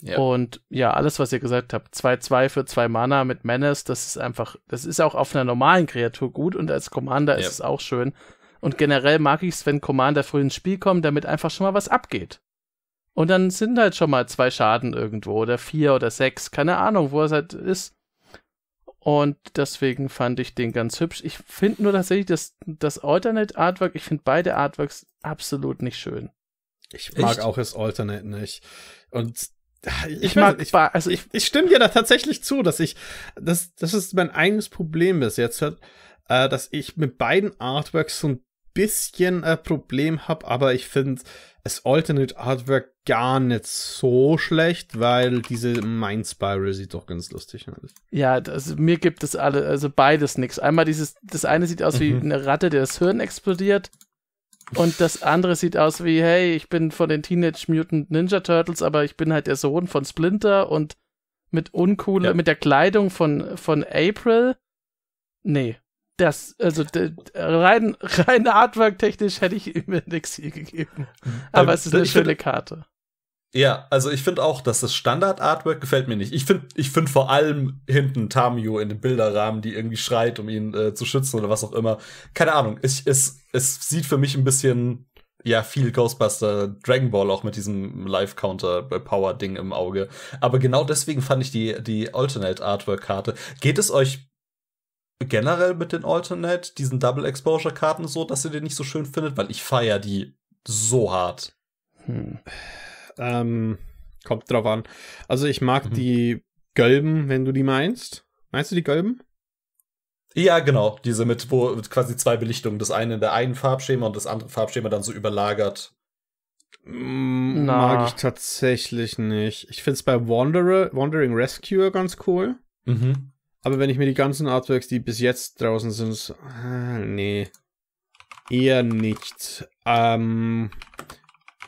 Ja. Und ja, alles, was ihr gesagt habt, 2-2 für 2 Mana mit Menace, das ist einfach, das ist auch auf einer normalen Kreatur gut und als Commander ja. ist es auch schön. Und generell mag ich es, wenn Commander früh ins Spiel kommen, damit einfach schon mal was abgeht. Und dann sind halt schon mal zwei Schaden irgendwo oder vier oder sechs, keine Ahnung, wo es halt ist. Und deswegen fand ich den ganz hübsch. Ich finde nur tatsächlich das, das Alternate Artwork, ich finde beide Artworks absolut nicht schön. Ich mag Echt? auch das Alternate nicht. Und ich, ich mag, ich, also ich, ich stimme dir da tatsächlich zu, dass ich, das, das ist mein eigenes Problem bis jetzt, äh, dass ich mit beiden Artworks so ein bisschen ein äh, Problem habe, aber ich finde das Alternate Artwork gar nicht so schlecht, weil diese Mind Spiral sieht doch ganz lustig aus. Ja, also mir gibt es alle, also beides nichts. Einmal dieses, das eine sieht aus mhm. wie eine Ratte, der das Hirn explodiert. Und das andere sieht aus wie, hey, ich bin von den Teenage Mutant Ninja Turtles, aber ich bin halt der Sohn von Splinter und mit uncooler, ja. mit der Kleidung von, von April. Nee, das, also rein, rein Artwork-technisch hätte ich ihm nix hier gegeben. Mhm. Aber es ist äh, eine schöne find, Karte. Ja, also ich finde auch, dass das Standard-Artwork gefällt mir nicht. Ich finde ich find vor allem hinten Tamio in den Bilderrahmen, die irgendwie schreit, um ihn äh, zu schützen oder was auch immer. Keine Ahnung, ich, es, es sieht für mich ein bisschen, ja, viel Ghostbuster Dragon Ball auch mit diesem Live-Counter-Power-Ding äh, im Auge. Aber genau deswegen fand ich die, die Alternate-Artwork-Karte. Geht es euch generell mit den Alternate, diesen Double Exposure Karten so, dass ihr den nicht so schön findet, weil ich feiere die so hart. Hm. Ähm, kommt drauf an. Also ich mag mhm. die Gölben, wenn du die meinst. Meinst du die Gölben? Ja, genau. Diese mit, wo quasi zwei Belichtungen. Das eine in der einen Farbschema und das andere Farbschema dann so überlagert. Mm, Na. Mag ich tatsächlich nicht. Ich find's bei Wanderer, Wandering Rescuer ganz cool. Mhm. Aber wenn ich mir die ganzen Artworks, die bis jetzt draußen sind, so, ah, nee, eher nicht. Ähm,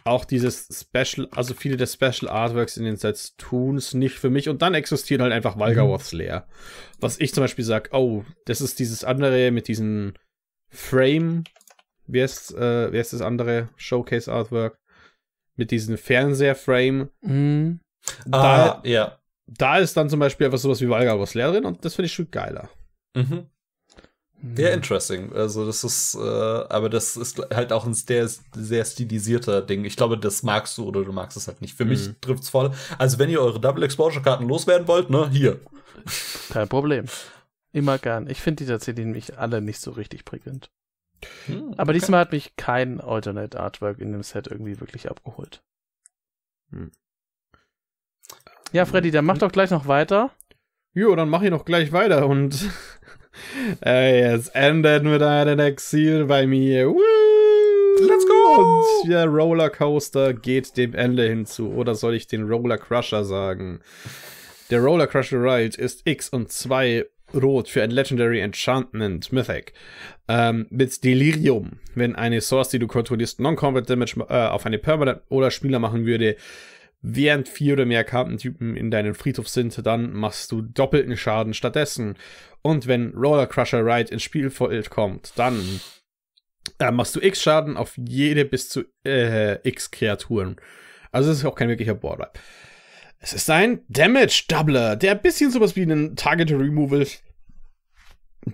auch dieses Special, also viele der Special Artworks in den Sets tun es nicht für mich und dann existiert halt einfach mhm. Walgawoths leer. Was ich zum Beispiel sage, oh, das ist dieses andere mit diesem Frame, wie heißt, äh, wie heißt das andere Showcase Artwork? Mit diesem Fernseher-Frame. Mhm. Da, ah, ja da ist dann zum Beispiel einfach sowas wie Valgavos leer drin und das finde ich schon geiler. Mhm. Hm. Ja, interesting. Also das ist, äh, aber das ist halt auch ein sehr, sehr stilisierter Ding. Ich glaube, das magst du oder du magst es halt nicht. Für mhm. mich hm. trifft's voll. Also wenn ihr eure Double Exposure Karten loswerden wollt, ne, hier. Kein Problem. Immer gern. Ich finde die tatsächlich nämlich alle nicht so richtig prickelnd. Hm, okay. Aber diesmal hat mich kein Alternate Artwork in dem Set irgendwie wirklich abgeholt. Hm. Ja, Freddy, dann mach doch gleich noch weiter. Jo, dann mach ich noch gleich weiter und äh, es endet mit einem Exil bei mir. Woo! Let's go! Und der Rollercoaster geht dem Ende hinzu. Oder soll ich den Roller Crusher sagen? Der Roller Crusher Ride ist X und 2 Rot für ein Legendary Enchantment Mythic ähm, mit Delirium, wenn eine Source, die du kontrollierst, Non-Combat Damage äh, auf eine Permanent oder Spieler machen würde, Während vier oder mehr Kartentypen in deinem Friedhof sind, dann machst du doppelten Schaden stattdessen. Und wenn Roller Crusher Ride ins Spielfeld kommt, dann äh, machst du X Schaden auf jede bis zu äh, X Kreaturen. Also es ist auch kein wirklicher Boardwipe. Es ist ein Damage Doubler, der ein bisschen sowas wie ein Target Removal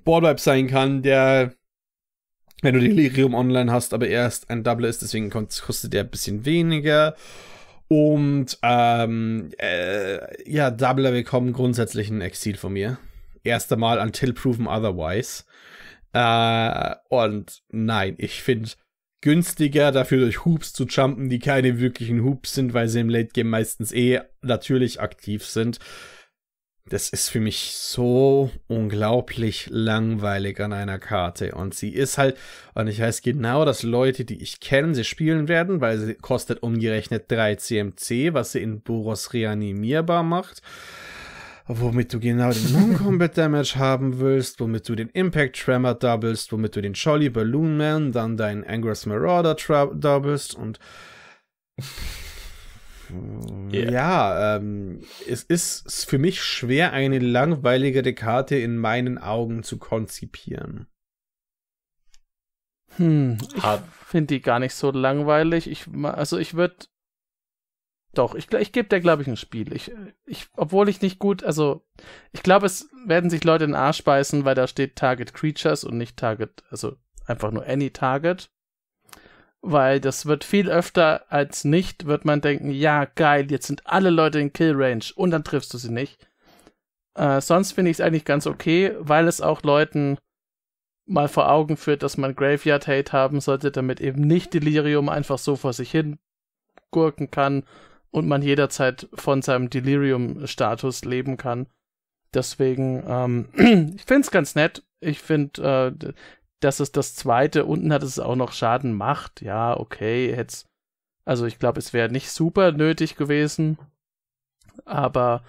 Boardwipe sein kann, der wenn du Delirium online hast, aber erst ein Doubler ist, deswegen kostet der ein bisschen weniger. Und ähm, äh, ja, Double willkommen grundsätzlich ein Exil von mir. Erster Mal until proven otherwise. Äh, und nein, ich finde günstiger, dafür durch Hoops zu jumpen, die keine wirklichen Hoops sind, weil sie im Late Game meistens eh natürlich aktiv sind das ist für mich so unglaublich langweilig an einer Karte. Und sie ist halt, und ich weiß genau, dass Leute, die ich kenne, sie spielen werden, weil sie kostet umgerechnet 3 CMC, was sie in Boros reanimierbar macht. Womit du genau den Non-Combat Damage haben willst, womit du den Impact Tremor doublest, womit du den Jolly Balloon Man, dann deinen Angras Marauder doublest und Yeah. Äh, ja, ähm, es ist für mich schwer, eine langweiligere Karte in meinen Augen zu konzipieren. Hm, ich finde die gar nicht so langweilig. Ich, also ich würde. Doch, ich, ich gebe der, glaube ich, ein Spiel. Ich, ich, obwohl ich nicht gut, also ich glaube, es werden sich Leute in den Arsch beißen, weil da steht Target Creatures und nicht Target, also einfach nur Any Target. Weil das wird viel öfter als nicht, wird man denken, ja, geil, jetzt sind alle Leute in Kill-Range und dann triffst du sie nicht. Äh, sonst finde ich es eigentlich ganz okay, weil es auch Leuten mal vor Augen führt, dass man Graveyard-Hate haben sollte, damit eben nicht Delirium einfach so vor sich hin gurken kann und man jederzeit von seinem Delirium-Status leben kann. Deswegen, ähm, ich finde es ganz nett. Ich finde, äh, dass es das zweite unten hat, dass es auch noch Schaden macht. Ja, okay, jetzt. Also ich glaube, es wäre nicht super nötig gewesen. Aber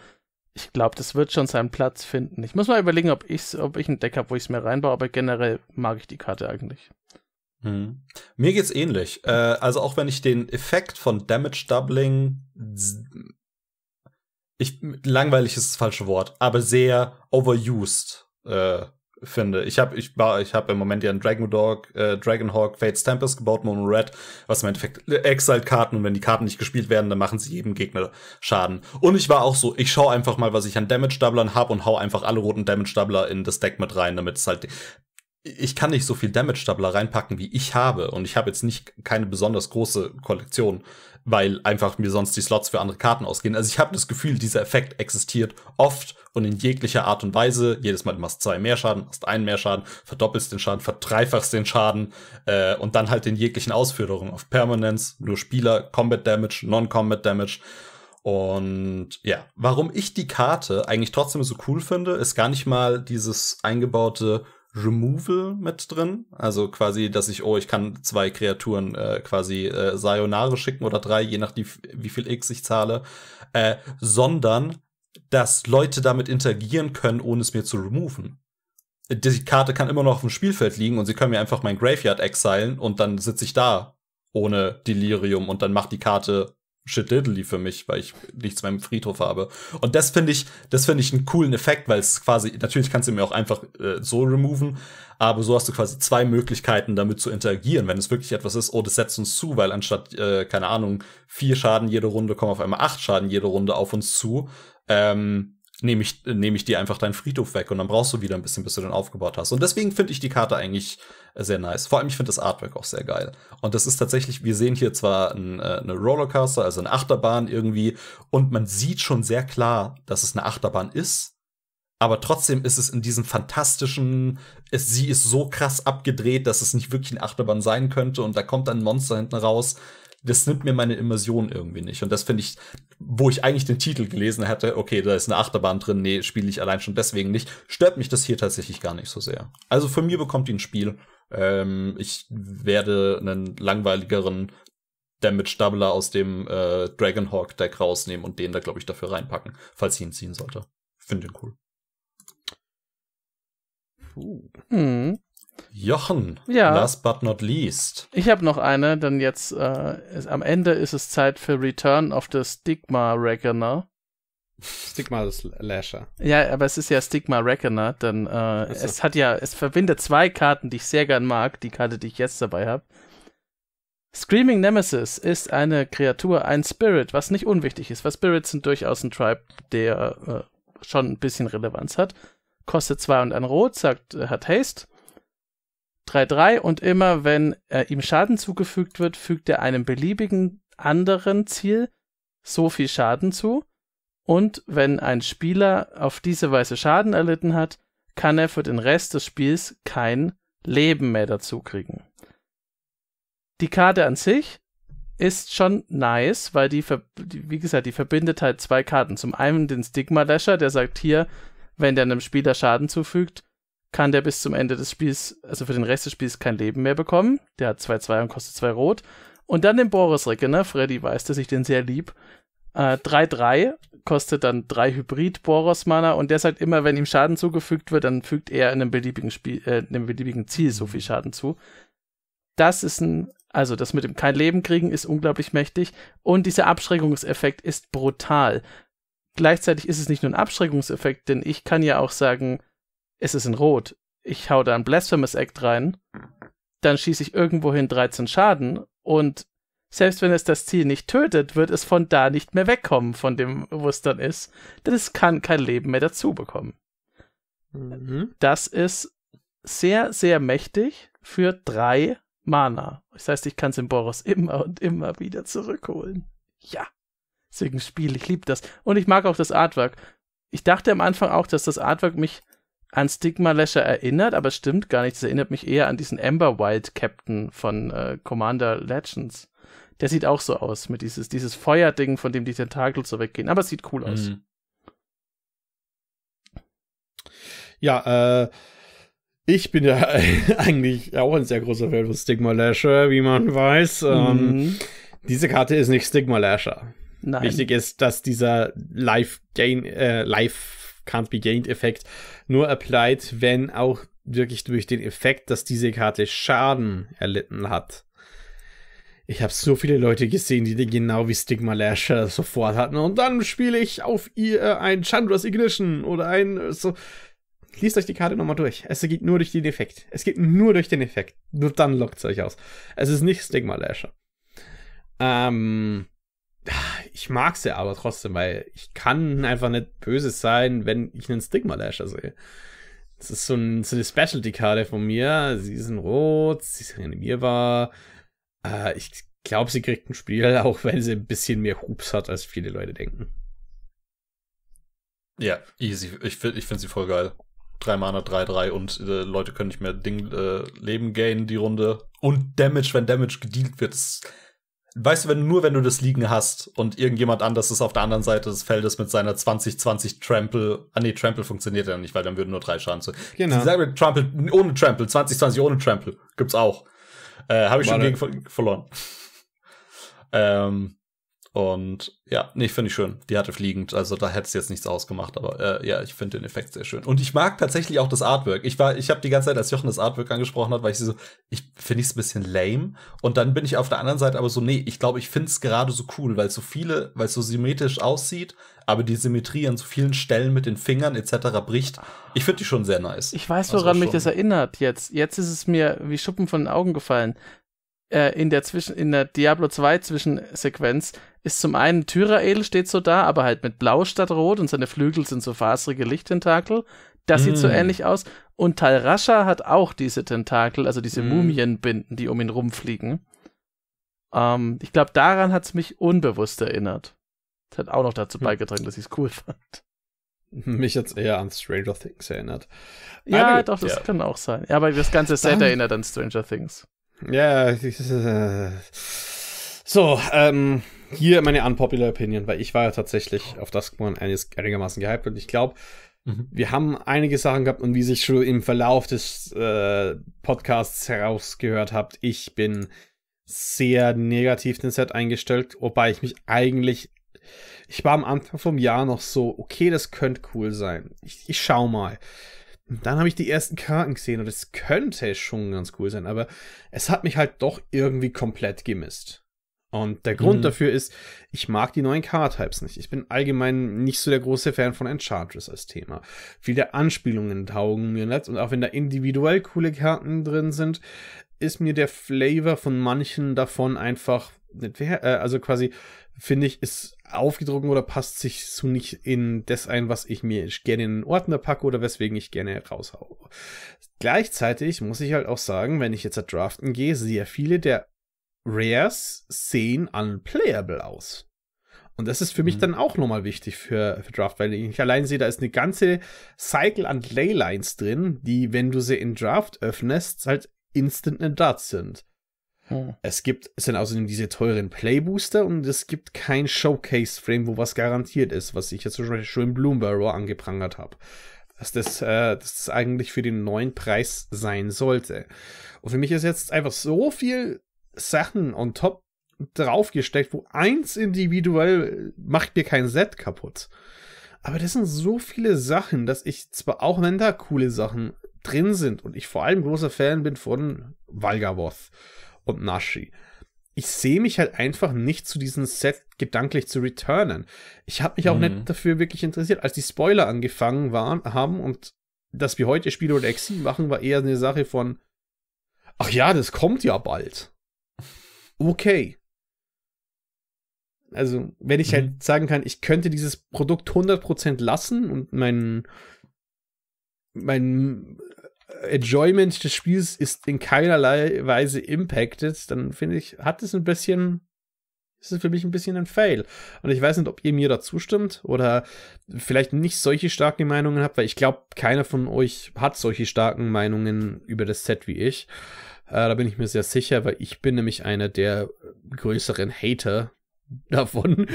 ich glaube, das wird schon seinen Platz finden. Ich muss mal überlegen, ob, ich's, ob ich ein Deck habe, wo ich es mir reinbaue, aber generell mag ich die Karte eigentlich. Hm. Mir geht's ähnlich. Äh, also auch wenn ich den Effekt von Damage Doubling ich langweilig ist das falsche Wort, aber sehr overused äh, finde. Ich habe ich war ich habe im Moment ja ein Dragon Dog, äh, Dragonhawk Fates Tempest gebaut, Mono Red, was im Endeffekt Exile Karten und wenn die Karten nicht gespielt werden, dann machen sie jedem Gegner Schaden. Und ich war auch so, ich schaue einfach mal, was ich an Damage Doublern habe und hau einfach alle roten Damage Doubler in das Deck mit rein, damit es halt ich kann nicht so viel Damage Doubler reinpacken, wie ich habe und ich habe jetzt nicht keine besonders große Kollektion weil einfach mir sonst die Slots für andere Karten ausgehen. Also ich habe das Gefühl, dieser Effekt existiert oft und in jeglicher Art und Weise. Jedes Mal du machst zwei mehr Schaden, machst einen mehr Schaden, verdoppelst den Schaden, verdreifachst den Schaden äh, und dann halt in jeglichen Ausführungen auf Permanence, nur Spieler, Combat Damage, Non-Combat Damage. Und ja, warum ich die Karte eigentlich trotzdem so cool finde, ist gar nicht mal dieses eingebaute Removal mit drin. Also quasi, dass ich, oh, ich kann zwei Kreaturen äh, quasi äh, Sayonare schicken oder drei, je nachdem, wie viel X ich zahle. Äh, sondern, dass Leute damit interagieren können, ohne es mir zu removen. Die Karte kann immer noch auf dem Spielfeld liegen und sie können mir einfach mein Graveyard exilen und dann sitze ich da ohne Delirium und dann macht die Karte shit für mich, weil ich nichts mehr im Friedhof habe. Und das finde ich, das finde ich einen coolen Effekt, weil es quasi, natürlich kannst du mir auch einfach äh, so removen, aber so hast du quasi zwei Möglichkeiten, damit zu interagieren. Wenn es wirklich etwas ist, oh, das setzt uns zu, weil anstatt, äh, keine Ahnung, vier Schaden jede Runde kommen auf einmal acht Schaden jede Runde auf uns zu. Ähm, nehme ich, äh, nehm ich dir einfach deinen Friedhof weg und dann brauchst du wieder ein bisschen, bis du den aufgebaut hast. Und deswegen finde ich die Karte eigentlich äh, sehr nice. Vor allem, ich finde das Artwork auch sehr geil. Und das ist tatsächlich, wir sehen hier zwar ein, äh, eine Rollercoaster, also eine Achterbahn irgendwie, und man sieht schon sehr klar, dass es eine Achterbahn ist. Aber trotzdem ist es in diesem fantastischen, es, sie ist so krass abgedreht, dass es nicht wirklich eine Achterbahn sein könnte und da kommt ein Monster hinten raus das nimmt mir meine Immersion irgendwie nicht. Und das finde ich, wo ich eigentlich den Titel gelesen hätte, okay, da ist eine Achterbahn drin, nee, spiele ich allein schon deswegen nicht, stört mich das hier tatsächlich gar nicht so sehr. Also von mir bekommt ihr ein Spiel. Ähm, ich werde einen langweiligeren Damage Doubler aus dem äh, Dragonhawk Deck rausnehmen und den da, glaube ich, dafür reinpacken, falls ich ihn ziehen sollte. Finde ihn cool. Puh. Mhm. Jochen, ja. last but not least. Ich habe noch eine, denn jetzt äh, ist, am Ende ist es Zeit für Return of the Stigma Reckoner. Stigma Lasher. Ja, aber es ist ja Stigma Reckoner, denn äh, also. es hat ja, es verbindet zwei Karten, die ich sehr gern mag, die Karte, die ich jetzt dabei habe. Screaming Nemesis ist eine Kreatur, ein Spirit, was nicht unwichtig ist, weil Spirits sind durchaus ein Tribe, der äh, schon ein bisschen Relevanz hat. Kostet zwei und ein Rot, sagt, äh, hat Haste 3-3 und immer wenn äh, ihm Schaden zugefügt wird, fügt er einem beliebigen anderen Ziel so viel Schaden zu. Und wenn ein Spieler auf diese Weise Schaden erlitten hat, kann er für den Rest des Spiels kein Leben mehr dazu kriegen. Die Karte an sich ist schon nice, weil die, wie gesagt, die verbindet halt zwei Karten. Zum einen den Stigma Lasher, der sagt hier, wenn der einem Spieler Schaden zufügt, kann der bis zum Ende des Spiels, also für den Rest des Spiels, kein Leben mehr bekommen. Der hat 2-2 und kostet 2 Rot. Und dann den Boris ne? Freddy weiß, dass ich den sehr lieb. 3-3 äh, kostet dann 3 Hybrid-Boros-Mana und der sagt halt immer, wenn ihm Schaden zugefügt wird, dann fügt er einem beliebigen, Spiel, äh, einem beliebigen Ziel so viel Schaden zu. Das ist ein, also das mit dem kein Leben kriegen ist unglaublich mächtig und dieser Abschreckungseffekt ist brutal. Gleichzeitig ist es nicht nur ein Abschreckungseffekt, denn ich kann ja auch sagen, es ist in Rot, ich hau da ein Blasphemous Act rein, dann schieße ich irgendwohin 13 Schaden und selbst wenn es das Ziel nicht tötet, wird es von da nicht mehr wegkommen, von dem, wo es dann ist, denn es kann kein Leben mehr dazu bekommen. Mhm. Das ist sehr, sehr mächtig für drei Mana. Das heißt, ich kann es immer und immer wieder zurückholen. Ja. Deswegen spiele ich lieb das. Und ich mag auch das Artwork. Ich dachte am Anfang auch, dass das Artwork mich an Stigma Lasher erinnert, aber stimmt gar nicht. Das erinnert mich eher an diesen Amber Wild Captain von äh, Commander Legends. Der sieht auch so aus mit dieses, dieses Feuerding, von dem die Tentakel so weggehen. Aber es sieht cool aus. Mhm. Ja, äh, ich bin ja eigentlich auch ein sehr großer Fan von Stigma Lasher, wie man weiß. Ähm, mhm. Ähm, diese Karte ist nicht Stigma Lasher. Nein. Wichtig ist, dass dieser Live-Gain, äh, Live Can't Be Gained Effekt nur applied, wenn auch wirklich durch den Effekt, dass diese Karte Schaden erlitten hat. Ich habe so viele Leute gesehen, die den genau wie Stigma Lasher sofort hatten. Und dann spiele ich auf ihr äh, ein Chandra's Ignition oder ein äh, so. Liest euch die Karte nochmal durch. Es geht nur durch den Effekt. Es geht nur durch den Effekt. Nur dann lockt es euch aus. Es ist nicht Stigma Lasher. Ähm, ich mag sie aber trotzdem, weil ich kann einfach nicht böse sein, wenn ich einen Stigma Lasher sehe. Das ist so, ein, so eine Specialty-Karte von mir. Sie ist in Rot, sie ist animierbar. Äh, ah, ich glaube, sie kriegt ein Spiel, auch wenn sie ein bisschen mehr Hoops hat, als viele Leute denken. Ja, easy. Ich finde ich find sie voll geil. 3 Mana, 3-3 und äh, Leute können nicht mehr Ding, äh, Leben gainen die Runde. Und Damage, wenn Damage gedealt wird. Ist weißt du, wenn nur wenn du das liegen hast und irgendjemand anders ist auf der anderen Seite des Feldes mit seiner 2020 Trample, ah nee, Trample funktioniert ja nicht, weil dann würden nur drei Schaden zu. Genau. Ich sage Trample ohne Trample, 2020 ohne Trample gibt's auch. Äh, habe ich Warte. schon gegen verloren. ähm, und ja, nee, finde ich schön. Die hatte fliegend, also da hätte es jetzt nichts ausgemacht, aber äh, ja, ich finde den Effekt sehr schön. Und ich mag tatsächlich auch das Artwork. Ich war, ich habe die ganze Zeit, als Jochen das Artwork angesprochen hat, war ich so, ich finde es ein bisschen lame. Und dann bin ich auf der anderen Seite aber so, nee, ich glaube, ich finde es gerade so cool, weil so viele, weil es so symmetrisch aussieht, aber die Symmetrie an so vielen Stellen mit den Fingern etc. bricht. Ich finde die schon sehr nice. Ich weiß, also woran also mich das erinnert jetzt. Jetzt ist es mir wie Schuppen von den Augen gefallen äh, in der zwischen in der Diablo 2 Zwischensequenz ist zum einen Tyrael steht so da, aber halt mit blau statt rot und seine Flügel sind so fasrige Lichttentakel. Das mm. sieht so mm. ähnlich aus und Talrasha hat auch diese Tentakel, also diese mm. Mumienbinden, die um ihn rumfliegen. Ähm, ich glaube, daran hat es mich unbewusst erinnert. Das hat auch noch dazu hm. beigetragen, dass ich es cool fand. Mich jetzt eher an Stranger Things erinnert. Ja, aber, doch, das ja. kann auch sein. Ja, aber das ganze Set erinnert an Stranger Things. Ja, äh, so, ähm, hier meine unpopular Opinion, weil ich war ja tatsächlich auf Duskborn eines einigermaßen gehypt und ich glaube, mhm. wir haben einige Sachen gehabt und wie sich schon im Verlauf des äh, Podcasts herausgehört habt, ich bin sehr negativ den Set eingestellt, wobei ich mich eigentlich, ich war am Anfang vom Jahr noch so, okay, das könnte cool sein. Ich, ich schau mal. Und dann habe ich die ersten Karten gesehen und es könnte schon ganz cool sein, aber es hat mich halt doch irgendwie komplett gemisst. Und der Grund mhm. dafür ist, ich mag die neuen Card-Types nicht. Ich bin allgemein nicht so der große Fan von Enchantress als Thema. Viele Anspielungen taugen mir nicht und auch wenn da individuell coole Karten drin sind, ist mir der Flavor von manchen davon einfach nicht wert. Äh, also quasi, finde ich, ist aufgedruckt oder passt sich so nicht in das ein, was ich mir gerne in den Ordner packe oder weswegen ich gerne raushaue. Gleichzeitig muss ich halt auch sagen, wenn ich jetzt da draften gehe, sehr viele der Rares sehen unplayable aus. Und das ist für mich mhm. dann auch nochmal wichtig für, für, Draft, weil ich allein sehe, da ist eine ganze Cycle an Playlines drin, die, wenn du sie in Draft öffnest, halt instant in Dart sind. Hm. Es gibt, es sind außerdem diese teuren Playbooster und es gibt kein Showcase-Frame, wo was garantiert ist, was ich jetzt zum Beispiel schon in Bloomberg angeprangert habe. Dass das, äh, dass das eigentlich für den neuen Preis sein sollte. Und für mich ist jetzt einfach so viel Sachen on top draufgesteckt, wo eins individuell macht mir kein Set kaputt. Aber das sind so viele Sachen, dass ich zwar auch wenn da coole Sachen drin sind und ich vor allem großer Fan bin von Valgavoth und Nashi. Ich sehe mich halt einfach nicht zu diesem Set gedanklich zu returnen. Ich habe mich auch mhm. nicht dafür wirklich interessiert. Als die Spoiler angefangen waren, haben und dass wir heute Spiele oder x machen, war eher eine Sache von, ach ja, das kommt ja bald. Okay. Also, wenn ich halt mhm. halt sagen kann, ich könnte dieses Produkt 100% lassen und meinen mein Enjoyment des Spiels ist in keinerlei Weise impacted, dann finde ich, hat es ein bisschen, ist es für mich ein bisschen ein Fail. Und ich weiß nicht, ob ihr mir da zustimmt oder vielleicht nicht solche starken Meinungen habt, weil ich glaube, keiner von euch hat solche starken Meinungen über das Set wie ich. Äh, da bin ich mir sehr sicher, weil ich bin nämlich einer der größeren Hater davon.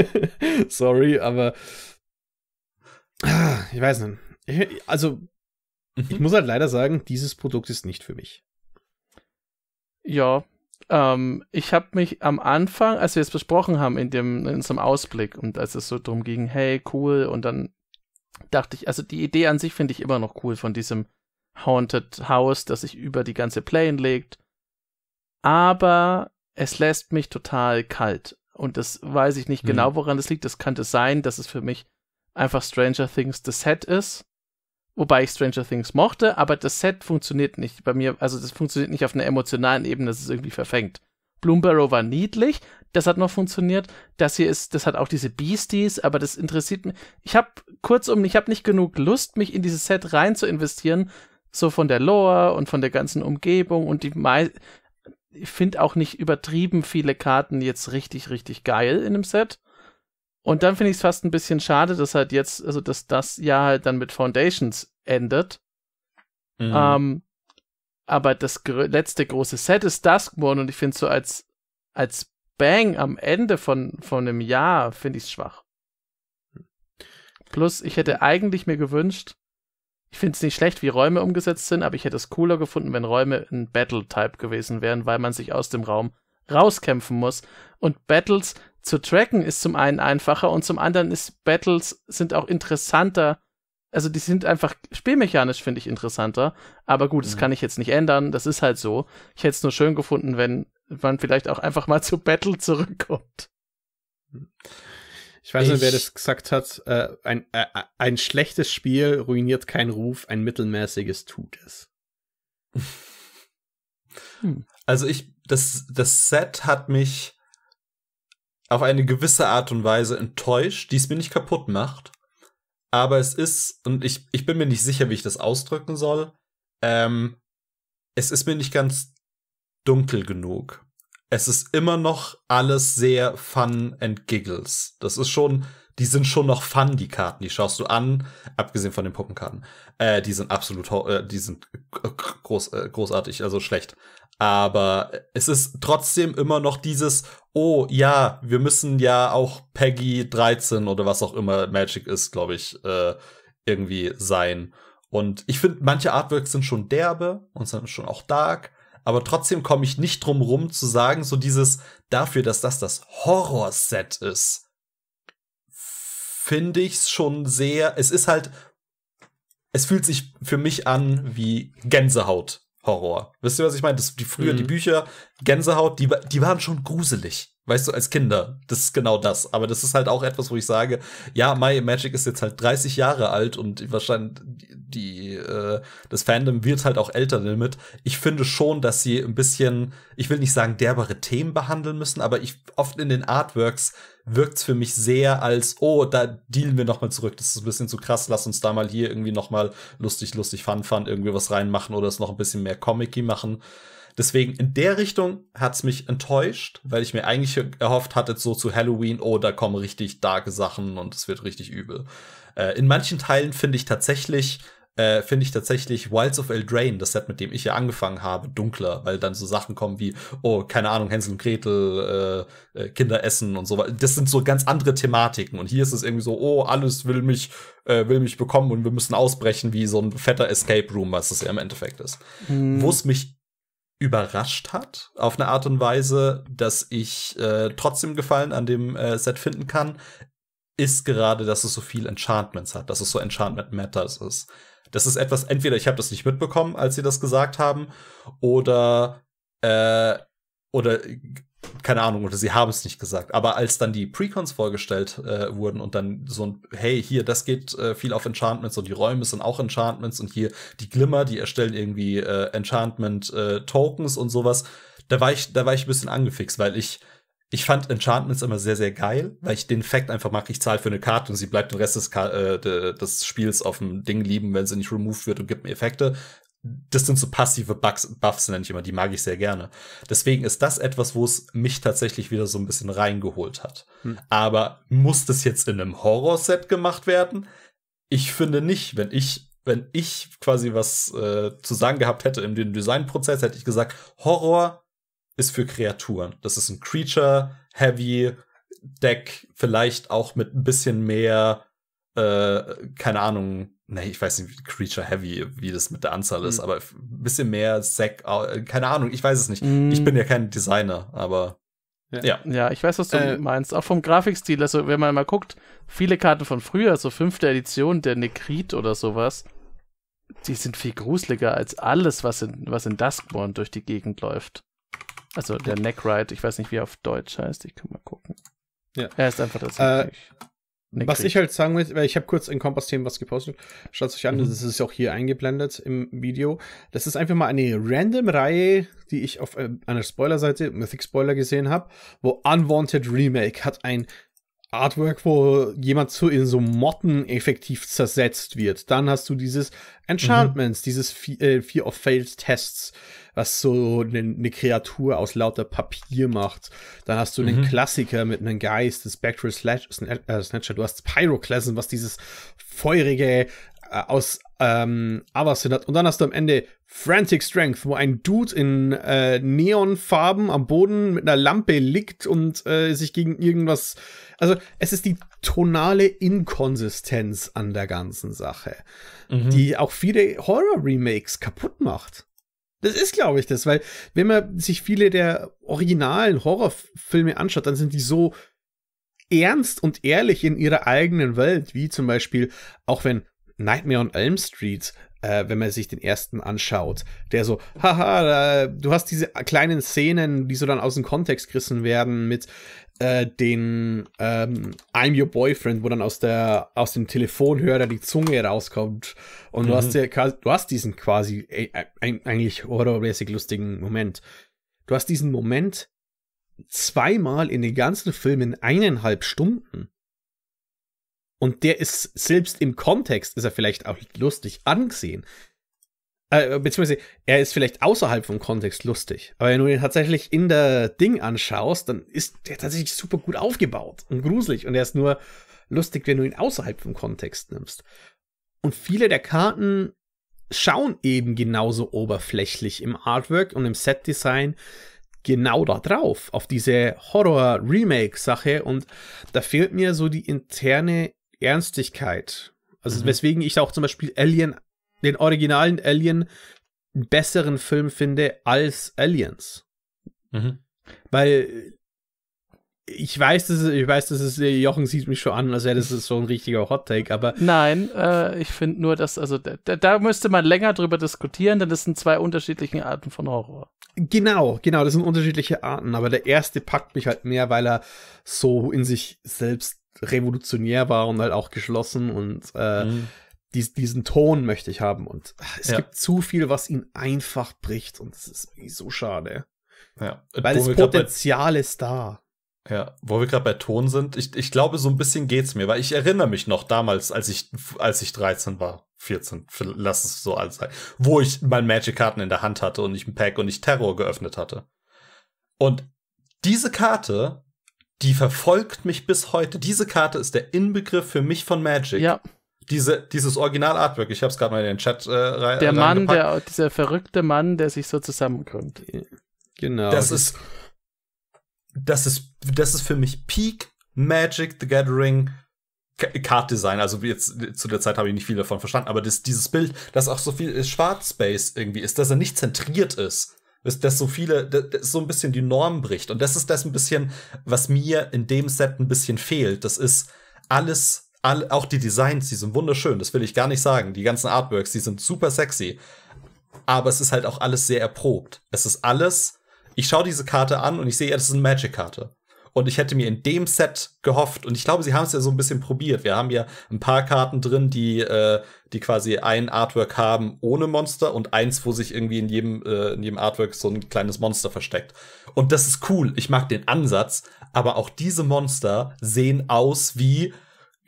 Sorry, aber ah, ich weiß nicht. Also Mhm. Ich muss halt leider sagen, dieses Produkt ist nicht für mich. Ja, ähm, ich habe mich am Anfang, als wir es besprochen haben in, dem, in unserem Ausblick und als es so drum ging, hey, cool, und dann dachte ich, also die Idee an sich finde ich immer noch cool von diesem Haunted House, das sich über die ganze Plane legt. Aber es lässt mich total kalt. Und das weiß ich nicht mhm. genau, woran das liegt. Das könnte sein, dass es für mich einfach Stranger Things das Set ist. Wobei ich Stranger Things mochte, aber das Set funktioniert nicht bei mir, also das funktioniert nicht auf einer emotionalen Ebene, dass es irgendwie verfängt. Bloombarrow war niedlich, das hat noch funktioniert. Das hier ist, das hat auch diese Beasties, aber das interessiert mich. Ich habe kurzum, ich habe nicht genug Lust, mich in dieses Set rein zu investieren, so von der Lore und von der ganzen Umgebung und die Me ich finde auch nicht übertrieben viele Karten jetzt richtig, richtig geil in einem Set. Und dann finde ich es fast ein bisschen schade, dass halt jetzt, also dass das Jahr halt dann mit Foundations endet. Mhm. Ähm, aber das gr letzte große Set ist Duskborn und ich finde so als, als Bang am Ende von, von einem Jahr finde ich es schwach. Plus, ich hätte eigentlich mir gewünscht, ich finde es nicht schlecht, wie Räume umgesetzt sind, aber ich hätte es cooler gefunden, wenn Räume ein Battle-Type gewesen wären, weil man sich aus dem Raum rauskämpfen muss. Und Battles zu tracken ist zum einen einfacher und zum anderen ist Battles sind auch interessanter. Also die sind einfach spielmechanisch, finde ich, interessanter. Aber gut, mhm. das kann ich jetzt nicht ändern. Das ist halt so. Ich hätte es nur schön gefunden, wenn man vielleicht auch einfach mal zu Battle zurückkommt. Ich weiß nicht, wer das gesagt hat. Äh, ein, äh, ein schlechtes Spiel ruiniert keinen Ruf, ein mittelmäßiges tut es. Hm. Also ich, das, das Set hat mich auf eine gewisse Art und Weise enttäuscht, die es mir nicht kaputt macht. Aber es ist, und ich, ich bin mir nicht sicher, wie ich das ausdrücken soll, ähm, es ist mir nicht ganz dunkel genug. Es ist immer noch alles sehr Fun and Giggles. Das ist schon, die sind schon noch fun, die Karten. Die schaust du an, abgesehen von den Puppenkarten. Äh, die sind absolut, äh, die sind groß, äh, großartig, also schlecht. Aber es ist trotzdem immer noch dieses, oh ja, wir müssen ja auch Peggy 13 oder was auch immer Magic ist, glaube ich, äh, irgendwie sein. Und ich finde, manche Artworks sind schon derbe und sind schon auch dark. Aber trotzdem komme ich nicht drum rum zu sagen, so dieses dafür, dass das das Horror-Set ist, finde ich es schon sehr. Es ist halt, es fühlt sich für mich an wie Gänsehaut Horror. Wisst ihr, was ich meine? Das, die früher, mhm. die Bücher, Gänsehaut, die, die waren schon gruselig. Weißt du, als Kinder. Das ist genau das. Aber das ist halt auch etwas, wo ich sage, ja, My Magic ist jetzt halt 30 Jahre alt und wahrscheinlich die, äh, das Fandom wird halt auch älter damit. Ich finde schon, dass sie ein bisschen, ich will nicht sagen derbere Themen behandeln müssen, aber ich oft in den Artworks wirkt's für mich sehr als, oh, da dealen wir nochmal zurück. Das ist ein bisschen zu krass. Lass uns da mal hier irgendwie nochmal lustig, lustig, fun, fun irgendwie was reinmachen oder es noch ein bisschen mehr Comic-y machen. Deswegen in der Richtung hat's mich enttäuscht, weil ich mir eigentlich erhofft hatte, so zu Halloween, oh, da kommen richtig darke Sachen und es wird richtig übel. Äh, in manchen Teilen finde ich tatsächlich, äh, finde ich tatsächlich Wilds of Eldraine, das Set, mit dem ich ja angefangen habe, dunkler, weil dann so Sachen kommen wie, oh, keine Ahnung, Hänsel und Gretel, äh, äh, Kinder essen und so weiter. Das sind so ganz andere Thematiken. Und hier ist es irgendwie so, oh, alles will mich, äh, will mich bekommen und wir müssen ausbrechen, wie so ein fetter Escape Room, was es ja im Endeffekt ist. Hm. Wo es mich überrascht hat, auf eine Art und Weise, dass ich äh, trotzdem Gefallen an dem äh, Set finden kann, ist gerade, dass es so viel Enchantments hat, dass es so Enchantment Matters ist. Das ist etwas, entweder ich habe das nicht mitbekommen, als sie das gesagt haben, oder äh, oder keine Ahnung, oder sie haben es nicht gesagt. Aber als dann die Precons vorgestellt äh, wurden und dann so ein, hey, hier, das geht äh, viel auf Enchantments und die Räume sind auch Enchantments und hier die Glimmer, die erstellen irgendwie äh, Enchantment-Tokens äh, und sowas, da war ich, da war ich ein bisschen angefixt, weil ich, ich fand Enchantments immer sehr, sehr geil, weil ich den Fact einfach mag, ich zahle für eine Karte und sie bleibt den Rest des, äh, des Spiels auf dem Ding lieben, wenn sie nicht removed wird und gibt mir Effekte das sind so passive Bugs, Buffs, nenne ich immer, die mag ich sehr gerne. Deswegen ist das etwas, wo es mich tatsächlich wieder so ein bisschen reingeholt hat. Hm. Aber muss das jetzt in einem Horror-Set gemacht werden? Ich finde nicht, wenn ich, wenn ich quasi was äh, zu sagen gehabt hätte im Designprozess, hätte ich gesagt, Horror ist für Kreaturen. Das ist ein Creature, Heavy, Deck, vielleicht auch mit ein bisschen mehr äh, keine Ahnung, ne, ich weiß nicht, Creature Heavy, wie das mit der Anzahl mhm. ist, hm. aber ein bisschen mehr Sack, äh, keine Ahnung, ich weiß es nicht. Mhm. Ich bin hm. ja kein Designer, aber ja. ja. Ja, ich weiß, was du äh, meinst. Auch vom Grafikstil, also wenn man mal guckt, viele Karten von früher, so fünfte Edition, der Nekrit oder sowas, die sind viel gruseliger als alles, was in, was in Duskborn durch die Gegend läuft. Also der Neckride, ich weiß nicht, wie er auf Deutsch heißt, ich kann mal gucken. Ja. Er ist einfach das. Äh, was kriegt. ich halt sagen will, weil ich habe kurz in Kompass Themen was gepostet. Schaut euch an, mhm. das ist auch hier eingeblendet im Video. Das ist einfach mal eine random Reihe, die ich auf äh, einer Spoiler-Seite, Mythic Spoiler gesehen habe, wo Unwanted Remake hat ein Artwork, wo jemand so in so Motten effektiv zersetzt wird. Dann hast du dieses mhm. Enchantments, mhm. dieses äh, Fear of Failed Tests was so eine, eine Kreatur aus lauter Papier macht. Dann hast du mhm. den Klassiker mit einem Geist, das Spectral Slash, äh, Snatcher. Du hast Pyroclasm, was dieses feurige, äh, aus ähm, Avacyn hat. Und dann hast du am Ende Frantic Strength, wo ein Dude in äh, Neonfarben am Boden mit einer Lampe liegt und äh, sich gegen irgendwas. Also es ist die tonale Inkonsistenz an der ganzen Sache, mhm. die auch viele Horror-Remakes kaputt macht. Das ist, glaube ich, das, weil wenn man sich viele der originalen Horrorfilme anschaut, dann sind die so ernst und ehrlich in ihrer eigenen Welt, wie zum Beispiel, auch wenn Nightmare on Elm Street, äh, wenn man sich den ersten anschaut, der so, haha, äh, du hast diese kleinen Szenen, die so dann aus dem Kontext gerissen werden mit, äh, den ähm, I'm Your Boyfriend, wo dann aus der aus dem Telefonhörer die Zunge rauskommt und mhm. du hast mhm. ja, du hast diesen quasi äh, äh, eigentlich horrormäßig lustigen Moment. Du hast diesen Moment zweimal in den ganzen Film in eineinhalb Stunden. Und der ist selbst im Kontext ist er vielleicht auch lustig angesehen. Äh, beziehungsweise, er ist vielleicht außerhalb vom Kontext lustig. Aber wenn du ihn tatsächlich in der Ding anschaust, dann ist der tatsächlich super gut aufgebaut und gruselig. Und er ist nur lustig, wenn du ihn außerhalb vom Kontext nimmst. Und viele der Karten schauen eben genauso oberflächlich im Artwork und im Setdesign genau da drauf, auf diese Horror-Remake-Sache. Und da fehlt mir so die interne Ernstigkeit. Also mhm. weswegen ich auch zum Beispiel Alien den originalen Alien einen besseren Film finde als Aliens. Mhm. Weil äh, ich weiß, dass es, ich weiß, dass es äh, Jochen sieht mich schon an, als wäre das ist so ein richtiger Hot Take, aber nein, äh, ich finde nur, dass also da, da, müsste man länger drüber diskutieren, denn das sind zwei unterschiedliche Arten von Horror. Genau, genau, das sind unterschiedliche Arten, aber der erste packt mich halt mehr, weil er so in sich selbst revolutionär war und halt auch geschlossen und äh, mhm dies, diesen Ton möchte ich haben. Und es ja. gibt zu viel, was ihn einfach bricht. Und es ist so schade. Ja. Weil das Potenzial bei, ist da. Ja, wo wir gerade bei Ton sind, ich, ich glaube, so ein bisschen geht's mir, weil ich erinnere mich noch damals, als ich, als ich 13 war, 14, lass es so alt sein, wo ich mein Magic-Karten in der Hand hatte und ich ein Pack und ich Terror geöffnet hatte. Und diese Karte, die verfolgt mich bis heute. Diese Karte ist der Inbegriff für mich von Magic. Ja diese, dieses Original-Artwork, ich habe es gerade mal in den Chat äh, Der Mann, der, dieser verrückte Mann, der sich so zusammenkrümmt. Genau. Das ist, das ist, das ist für mich Peak Magic the Gathering Card Design. Also jetzt zu der Zeit habe ich nicht viel davon verstanden, aber das, dieses Bild, das auch so viel äh, Schwarzspace irgendwie ist, dass er nicht zentriert ist dass, dass so viele, dass so ein bisschen die Norm bricht. Und das ist das ein bisschen, was mir in dem Set ein bisschen fehlt. Das ist alles all, auch die Designs, die sind wunderschön, das will ich gar nicht sagen. Die ganzen Artworks, die sind super sexy. Aber es ist halt auch alles sehr erprobt. Es ist alles, ich schaue diese Karte an und ich sehe, ja, das ist eine Magic-Karte. Und ich hätte mir in dem Set gehofft, und ich glaube, sie haben es ja so ein bisschen probiert. Wir haben ja ein paar Karten drin, die, äh, die quasi ein Artwork haben ohne Monster und eins, wo sich irgendwie in jedem, äh, in jedem Artwork so ein kleines Monster versteckt. Und das ist cool. Ich mag den Ansatz, aber auch diese Monster sehen aus wie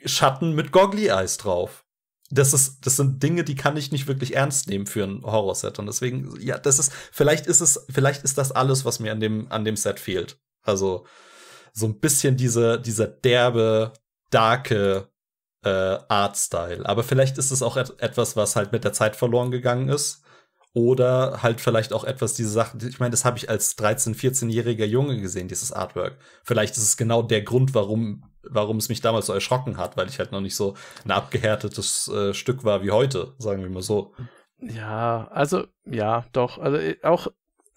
Schatten mit Goggly-Eyes drauf. Das ist, das sind Dinge, die kann ich nicht wirklich ernst nehmen für ein Horror-Set. Und deswegen, ja, das ist, vielleicht ist es, vielleicht ist das alles, was mir an dem, an dem Set fehlt. Also, so ein bisschen diese, dieser derbe, darke äh, Art-Style. Aber vielleicht ist es auch et etwas, was halt mit der Zeit verloren gegangen ist. Oder halt vielleicht auch etwas, diese Sachen, ich meine, das habe ich als 13-, 14-jähriger Junge gesehen, dieses Artwork. Vielleicht ist es genau der Grund, warum warum es mich damals so erschrocken hat, weil ich halt noch nicht so ein abgehärtetes äh, Stück war wie heute, sagen wir mal so. Ja, also ja, doch. Also äh, auch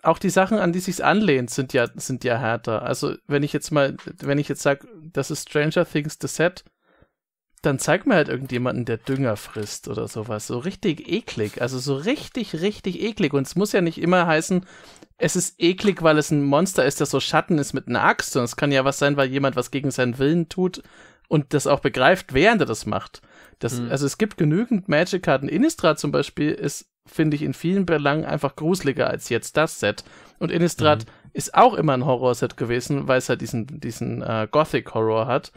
auch die Sachen, an die sich's anlehnt, sind ja sind ja härter. Also wenn ich jetzt mal, wenn ich jetzt sage, das ist Stranger Things the Set, dann zeig mir halt irgendjemanden, der Dünger frisst oder sowas. So richtig eklig. Also so richtig, richtig eklig. Und es muss ja nicht immer heißen, es ist eklig, weil es ein Monster ist, das so Schatten ist mit einer Axt. Und es kann ja was sein, weil jemand was gegen seinen Willen tut und das auch begreift, während er das macht. Das, mhm. Also es gibt genügend Magic-Karten. Innistrad zum Beispiel ist, finde ich, in vielen Belangen einfach gruseliger als jetzt das Set. Und Innistrad mhm. ist auch immer ein Horror-Set gewesen, weil es halt diesen, diesen äh, Gothic-Horror hat.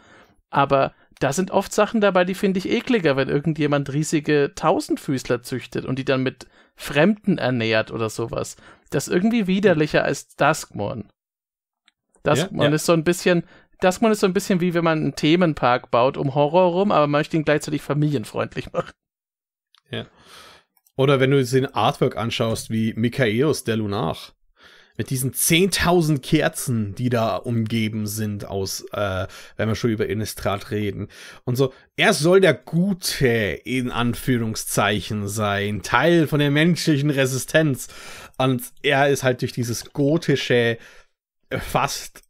Aber da sind oft Sachen dabei, die finde ich ekliger, wenn irgendjemand riesige Tausendfüßler züchtet und die dann mit Fremden ernährt oder sowas. Das ist irgendwie widerlicher als Duskmon. Duskmon ja, ja. ist so ein bisschen, Duskmon ist so ein bisschen wie wenn man einen Themenpark baut um Horror rum, aber man möchte ihn gleichzeitig familienfreundlich machen. Ja. Oder wenn du jetzt den Artwork anschaust, wie Michaeus der Lunach mit diesen 10.000 Kerzen, die da umgeben sind aus, äh, wenn wir schon über Innistrad reden. Und so, er soll der Gute, in Anführungszeichen, sein, Teil von der menschlichen Resistenz. Und er ist halt durch dieses gotische, äh, fast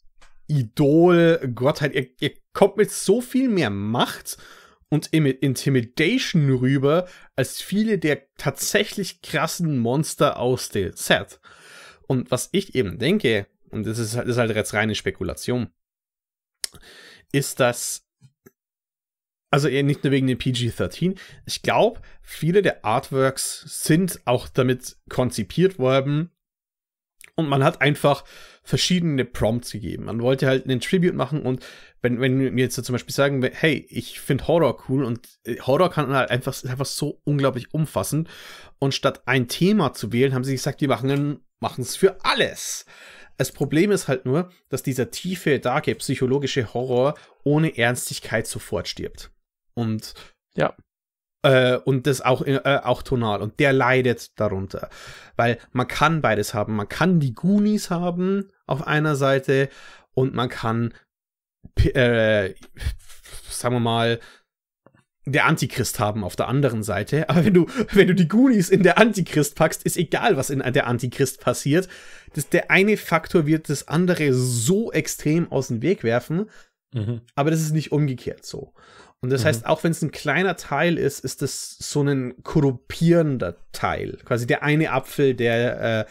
Idol, Gottheit, halt, er, er kommt mit so viel mehr Macht und Intimidation rüber, als viele der tatsächlich krassen Monster aus der Set. Und was ich eben denke, und das ist, ist halt jetzt reine Spekulation, ist, dass also eher nicht nur wegen dem PG-13. Ich glaube, viele der Artworks sind auch damit konzipiert worden. Und man hat einfach verschiedene Prompts gegeben. Man wollte halt einen Tribute machen und wenn, wenn wir jetzt zum Beispiel sagen, hey, ich finde Horror cool und äh, Horror kann halt einfach, einfach so unglaublich umfassen. Und statt ein Thema zu wählen, haben sie gesagt, die machen einen machen es für alles. Das Problem ist halt nur, dass dieser tiefe, darke, psychologische Horror ohne Ernstigkeit sofort stirbt. Und ja. Äh, und das auch, äh, auch tonal. Und der leidet darunter. Weil man kann beides haben. Man kann die Goonies haben auf einer Seite und man kann, äh, sagen wir mal, der Antichrist haben auf der anderen Seite. Aber wenn du, wenn du die Goonies in der Antichrist packst, ist egal, was in der Antichrist passiert. Das, der eine Faktor wird das andere so extrem aus dem Weg werfen. Mhm. Aber das ist nicht umgekehrt so. Und das mhm. heißt, auch wenn es ein kleiner Teil ist, ist das so ein korrupierender Teil. Quasi der eine Apfel, der äh,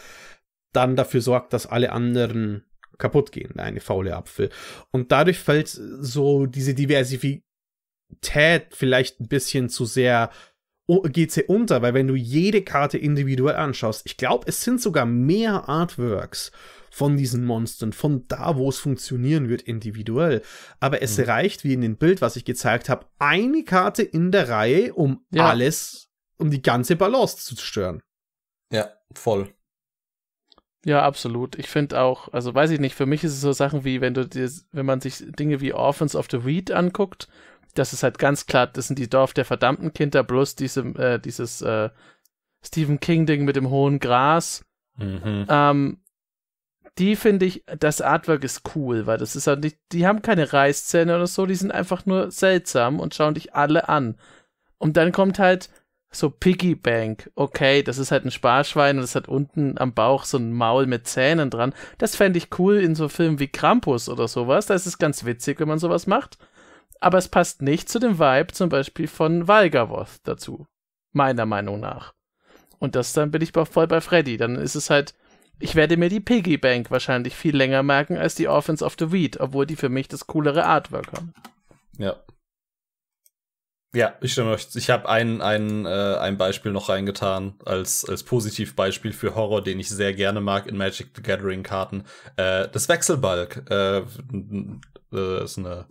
dann dafür sorgt, dass alle anderen kaputt gehen, der eine faule Apfel. Und dadurch fällt so diese Diversifi Ted vielleicht ein bisschen zu sehr geht sie unter, weil wenn du jede Karte individuell anschaust, ich glaube, es sind sogar mehr Artworks von diesen Monstern, von da, wo es funktionieren wird, individuell. Aber es mhm. reicht, wie in dem Bild, was ich gezeigt habe, eine Karte in der Reihe, um ja. alles, um die ganze Balance zu stören. Ja, voll. Ja, absolut. Ich finde auch, also weiß ich nicht, für mich ist es so Sachen wie, wenn du dir, wenn man sich Dinge wie Orphans of the Weed anguckt das ist halt ganz klar, das sind die Dorf der verdammten Kinder, bloß diese, äh, dieses äh, Stephen King-Ding mit dem hohen Gras. Mhm. Ähm, die finde ich, das Artwork ist cool, weil das ist halt nicht, die haben keine Reißzähne oder so, die sind einfach nur seltsam und schauen dich alle an. Und dann kommt halt so Piggy Bank. Okay, das ist halt ein Sparschwein und es hat unten am Bauch so ein Maul mit Zähnen dran. Das fände ich cool in so Filmen wie Krampus oder sowas. Da ist es ganz witzig, wenn man sowas macht aber es passt nicht zu dem Vibe zum Beispiel von Valgavoth dazu. Meiner Meinung nach. Und das dann bin ich voll bei Freddy. Dann ist es halt, ich werde mir die Piggy Bank wahrscheinlich viel länger merken als die Orphans of the Weed, obwohl die für mich das coolere Artwork haben. Ja. Ja, ich stimme euch. Ich habe ein, ein, äh, ein Beispiel noch reingetan als, als Positivbeispiel für Horror, den ich sehr gerne mag in Magic the Gathering Karten. Äh, das Wechselbalg. Äh, äh, ist eine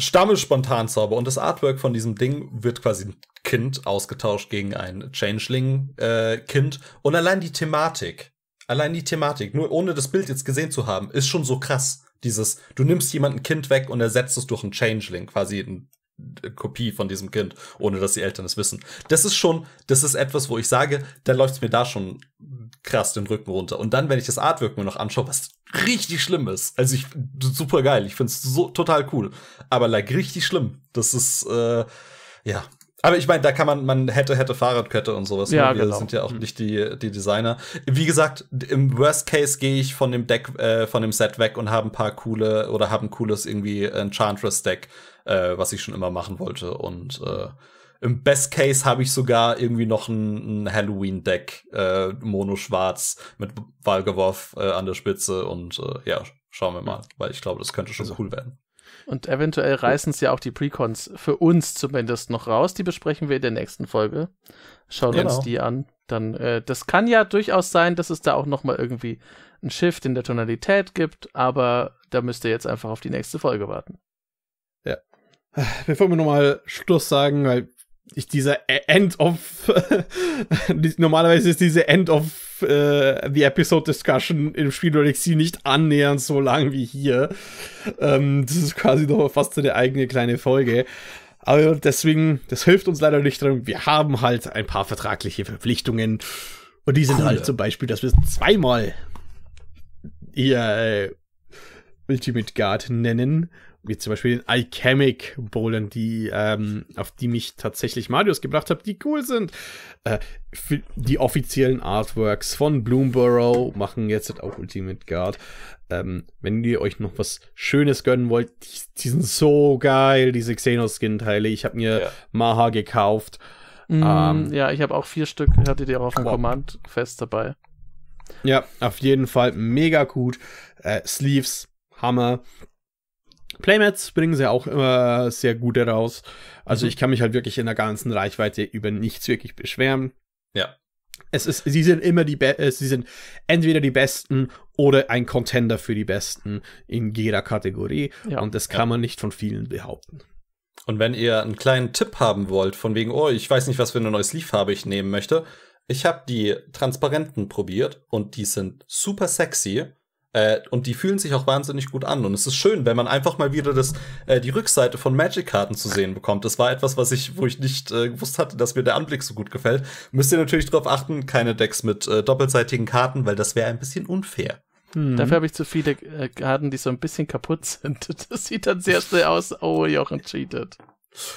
stamme Spontanzauber und das Artwork von diesem Ding wird quasi ein Kind ausgetauscht gegen ein Changeling-Kind. Äh, und allein die Thematik, allein die Thematik, nur ohne das Bild jetzt gesehen zu haben, ist schon so krass. Dieses, du nimmst jemanden Kind weg und ersetzt es durch ein Changeling, quasi ein Kopie von diesem Kind, ohne dass die Eltern es wissen. Das ist schon, das ist etwas, wo ich sage, da läuft es mir da schon krass den Rücken runter. Und dann, wenn ich das Artwork mir noch anschaue, was richtig schlimm ist. Also ich super geil, ich finde es so total cool, aber like richtig schlimm. Das ist äh, ja, aber ich meine, da kann man, man hätte, hätte Fahrradkette und sowas. Ne? Ja, Wir genau. sind ja auch hm. nicht die, die Designer. Wie gesagt, im Worst Case gehe ich von dem Deck, äh, von dem Set weg und habe ein paar coole oder habe ein cooles irgendwie Enchantress Deck, äh, was ich schon immer machen wollte. Und äh, im Best Case habe ich sogar irgendwie noch ein, ein Halloween-Deck, äh, Mono-Schwarz mit Walgeworf äh, an der Spitze und äh, ja, schauen wir mal, weil ich glaube, das könnte schon also. cool werden. Und eventuell reißen es ja auch die Precons für uns zumindest noch raus. Die besprechen wir in der nächsten Folge. Schauen genau. uns die an. Dann, äh, das kann ja durchaus sein, dass es da auch nochmal irgendwie ein Shift in der Tonalität gibt, aber da müsst ihr jetzt einfach auf die nächste Folge warten bevor wir nochmal Schluss sagen, weil ich dieser e- End of normalerweise ist diese End of äh, the Episode Discussion im Spiel Galaxy nicht annähernd so lang wie hier. Ähm, das ist quasi doch fast eine eigene kleine Folge. Aber deswegen, das hilft uns leider nicht drin. Wir haben halt ein paar vertragliche Verpflichtungen. Und die sind cool. halt zum Beispiel, dass wir zweimal ihr äh, Ultimate Guard nennen wie zum Beispiel den Alchemic Bowlen, die, ähm, auf die mich tatsächlich Marius gebracht hat, die cool sind. Äh, die offiziellen Artworks von Bloomborough machen jetzt auch Ultimate Guard. Ähm, wenn ihr euch noch was Schönes gönnen wollt, die, die sind so geil, diese Xenos-Skin-Teile. Ich habe mir ja. Maha gekauft. Mm, ähm, ja, ich habe auch vier Stück, hatte die auch auf dem genau. wow. Command fest dabei. Ja, auf jeden Fall mega gut. Äh, Sleeves, Hammer. Playmats bringen sie auch immer sehr gut heraus. Also mhm. ich kann mich halt wirklich in der ganzen Reichweite über nichts wirklich beschweren. Ja. Es ist, sie sind immer die Be äh, sie sind entweder die Besten oder ein Contender für die Besten in jeder Kategorie. Ja. Und das kann ja. man nicht von vielen behaupten. Und wenn ihr einen kleinen Tipp haben wollt, von wegen, oh, ich weiß nicht, was für eine neue Sleeve-Farbe ich nehmen möchte, ich habe die transparenten probiert und die sind super sexy. Äh, und die fühlen sich auch wahnsinnig gut an. Und es ist schön, wenn man einfach mal wieder das, äh, die Rückseite von Magic-Karten zu sehen bekommt. Das war etwas, was ich, wo ich nicht äh, gewusst hatte, dass mir der Anblick so gut gefällt. Müsst ihr natürlich darauf achten, keine Decks mit äh, doppelseitigen Karten, weil das wäre ein bisschen unfair. Hm. Dafür habe ich zu viele äh, Karten, die so ein bisschen kaputt sind. Das sieht dann sehr schnell aus. Oh, Jochen cheatet.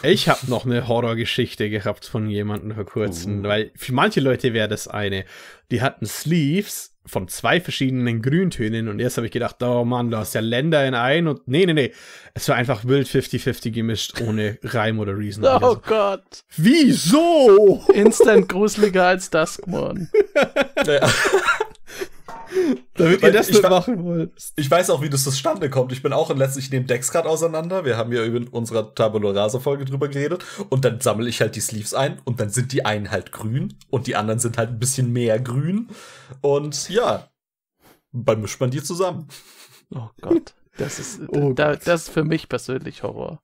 Ich habe noch eine Horrorgeschichte gehabt von jemandem vor kurzem, uh. weil für manche Leute wäre das eine. Die hatten Sleeves von zwei verschiedenen Grüntönen und erst habe ich gedacht, oh Mann, du hast ja Länder in ein und nee, nee, nee. Es war einfach wild 50-50 gemischt, ohne Reim oder Reason. Oh also. Gott. Wieso? Instant gruseliger als Duskmorn. naja. Damit ihr das nicht machen wollt. Ich weiß auch, wie das zustande kommt. Ich bin auch in letztlich, ich nehme Decks gerade auseinander. Wir haben ja in unserer Tabula Rasa-Folge drüber geredet. Und dann sammle ich halt die Sleeves ein. Und dann sind die einen halt grün. Und die anderen sind halt ein bisschen mehr grün. Und ja, dann mischt man die zusammen. Oh Gott. Das ist, oh da, Gott. das ist für mich persönlich Horror.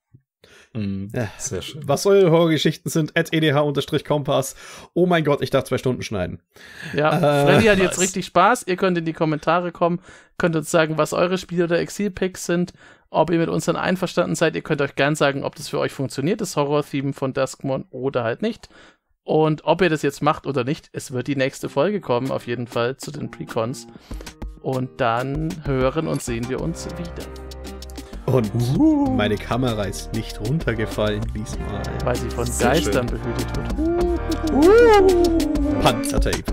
Mhm, sehr schön. Was eure Horrorgeschichten sind, at edh-kompass. Oh mein Gott, ich darf zwei Stunden schneiden. Ja, äh, Freddy hat was. jetzt richtig Spaß. Ihr könnt in die Kommentare kommen, könnt uns sagen, was eure Spiele oder Exil-Picks sind, ob ihr mit uns dann einverstanden seid. Ihr könnt euch gern sagen, ob das für euch funktioniert, das Horror-Theme von Duskmon oder halt nicht. Und ob ihr das jetzt macht oder nicht, es wird die nächste Folge kommen, auf jeden Fall zu den Precons. Und dann hören und sehen wir uns wieder. Und uh. meine Kamera ist nicht runtergefallen diesmal. Weil sie von Geistern schön. behütet wird. Uh. Panzertape.